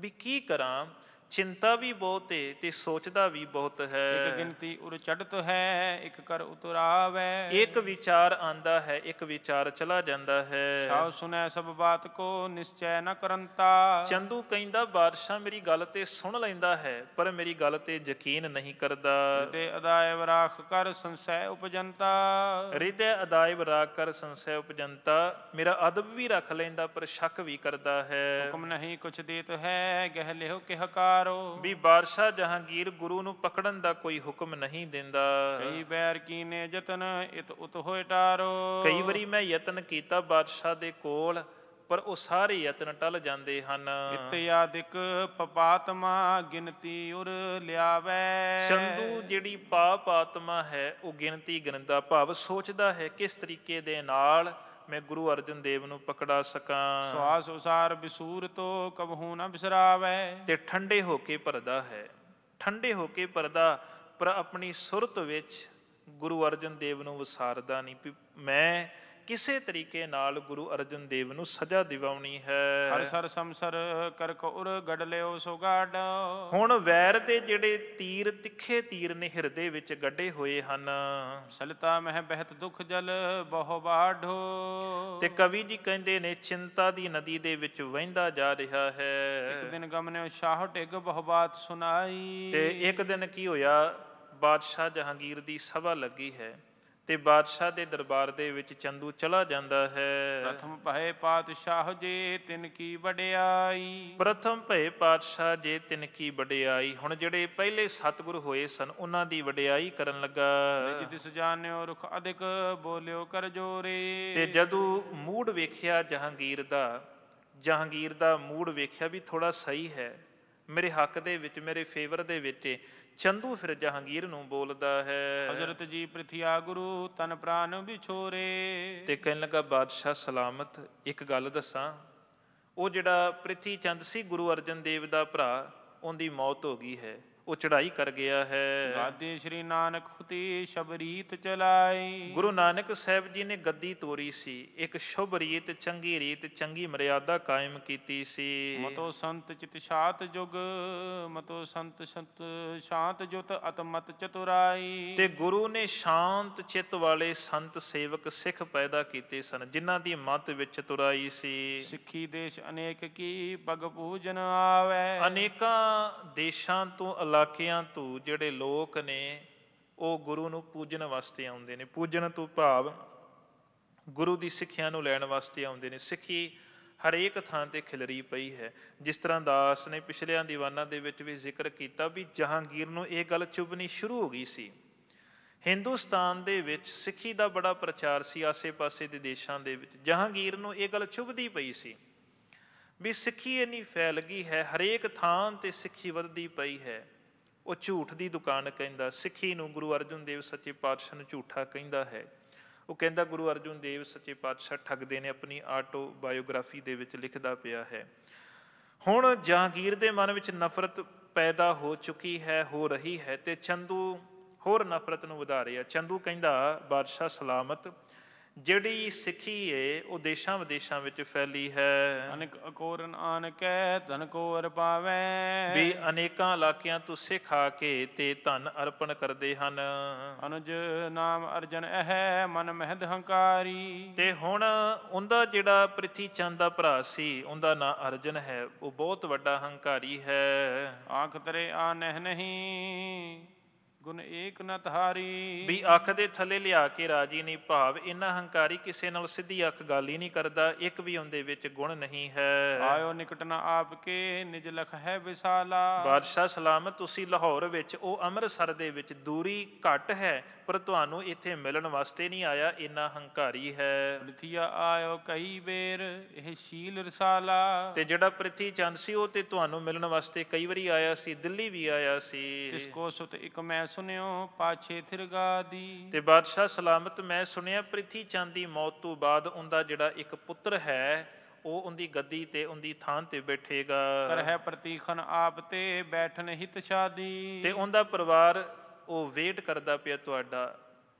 ਵੀ ਕੀ ਕਰਾਂ ਚਿੰਤਾ ਵੀ ਬਹੁਤ ਹੈ ਤੇ ਸੋਚਦਾ ਵੀ ਬਹੁਤ ਹੈ ਇੱਕ ਗਿਣਤੀ ਉਰ ਚੜਤ ਹੈ ਇੱਕ ਕਰ ਉਤਰਾਵੇ ਇੱਕ ਵਿਚਾਰ ਆਂਦਾ ਹੈ ਇੱਕ ਵਿਚਾਰ ਚਲਾ ਜਾਂਦਾ ਹੈ ਸਾਉ ਸੁਨੈ ਸਭ ਬਾਤ ਕੋ ਨਿਸ਼ਚੈ ਨ ਕਰੰਤਾ ਚੰਦੂ ਕਹਿੰਦਾ ਬਾਦਸ਼ਾਹ ਮੇਰੀ ਗੱਲ ਤੇ ਸੁਣ ਲੈਂਦਾ ਹੈ ਪਰ ਮੇਰੀ ਗੱਲ ਤੇ ਯਕੀਨ ਨਹੀਂ ਕਰਦਾ ਤੇ ਅਦਾਇਬ ਰਾਖ ਕਰ ਸੰਸੈ ਉਪਜੰਤਾ ਹਿਰਦੇ ਅਦਾਇਬ ਰਾਖ ਕਰ ਸੰਸੈ ਉਪਜੰਤਾ ਮੇਰਾ ਅਦਬ ਵੀ ਰੱਖ ਲੈਂਦਾ ਪਰ ਸ਼ੱਕ ਵੀ ਕਰਦਾ ਹੈ ਹੁਕਮ ਨਹੀਂ ਕੁਛ ਦੇਤ ਹੈ ਗਹਿ ਲਿਓ ਕਿ ਕਾ ਵਿਚਾਰੋ ਵੀ ਬਾਦਸ਼ਾਹ ਜਹਾਂਗੀਰ ਗੁਰੂ ਨੂੰ ਪਕੜਨ ਦਾ ਕੋਈ ਹੁਕਮ ਨਹੀਂ ਦਿੰਦਾ ਕਈ ਬੈਰ ਕੀਨੇ ਯਤਨ ਇਤ ਉਤ ਹੋਏ ਟਾਰੋ ਕਈ ਵਾਰੀ ਮੈਂ ਯਤਨ ਕੀਤਾ ਬਾਦਸ਼ਾਹ ਦੇ ਕੋਲ ਪਰ ਉਹ ਸਾਰੇ ਯਤਨ ਟਲ ਜਾਂਦੇ ਹਨ ਇਤਿਆਦਿਕ ਪਪਾਤਮਾ ਗਿਣਤੀ ਉਰ ਲਿਆਵੇ ਸੰਧੂ ਜਿਹੜੀ ਪਾਪ ਆਤਮਾ ਹੈ ਉਹ ਗਿਣਤੀ ਗਿਣਦਾ ਭਾਵ ਸੋਚਦਾ ਹੈ ਕਿਸ ਤਰੀਕੇ ਦੇ ਨਾਲ ਮੈਂ ਗੁਰੂ ਅਰਜਨ ਦੇਵ ਨੂੰ ਪਕੜਾ ਸਕਾਂ ਸਵਾਸ ਉਸਾਰ ਬਿਸੂਰ ਤੋ ਕਬਹੂ ਨਾ ਬਿਸਰਾਵੇ ਤੇ ਠੰਡੇ ਹੋ ਕੇ ਪਰਦਾ ਹੈ ਠੰਡੇ ਹੋ ਕੇ ਪਰਦਾ ਪਰ ਆਪਣੀ ਸੁਰਤ ਵਿੱਚ ਗੁਰੂ ਅਰਜਨ ਦੇਵ ਨੂੰ ਵਿਸਾਰਦਾ ਨਹੀਂ ਮੈਂ ਕਿਸੇ ਤਰੀਕੇ ਨਾਲ ਗੁਰੂ ਅਰਜਨ ਦੇਵ ਨੂੰ ਸਜ਼ਾ ਦਿਵਾਉਣੀ ਹੈ ਹਰ ਸਰ ਸੰਸਰ ਕਰ ਕਉਰ ਗੜ ਲਿਓ ਸੋ ਗਾੜ ਹੁਣ ਵੈਰ ਦੇ ਜਿਹੜੇ ਤੀਰ ਤਿੱਖੇ ਤੀਰ ਨੇ ਹਿਰਦੇ ਵਿੱਚ ਗੱਡੇ ਹੋਏ ਹਨ ਸਲਤਾ ਮਹਿ ਬਹਿਤ ਦੁਖ ਜਲ ਬਹੁ ਬਾਢੋ ਤੇ ਕਵੀ ਜੀ ਕਹਿੰਦੇ ਨੇ ਚਿੰਤਾ ਦੀ ਨਦੀ ਦੇ ਵਿੱਚ ਵਹਿੰਦਾ ਜਾ ਰਿਹਾ ਹੈ ਇੱਕ ਦਿਨ ਗਮ ਨੇ ਸ਼ਾਹ ਟਿਗ ਬਹੁ ਬਾਤ ਸੁਣਾਈ ਤੇ ਇੱਕ ਦਿਨ ਕੀ ਹੋਇਆ ਬਾਦਸ਼ਾਹ ਜਹਾਂਗੀਰ ਦੀ ਸਭਾ ਲੱਗੀ ਹੈ ਤੇ ਬਾਦਸ਼ਾਹ ਦੇ ਦਰਬਾਰ ਦੇ ਵਿੱਚ ਚੰਦੂ ਚਲਾ ਜਾਂਦਾ ਹੈ ਪ੍ਰਥਮ ਭਏ ਪਾਤਸ਼ਾਹ ਜੇ ਤਿਨ ਕੀ ਵਡਿਆਈ ਪ੍ਰਥਮ ਭਏ ਪਾਤਸ਼ਾਹ ਜੇ ਤਿਨ ਕੀ ਵਡਿਆਈ ਹੁਣ ਜਿਹੜੇ ਪਹਿਲੇ ਸਤਿਗੁਰ ਹੋਏ ਸਨ ਉਹਨਾਂ ਦੀ ਵਡਿਆਈ ਕਰਨ ਲੱਗਾ ਨਿਜ ਦਿਸ ਜਾਣਿਓ ਰੁਖ ਅਧਿਕ ਬੋਲਿਓ ਕਰ ਜੋਰੇ ਤੇ ਜਦੋਂ ਮੂਡ ਵੇਖਿਆ ਜਹਾਂਗੀਰ ਦਾ ਜਹਾਂਗੀਰ ਦਾ ਮੂਡ ਵੇਖਿਆ ਵੀ ਥੋੜਾ ਸਹੀ ਹੈ ਮੇਰੇ ਹੱਕ ਦੇ ਵਿੱਚ ਮੇਰੇ ਫੇਵਰ ਦੇ ਵਿੱਚ ਚੰਦੂ ਫਿਰ ਜਹਾਂਗੀਰ ਨੂੰ ਬੋਲਦਾ ਹੈ ਹਜ਼ਰਤ ਜੀ ਪ੍ਰਥਿਆ ਗੁਰੂ ਤਨ ਪ੍ਰਾਨ ਵਿਛੋਰੇ ਤੇ ਕਹਿਣ ਲੱਗਾ ਬਾਦਸ਼ਾਹ ਸਲਾਮਤ ਇੱਕ ਗੱਲ ਦੱਸਾਂ ਉਹ ਜਿਹੜਾ ਪ੍ਰਿਥੀ ਚੰਦ ਸੀ ਗੁਰੂ ਅਰਜਨ ਦੇਵ ਦਾ ਭਰਾ ਉਹਦੀ ਮੌਤ ਹੋ ਗਈ ਹੈ ਉਹ ਚੜਾਈ ਕਰ ਗਿਆ ਹੈ ਗਾਦੇ ਸ੍ਰੀ ਨਾਨਕ ਖੁਤੀ ਸ਼ਬਰੀਤ ਚਲਾਈ ਗੁਰੂ ਨਾਨਕ ਸਾਹਿਬ ਜੀ ਨੇ ਗੱਦੀ ਤੋਰੀ ਸੀ ਇੱਕ ਸ਼ੁਭ ਰੀਤ ਚੰਗੀ ਰੀਤ ਚੰਗੀ ਮਰਿਆਦਾ ਕਾਇਮ ਕੀਤੀ ਸੀ ਮਤੋ ਸੰਤ ਚਿਤ ਸ਼ਾਤ ਜੁਗ ਮਤੋ ਸੰਤ ਸੰਤ ਸ਼ਾਂਤ ਜੁਤ ਅਤਮਤ ਚਤੁਰਾਈ ਤੇ ਗੁਰੂ ਨੇ ਸ਼ਾਂਤ ਚਿਤ ਵਾਲੇ ਸੰਤ ਸੇਵਕ ਸਿੱਖ ਪੈਦਾ ਕੀਤੇ ਸਨ ਜਿਨ੍ਹਾਂ ਦੀ ਮਤ ਵਿੱਚ ਚਤੁਰਾਈ ਸੀ ਸਿੱਖੀ ਦੇਸ਼ ਅਨੇਕ ਕੀ ਪਗ ਪੂਜਨ ਆਵੇ ਅਨੇਕਾਂ ਦੇਸ਼ਾਂ ਤੋਂ ਅਲੱਗ ਲਾਖਿਆਂ ਤੂ ਜਿਹੜੇ ਲੋਕ ਨੇ ਉਹ ਗੁਰੂ ਨੂੰ ਪੂਜਣ ਵਾਸਤੇ ਆਉਂਦੇ ਨੇ ਪੂਜਣ ਤੋਂ ਭਾਵ ਗੁਰੂ ਦੀ ਸਿੱਖਿਆ ਨੂੰ ਲੈਣ ਵਾਸਤੇ ਆਉਂਦੇ ਨੇ ਸਿੱਖੀ ਹਰੇਕ ਥਾਂ ਤੇ ਖਿਲਰੀ ਪਈ ਹੈ ਜਿਸ ਤਰ੍ਹਾਂ ਦਾਸ ਨੇ ਪਿਛਲਿਆਂ ਦੀਵਾਨਾਂ ਦੇ ਵਿੱਚ ਵੀ ਜ਼ਿਕਰ ਕੀਤਾ ਵੀ ਜਹਾਂਗੀਰ ਨੂੰ ਇਹ ਗੱਲ ਚੁਭਣੀ ਸ਼ੁਰੂ ਹੋ ਗਈ ਸੀ ਹਿੰਦੁਸਤਾਨ ਦੇ ਵਿੱਚ ਸਿੱਖੀ ਦਾ ਬੜਾ ਪ੍ਰਚਾਰ ਸੀ ਆਸੇ-ਪਾਸੇ ਦੇ ਦੇਸ਼ਾਂ ਦੇ ਵਿੱਚ ਜਹਾਂਗੀਰ ਨੂੰ ਇਹ ਗੱਲ ਚੁਭਦੀ ਪਈ ਸੀ ਵੀ ਸਿੱਖੀ ਇੰਨੀ ਫੈਲ ਗਈ ਹੈ ਹਰੇਕ ਥਾਂ ਤੇ ਸਿੱਖੀ ਵੱਧਦੀ ਪਈ ਹੈ ਉਹ ਝੂਠ ਦੀ ਦੁਕਾਨ ਕਹਿੰਦਾ ਸਿੱਖੀ ਨੂੰ ਗੁਰੂ ਅਰਜਨ ਦੇਵ ਸੱਚੇ ਪਾਤਸ਼ਾਹ ਨੂੰ ਝੂਠਾ ਕਹਿੰਦਾ ਹੈ ਉਹ ਕਹਿੰਦਾ ਗੁਰੂ ਅਰਜਨ ਦੇਵ ਸੱਚੇ ਪਾਤਸ਼ਾਹ ਠੱਗਦੇ ਨੇ ਆਪਣੀ ਆਟੋ ਬਾਇਓਗ੍ਰਾਫੀ ਦੇ ਵਿੱਚ ਲਿਖਦਾ ਪਿਆ ਹੈ ਹੁਣ ਜਹਾਂਗੀਰ ਦੇ ਮਨ ਵਿੱਚ ਨਫ਼ਰਤ ਪੈਦਾ ਹੋ ਚੁੱਕੀ ਹੈ ਹੋ ਰਹੀ ਹੈ ਤੇ ਚੰਦੂ ਹੋਰ ਨਫ਼ਰਤ ਨੂੰ ਵਧਾ ਰਿਹਾ ਚੰਦੂ ਕਹਿੰਦਾ ਬਾਦਸ਼ਾਹ ਸਲਾਮਤ ਜਿਹੜੀ ਸਿੱਖੀ ਏ ਉਹ ਦੇਸ਼ਾਂ ਵਿਦੇਸ਼ਾਂ ਵਿੱਚ ਫੈਲੀ ਹੈ ਅਨੇਕ ਅਕੋਰਨ ਆਨਕੈ ਧਨ ਕੋ ਅਰਪਾਵੇ ਵੀ ਅਨੇਕਾਂ ਇਲਾਕਿਆਂ ਤੋਂ ਸਿੱਖ ਆ ਕੇ ਤੇ ਧਨ ਅਰਪਣ ਕਰਦੇ ਹਨ ਅਨੁਜ ਨਾਮ ਅਰਜਨ ਅਹੈ ਮਨ ਮਹਿਦ ਹੰਕਾਰੀ ਤੇ ਹੁਣ ਉਹਦਾ ਜਿਹੜਾ ਪ੍ਰਿਥੀ ਚੰਦ ਦਾ ਭਰਾ ਸੀ ਉਹਦਾ ਨਾਂ ਅਰਜਨ ਹੈ ਉਹ ਬਹੁਤ ਵੱਡਾ ਹੰਕਾਰੀ ਹੈ ਆਖ ਤਰੇ ਆ ਨਹਿ ਨਹੀਂ ਗੁਣ ਏਕਨਤ ਹਾਰੀ ਵੀ ਅੱਖ ਦੇ ਥੱਲੇ ਲਿਆ ਕੇ ਰਾਜੀ ਨਹੀਂ ਭਾਵ ਇਨਾ ਹੰਕਾਰੀ ਕਿਸੇ ਨਾਲ ਸਿੱਧੀ ਅੱਖ ਗੱਲ ਹੀ ਨਹੀਂ ਕਰਦਾ ਇੱਕ ਵੀ ਉਹਦੇ ਵਿੱਚ ਗੁਣ ਨਹੀਂ ਹੈ ਆਇਓ ਨਿਕਟ ਨਾ ਆਪ ਕੇ ਨਿਜ ਲਖ ਹੈ ਵਿਸਾਲਾ ਬਾਦਸ਼ਾਹ ਸਲਾਮਤ ਤੁਸੀਂ ਲਾਹੌਰ ਵਿੱਚ ਉਹ ਅੰਮ੍ਰਿਤਸਰ ਦੇ ਵਿੱਚ ਦੂਰੀ ਘੱਟ ਹੈ ਪਰ ਤੁਹਾਨੂੰ ਇੱਥੇ ਮਿਲਣ ਵਾਸਤੇ ਨਹੀਂ ਆਇਆ ਇਨਾ ਹੰਕਾਰੀ ਹੈ ਪ੍ਰਥੀਆ ਆਇਓ ਕਈ ਵੇਰ ਇਹ ਸ਼ੀਲ ਰਸਾਲਾ ਤੇ ਜਿਹੜਾ ਪ੍ਰਿਥੀ ਚੰਦ ਸੀ ਉਹ ਤੇ ਤੁਹਾਨੂੰ ਮਿਲਣ ਵਾਸਤੇ ਕਈ ਵਾਰੀ ਆਇਆ ਸੀ ਦਿੱਲੀ ਵੀ ਆਇਆ ਸੀ ਇਸ ਕੋਸ ਸੁਤ ਇੱਕ ਮੈਂ ਸੁਨਿਓ ਪਾਛੇ ਥਿਰਗਾ ਦੀ ਤੇ ਬਾਦਸ਼ਾਹ ਸਲਾਮਤ ਮੈਂ ਸੁਣਿਆ ਪ੍ਰਿਥੀ ਚੰਦ ਦੀ ਮੌਤ ਤੋਂ ਬਾਅਦ ਉਹਦਾ ਜਿਹੜਾ ਇੱਕ ਪੁੱਤਰ ਹੈ ਉਹ ਉਹਦੀ ਗੱਦੀ ਤੇ ਉਹਦੀ ਥਾਂ ਤੇ ਬੈਠੇਗਾ ਕਰ ਹੈ ਪ੍ਰਤੀਖਨ ਆਪ ਤੇ ਬੈਠਣ ਹਿਤ ਸ਼ਾਦੀ ਤੇ ਉਹਦਾ ਪਰਿਵਾਰ ਉਹ ਵੇਟ ਕਰਦਾ ਪਿਆ ਤੁਹਾਡਾ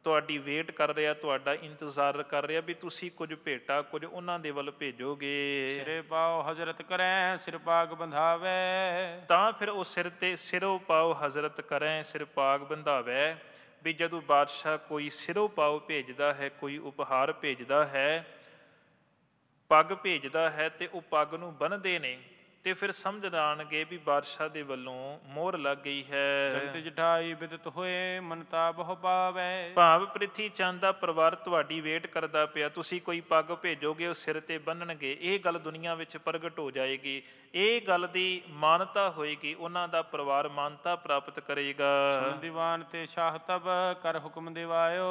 ਤੁਹਾਡੀ ਵੇਟ ਕਰ ਰਿਹਾ ਤੁਹਾਡਾ ਇੰਤਜ਼ਾਰ ਕਰ ਰਿਹਾ ਵੀ ਤੁਸੀਂ ਕੁਝ ਭੇਟਾ ਕੁਝ ਉਹਨਾਂ ਦੇ ਵੱਲ ਭੇਜੋਗੇ ਸਿਰੇ ਪਾਓ ਹਜ਼ਰਤ ਕਰੈ ਸਿਰ ਪਾਗ ਬੰਧਾਵੇ ਤਾਂ ਫਿਰ ਉਹ ਸਿਰ ਤੇ ਸਿਰੋ ਪਾਓ ਹਜ਼ਰਤ ਕਰੈ ਸਿਰ ਪਾਗ ਬੰਧਾਵੇ ਵੀ ਜਦੋਂ ਬਾਦਸ਼ਾਹ ਕੋਈ ਸਿਰੋ ਪਾਓ ਭੇਜਦਾ ਹੈ ਕੋਈ ਉਪਹਾਰ ਭੇਜਦਾ ਹੈ ਪੱਗ ਭੇਜਦਾ ਹੈ ਤੇ ਉਹ ਪੱਗ ਨੂੰ ਬੰਨਦੇ ਨੇ ਤੇ ਫਿਰ ਸਮਝ ਲਾਣਗੇ ਵੀ ਬਾਦਸ਼ਾਹ ਦੇ ਵੱਲੋਂ ਮੋਹਰ ਲੱਗ ਗਈ ਹੈ ਚੰਤ ਜਠਾਈ ਬਿਦਤ ਹੋਏ ਮਨਤਾ ਬਹੁ ਪਾਵੇ ਭਾਵ ਪ੍ਰਿਥੀ ਚੰਦ ਦਾ ਪਰਿਵਾਰ ਤੁਹਾਡੀ ਵੇਟ ਕਰਦਾ ਪਿਆ ਤੁਸੀਂ ਕੋਈ ਪੱਗ ਭੇਜੋਗੇ ਉਹ ਸਿਰ ਤੇ ਬੰਨਣਗੇ ਇਹ ਗੱਲ ਦੁਨੀਆ ਵਿੱਚ ਪ੍ਰਗਟ ਹੋ ਜਾਏਗੀ ਇਹ ਗੱਲ ਦੀ ਮਾਨਤਾ ਹੋਏਗੀ ਉਹਨਾਂ ਦਾ ਪਰਿਵਾਰ ਮਾਨਤਾ ਪ੍ਰਾਪਤ ਕਰੇਗਾ ਦੀਵਾਨ ਤੇ ਸ਼ਾਹ ਤਬ ਕਰ ਹੁਕਮ ਦਿਵਾਇਓ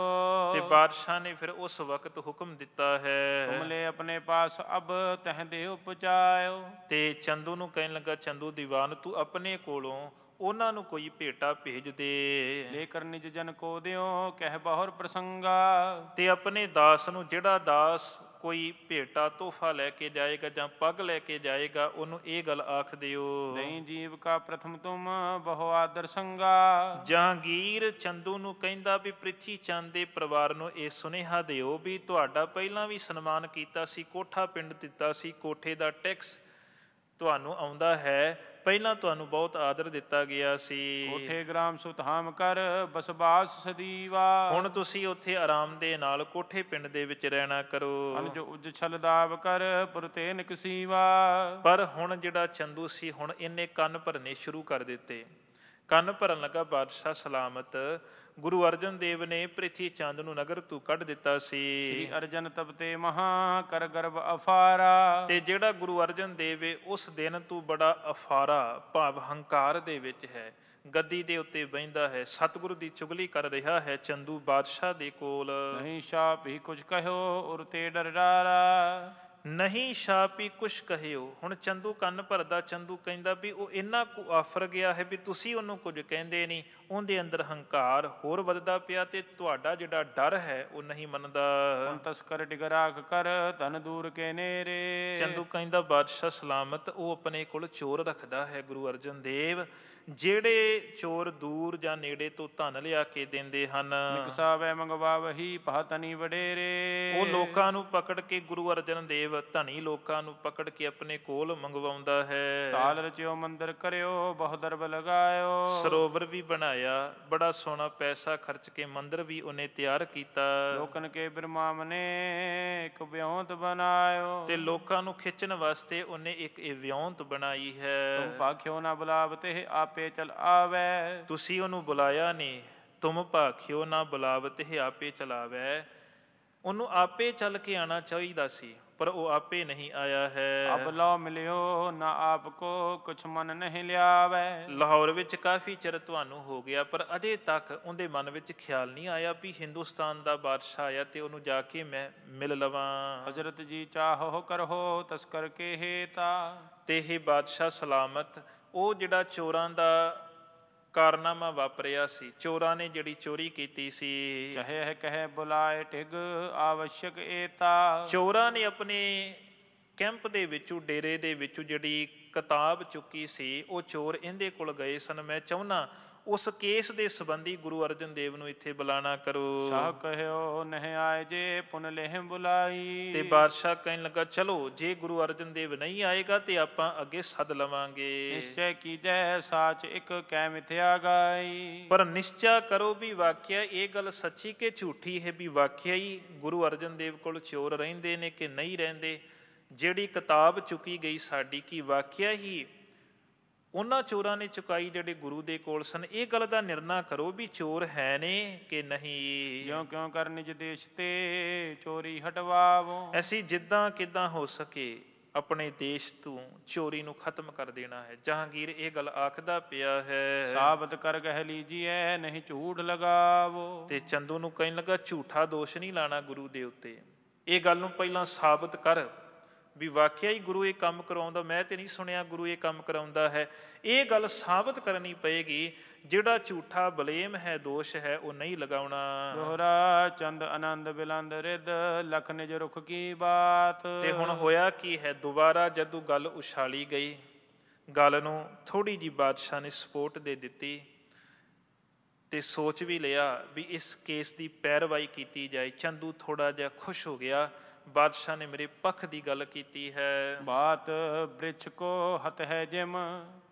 ਤੇ ਬਾਦਸ਼ਾਹ ਨੇ ਫਿਰ ਉਸ ਵਕਤ ਹੁਕਮ ਦਿੱਤਾ ਹੈ ਤੁਮਲੇ ਆਪਣੇ ਪਾਸ ਅਬ ਤਹਦੇ ਦੇ ਉਪਜਾਇਓ ਤੇ ਚੰਦ ਚੰਦੂ ਨੂੰ ਕਹਿਣ ਲੱਗਾ ਚੰਦੂ ਦੀਵਾਨ ਤੂੰ ਆਪਣੇ ਕੋਲੋਂ ਉਹਨਾਂ ਨੂੰ ਕੋਈ ਭੇਟਾ ਭੇਜ ਦੇ ਲੈ ਨਿਜ ਜਨ ਕੋ ਦਿਓ ਕਹਿ ਬਹੁਰ ਪ੍ਰਸੰਗਾ ਤੇ ਆਪਣੇ ਦਾਸ ਨੂੰ ਜਿਹੜਾ ਦਾਸ ਕੋਈ ਭੇਟਾ ਤੋਹਫਾ ਲੈ ਕੇ ਜਾਏਗਾ ਜਾਂ ਪੱਗ ਲੈ ਕੇ ਜਾਏਗਾ ਉਹਨੂੰ ਇਹ ਗੱਲ ਆਖ ਦਿਓ ਨਹੀਂ ਜੀਵ ਕਾ ਪ੍ਰਥਮ ਤੁਮ ਬਹੁ ਆਦਰ ਸੰਗਾ ਜਹਾਂਗੀਰ ਚੰਦੂ ਨੂੰ ਕਹਿੰਦਾ ਵੀ ਪ੍ਰਿਥੀ ਚੰਦ ਦੇ ਪਰਿਵਾਰ ਨੂੰ ਇਹ ਸੁਨੇਹਾ ਦਿਓ ਵੀ ਤੁਹਾਡਾ ਪਹਿਲਾਂ ਵੀ ਸਨਮਾਨ ਕੀਤਾ ਸੀ ਕੋਠਾ ਪਿੰਡ ਦਿੱਤਾ ਸੀ ਕੋਠੇ ਦਾ ਟੈਕਸ ਤੁਹਾਨੂੰ ਆਉਂਦਾ ਹੈ ਪਹਿਲਾਂ ਤੁਹਾਨੂੰ ਬਹੁਤ ਆਦਰ ਦਿੱਤਾ ਗਿਆ ਸੀ ਉਥੇ ਗ੍ਰਾਮ ਸੁਤਹਾਮ ਕਰ ਬਸਬਾਸ ਸਦੀਵਾ ਹੁਣ ਤੁਸੀਂ ਉਥੇ ਆਰਾਮ ਦੇ ਨਾਲ ਕੋਠੇ ਪਿੰਡ ਦੇ ਵਿੱਚ ਰਹਿਣਾ ਕਰੋ ਹਨ ਜੋ ਉਜ ਛਲਦਾਵ ਕਰ ਪੁਰਤੇਨਕ ਸੀਵਾ ਪਰ ਹੁਣ ਜਿਹੜਾ ਚੰਦੂ ਸੀ ਹੁਣ ਇਹਨੇ ਕੰਨ ਭਰਨੇ ਸ਼ੁਰੂ ਕਰ ਦਿੱਤੇ ਕੰਨ ਭਰਨ ਲੱਗਾ ਬਾਦਸ਼ਾਹ ਸਲਾਮਤ ਗੁਰੂ ਅਰਜਨ ਦੇਵ ਨੇ ਪ੍ਰਿਥੀ ਚੰਦ ਨੂੰ ਨਗਰ ਤੋਂ ਕੱਢ ਦਿੱਤਾ ਸੀ ਸ੍ਰੀ ਅਰਜਨ ਤਪਤੇ ਮਹਾ ਕਰ ਗਰਬ ਅਫਾਰਾ ਤੇ ਜਿਹੜਾ ਗੁਰੂ ਅਰਜਨ ਦੇਵ ਏ ਉਸ ਦਿਨ ਤੋਂ ਬੜਾ ਅਫਾਰਾ ਭਾਵ ਹੰਕਾਰ ਦੇ ਵਿੱਚ ਹੈ ਗੱਦੀ ਦੇ ਉੱਤੇ ਬੈੰਦਾ ਹੈ ਸਤਿਗੁਰੂ ਦੀ ਚੁਗਲੀ ਕਰ ਰਿਹਾ ਹੈ ਚੰਦੂ ਬਾਦਸ਼ਾਹ ਦੇ ਕੋਲ ਨਹੀਂ ਸ਼ਾਪ ਹੀ ਕੁਝ ਕਹਿਓ ਉਰ ਤੇ ਡਾਰਾ ਨਹੀਂ ਸ਼ਾਪੀ ਕੁਛ ਕਹਿਓ ਹੁਣ ਚੰਦੂ ਕੰਨ ਭਰਦਾ ਚੰਦੂ ਕਹਿੰਦਾ ਵੀ ਉਹ ਇੰਨਾ ਕੁ ਆਫਰ ਗਿਆ ਹੈ ਵੀ ਤੁਸੀਂ ਉਹਨੂੰ ਕੁਝ ਕਹਿੰਦੇ ਨਹੀਂ ਉਹਦੇ ਅੰਦਰ ਹੰਕਾਰ ਹੋਰ ਵੱਧਦਾ ਪਿਆ ਤੇ ਤੁਹਾਡਾ ਜਿਹੜਾ ਡਰ ਹੈ ਉਹ ਨਹੀਂ ਮੰਨਦਾ ਹੁਣ ਤਸਕਰ ਡਿਗਰਾਖ ਕਰ ਤਨ ਦੂਰ ਕੇ ਨੇਰੇ ਚੰਦੂ ਕਹਿੰਦਾ ਬਾਦਸ਼ਾਹ ਸਲਾਮਤ ਉਹ ਆਪਣੇ ਕੋਲ ਚੋਰ ਰੱਖਦਾ ਹੈ ਗੁਰੂ ਅਰਜਨ ਦੇਵ ਜਿਹੜੇ ਚੋਰ ਦੂਰ ਜਾਂ ਨੇੜੇ ਤੋਂ ਧਨ ਲਿਆ ਕੇ ਦਿੰਦੇ ਹਨ ਨਿਕਸਾਵੇ ਮੰਗਵਾਵਹੀ ਪਹਤਨੀ ਵਡੇਰੇ ਉਹ ਲੋਕਾਂ ਨੂੰ ਪਕੜ ਕੇ ਗੁਰੂ ਅਰਜਨ ਦੇਵ ਧਨੀ ਲੋਕਾਂ ਨੂੰ ਪਕੜ ਕੇ ਆਪਣੇ ਕੋਲ ਮੰਗਵਾਉਂਦਾ ਹੈ ਤਾਲ ਰਚਿਓ ਮੰਦਰ ਕਰਿਓ ਬਹੁ ਦਰਬ ਲਗਾਇਓ ਸਰੋਵਰ ਵੀ ਬਣਾਇਆ ਬੜਾ ਸੋਨਾ ਪੈਸਾ ਖਰਚ ਕੇ ਮੰਦਰ ਵੀ ਉਹਨੇ ਤਿਆਰ ਕੀਤਾ ਲੋਕਨ ਕੇ ਬ੍ਰਹਮਾਮ ਨੇ ਇੱਕ ਵਿਉਂਤ ਬਣਾਇਓ ਤੇ ਲੋਕਾਂ ਨੂੰ ਖਿੱਚਣ ਵਾਸਤੇ ਉਹਨੇ ਇੱਕ ਇਹ ਵਿਉਂਤ ਬਣਾਈ ਹੈ ਤੁਮ ਪਾਖਿਓ ਨਾ ਬੁਲਾਵਤੇ ਆਪੇ ਚਲ ਆਵੇ ਤੁਸੀਂ ਉਹਨੂੰ ਬੁਲਾਇਆ ਨਹੀਂ ਤੁਮ ਭਾਖਿਓ ਨਾ ਬੁਲਾਵਤ ਹੈ ਆਪੇ ਚਲਾਵੇ ਉਹਨੂੰ ਆਪੇ ਚੱਲ ਕੇ ਆਣਾ ਚਾਹੀਦਾ ਸੀ ਪਰ ਉਹ ਆਪੇ ਨਹੀਂ ਆਇਆ ਹੈ ਅਬ ਲੋ ਮਿਲਿਓ ਨਾ ਆਪ ਕੋ ਕੁਛ ਮਨ ਨਹੀਂ ਲਿਆਵੇ ਲਾਹੌਰ ਵਿੱਚ ਕਾਫੀ ਚਿਰ ਤੁਹਾਨੂੰ ਹੋ ਗਿਆ ਪਰ ਅਜੇ ਤੱਕ ਉਹਦੇ ਮਨ ਵਿੱਚ ਖਿਆਲ ਨਹੀਂ ਆਇਆ ਵੀ ਹਿੰਦੁਸਤਾਨ ਦਾ ਬਾਦਸ਼ਾਹ ਆਇਆ ਤੇ ਉਹਨੂੰ ਜਾ ਕੇ ਮੈਂ ਮਿਲ ਲਵਾਂ ਹਜ਼ਰਤ ਜੀ ਚਾਹੋ ਕਰੋ ਤਸਕਰ ਕੇ ਹੇਤਾ ਤੇ ਬਾਦਸ਼ਾਹ ਸਲਾਮਤ ਉਹ ਜਿਹੜਾ ਚੋਰਾਂ ਦਾ ਕਾਰਨਾਮਾ ਵਾਪਰਿਆ ਸੀ ਚੋਰਾਂ ਨੇ ਜਿਹੜੀ ਚੋਰੀ ਕੀਤੀ ਸੀ ਕਹੇ ਕਹੇ ਬੁਲਾਏ ਟਿਗ ਆਵਸ਼ਕ ਏਤਾ ਚੋਰਾਂ ਨੇ ਆਪਣੇ ਕੈਂਪ ਦੇ ਵਿੱਚੋਂ ਡੇਰੇ ਦੇ ਵਿੱਚੋਂ ਜਿਹੜੀ ਕਿਤਾਬ ਚੁੱਕੀ ਸੀ ਉਹ ਚੋਰ ਇਹਦੇ ਕੋਲ ਗਏ ਸਨ ਮੈਂ ਚਾਹੁੰਨਾ ਉਸ ਕੇਸ ਦੇ ਸੰਬੰਧੀ ਗੁਰੂ ਅਰਜਨ ਦੇਵ ਨੂੰ ਇੱਥੇ ਬੁਲਾਣਾ ਕਰੋ ਸ਼ਾਹ ਕਹਿਓ ਨਹੀਂ ਆਏ ਜੇ ਪੁਨ ਲਹਿਮ ਬੁਲਾਈ ਤੇ ਬਾਦਸ਼ਾਹ ਕਹਿਣ ਲੱਗਾ ਚਲੋ ਜੇ ਗੁਰੂ ਅਰਜਨ ਦੇਵ ਨਹੀਂ ਆਏਗਾ ਤੇ ਆਪਾਂ ਅੱਗੇ ਸੱਦ ਲਵਾਂਗੇ ਨਿਸ਼ਚੈ ਕੀ ਜੈ ਸਾਚ ਇੱਕ ਕਹਿ ਮਿਥਿਆ ਗਾਈ ਪਰ ਨਿਸ਼ਚੈ ਕਰੋ ਵੀ ਵਾਕਿਆ ਇਹ ਗੱਲ ਸੱਚੀ ਕਿ ਝੂਠੀ ਹੈ ਵੀ ਵਾਕਿਆ ਹੀ ਗੁਰੂ ਅਰਜਨ ਦੇਵ ਕੋਲ ਚੋਰ ਰਹਿੰਦੇ ਨੇ ਕਿ ਨਹੀਂ ਰਹਿੰਦੇ ਜਿਹੜੀ ਕਿਤਾਬ ਚੁਕੀ ਗਈ ਸਾਡੀ ਕੀ ਵਾਕਿਆ ਹੀ ਉਹਨਾਂ ਚੋਰਾਂ ਨੇ ਚੁਕਾਈ ਜਿਹੜੇ ਗੁਰੂ ਦੇ ਕੋਲ ਸਨ ਇਹ ਗੱਲ ਦਾ ਨਿਰਣਾ ਕਰੋ ਵੀ ਚੋਰ ਹੈ ਨੇ ਕਿ ਨਹੀਂ ਜਿਉਂ ਕਿਉਂ ਕਰਨ ਦੇਸ਼ ਤੇ ਚੋਰੀ ਹਟਵਾਵੋ ਅਸੀਂ ਜਿੱਦਾਂ ਕਿਦਾਂ ਹੋ ਸਕੇ ਆਪਣੇ ਦੇਸ਼ ਤੋਂ ਚੋਰੀ ਨੂੰ ਖਤਮ ਕਰ ਦੇਣਾ ਹੈ ਜਹਾਂਗੀਰ ਇਹ ਗੱਲ ਆਖਦਾ ਪਿਆ ਹੈ ਸਾਬਤ ਕਰ ਕਹਿ ਲੀਜੀਏ ਨਹੀਂ ਝੂਠ ਲਗਾਵੋ ਤੇ ਚੰਦੂ ਨੂੰ ਕਹਿਣ ਲੱਗਾ ਝੂਠਾ ਦੋਸ਼ ਨਹੀਂ ਲਾਣਾ ਗੁਰੂ ਦੇ ਉੱਤੇ ਇਹ ਗੱਲ ਨੂੰ ਪਹਿਲਾਂ ਸਾਬਤ ਕਰ ਵੀ ਵਾਕਿਆ ਹੀ ਗੁਰੂ ਇਹ ਕੰਮ ਕਰਾਉਂਦਾ ਮੈਂ ਤੇ ਨਹੀਂ ਸੁਣਿਆ ਗੁਰੂ ਇਹ ਕੰਮ ਕਰਾਉਂਦਾ ਹੈ ਇਹ ਗੱਲ ਸਾਬਤ ਕਰਨੀ ਪਏਗੀ ਜਿਹੜਾ ਝੂਠਾ ਬਲੇਮ ਹੈ ਦੋਸ਼ ਹੈ ਉਹ ਨਹੀਂ ਲਗਾਉਣਾ ਦੋਹਰਾ ਚੰਦ ਆਨੰਦ ਬਿਲੰਦ ਰਿਦ ਲਖ ਨਿਜ ਰੁਖ ਕੀ ਬਾਤ ਤੇ ਹੁਣ ਹੋਇਆ ਕੀ ਹੈ ਦੁਬਾਰਾ ਜਦੋਂ ਗੱਲ ਉਛਾਲੀ ਗਈ ਗੱਲ ਨੂੰ ਥੋੜੀ ਜੀ ਬਾਦਸ਼ਾਹ ਨੇ ਸਪੋਰਟ ਦੇ ਦਿੱਤੀ ਤੇ ਸੋਚ ਵੀ ਲਿਆ ਵੀ ਇਸ ਕੇਸ ਦੀ ਪੈਰਵਾਈ ਕੀਤੀ ਜਾਏ ਚੰਦੂ ਥੋੜਾ ਜਿਹਾ ਖੁਸ਼ ਹੋ ਗਿਆ ਬਾਦਸ਼ਾਹ ਨੇ ਮੇਰੇ ਪੱਖ ਦੀ ਗੱਲ ਕੀਤੀ ਹੈ ਬਾਤ ਬ੍ਰਿਛ ਕੋ ਹਤ ਹੈ ਜਿਮ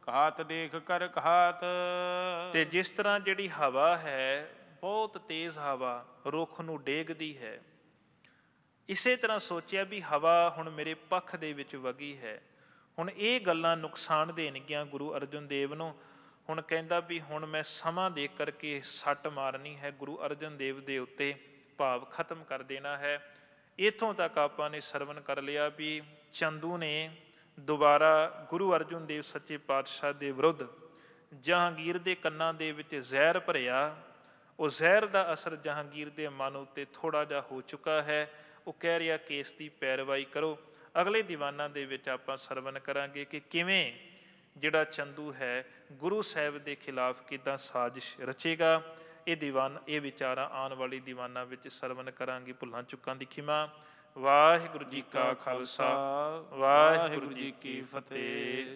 ਘਾਤ ਦੇਖ ਕਰ ਘਾਤ ਤੇ ਜਿਸ ਤਰ੍ਹਾਂ ਜਿਹੜੀ ਹਵਾ ਹੈ ਬਹੁਤ ਤੇਜ਼ ਹਵਾ ਰੁੱਖ ਨੂੰ ਡੇਗਦੀ ਹੈ ਇਸੇ ਤਰ੍ਹਾਂ ਸੋਚਿਆ ਵੀ ਹਵਾ ਹੁਣ ਮੇਰੇ ਪੱਖ ਦੇ ਵਿੱਚ ਵਗੀ ਹੈ ਹੁਣ ਇਹ ਗੱਲਾਂ ਨੁਕਸਾਨ ਦੇਣਗੀਆਂ ਗੁਰੂ ਅਰਜਨ ਦੇਵ ਨੂੰ ਹੁਣ ਕਹਿੰਦਾ ਵੀ ਹੁਣ ਮੈਂ ਸਮਾਂ ਦੇ ਕਰਕੇ ਸੱਟ ਮਾਰਨੀ ਹੈ ਗੁਰੂ ਅਰਜਨ ਦੇਵ ਦੇ ਉੱਤੇ ਭਾਵ ਖਤਮ ਕਰ ਦੇਣਾ ਹੈ ਇਥੋਂ ਤੱਕ ਆਪਾਂ ਨੇ ਸਰਵਨ ਕਰ ਲਿਆ ਵੀ ਚੰਦੂ ਨੇ ਦੁਬਾਰਾ ਗੁਰੂ ਅਰਜੁਨ ਦੇਵ ਸੱਚੇ ਪਾਤਸ਼ਾਹ ਦੇ ਵਿਰੁੱਧ ਜਹਾਂਗੀਰ ਦੇ ਕੰਨਾਂ ਦੇ ਵਿੱਚ ਜ਼ਹਿਰ ਭਰਿਆ ਉਹ ਜ਼ਹਿਰ ਦਾ ਅਸਰ ਜਹਾਂਗੀਰ ਦੇ ਮਨ ਉੱਤੇ ਥੋੜਾ ਜਿਹਾ ਹੋ ਚੁੱਕਾ ਹੈ ਉਹ ਕਹਿ ਰਿਹਾ ਕੇਸ ਦੀ ਪੈਰਵਾਈ ਕਰੋ ਅਗਲੇ ਦੀਵਾਨਾਂ ਦੇ ਵਿੱਚ ਆਪਾਂ ਸਰਵਨ ਕਰਾਂਗੇ ਕਿ ਕਿਵੇਂ ਜਿਹੜਾ ਚੰਦੂ ਹੈ ਗੁਰੂ ਸਾਹਿਬ ਦੇ ਖਿਲਾਫ ਕਿਦਾਂ ਸਾਜ਼ਿਸ਼ ਰਚੇਗਾ ਇਹ ਦੀਵਾਨ ਇਹ ਵਿਚਾਰਾਂ ਆਉਣ ਵਾਲੀ ਦੀਵਾਨਾ ਵਿੱਚ ਸਰਵਨ ਕਰਾਂਗੇ ਭੁੱਲਾਂ ਚੁੱਕਾਂ ਦੀ ਖਿਮਾ ਵਾਹਿਗੁਰੂ ਜੀ ਕਾ ਖਾਲਸਾ ਵਾਹਿਗੁਰੂ ਜੀ ਕੀ ਫਤਿਹ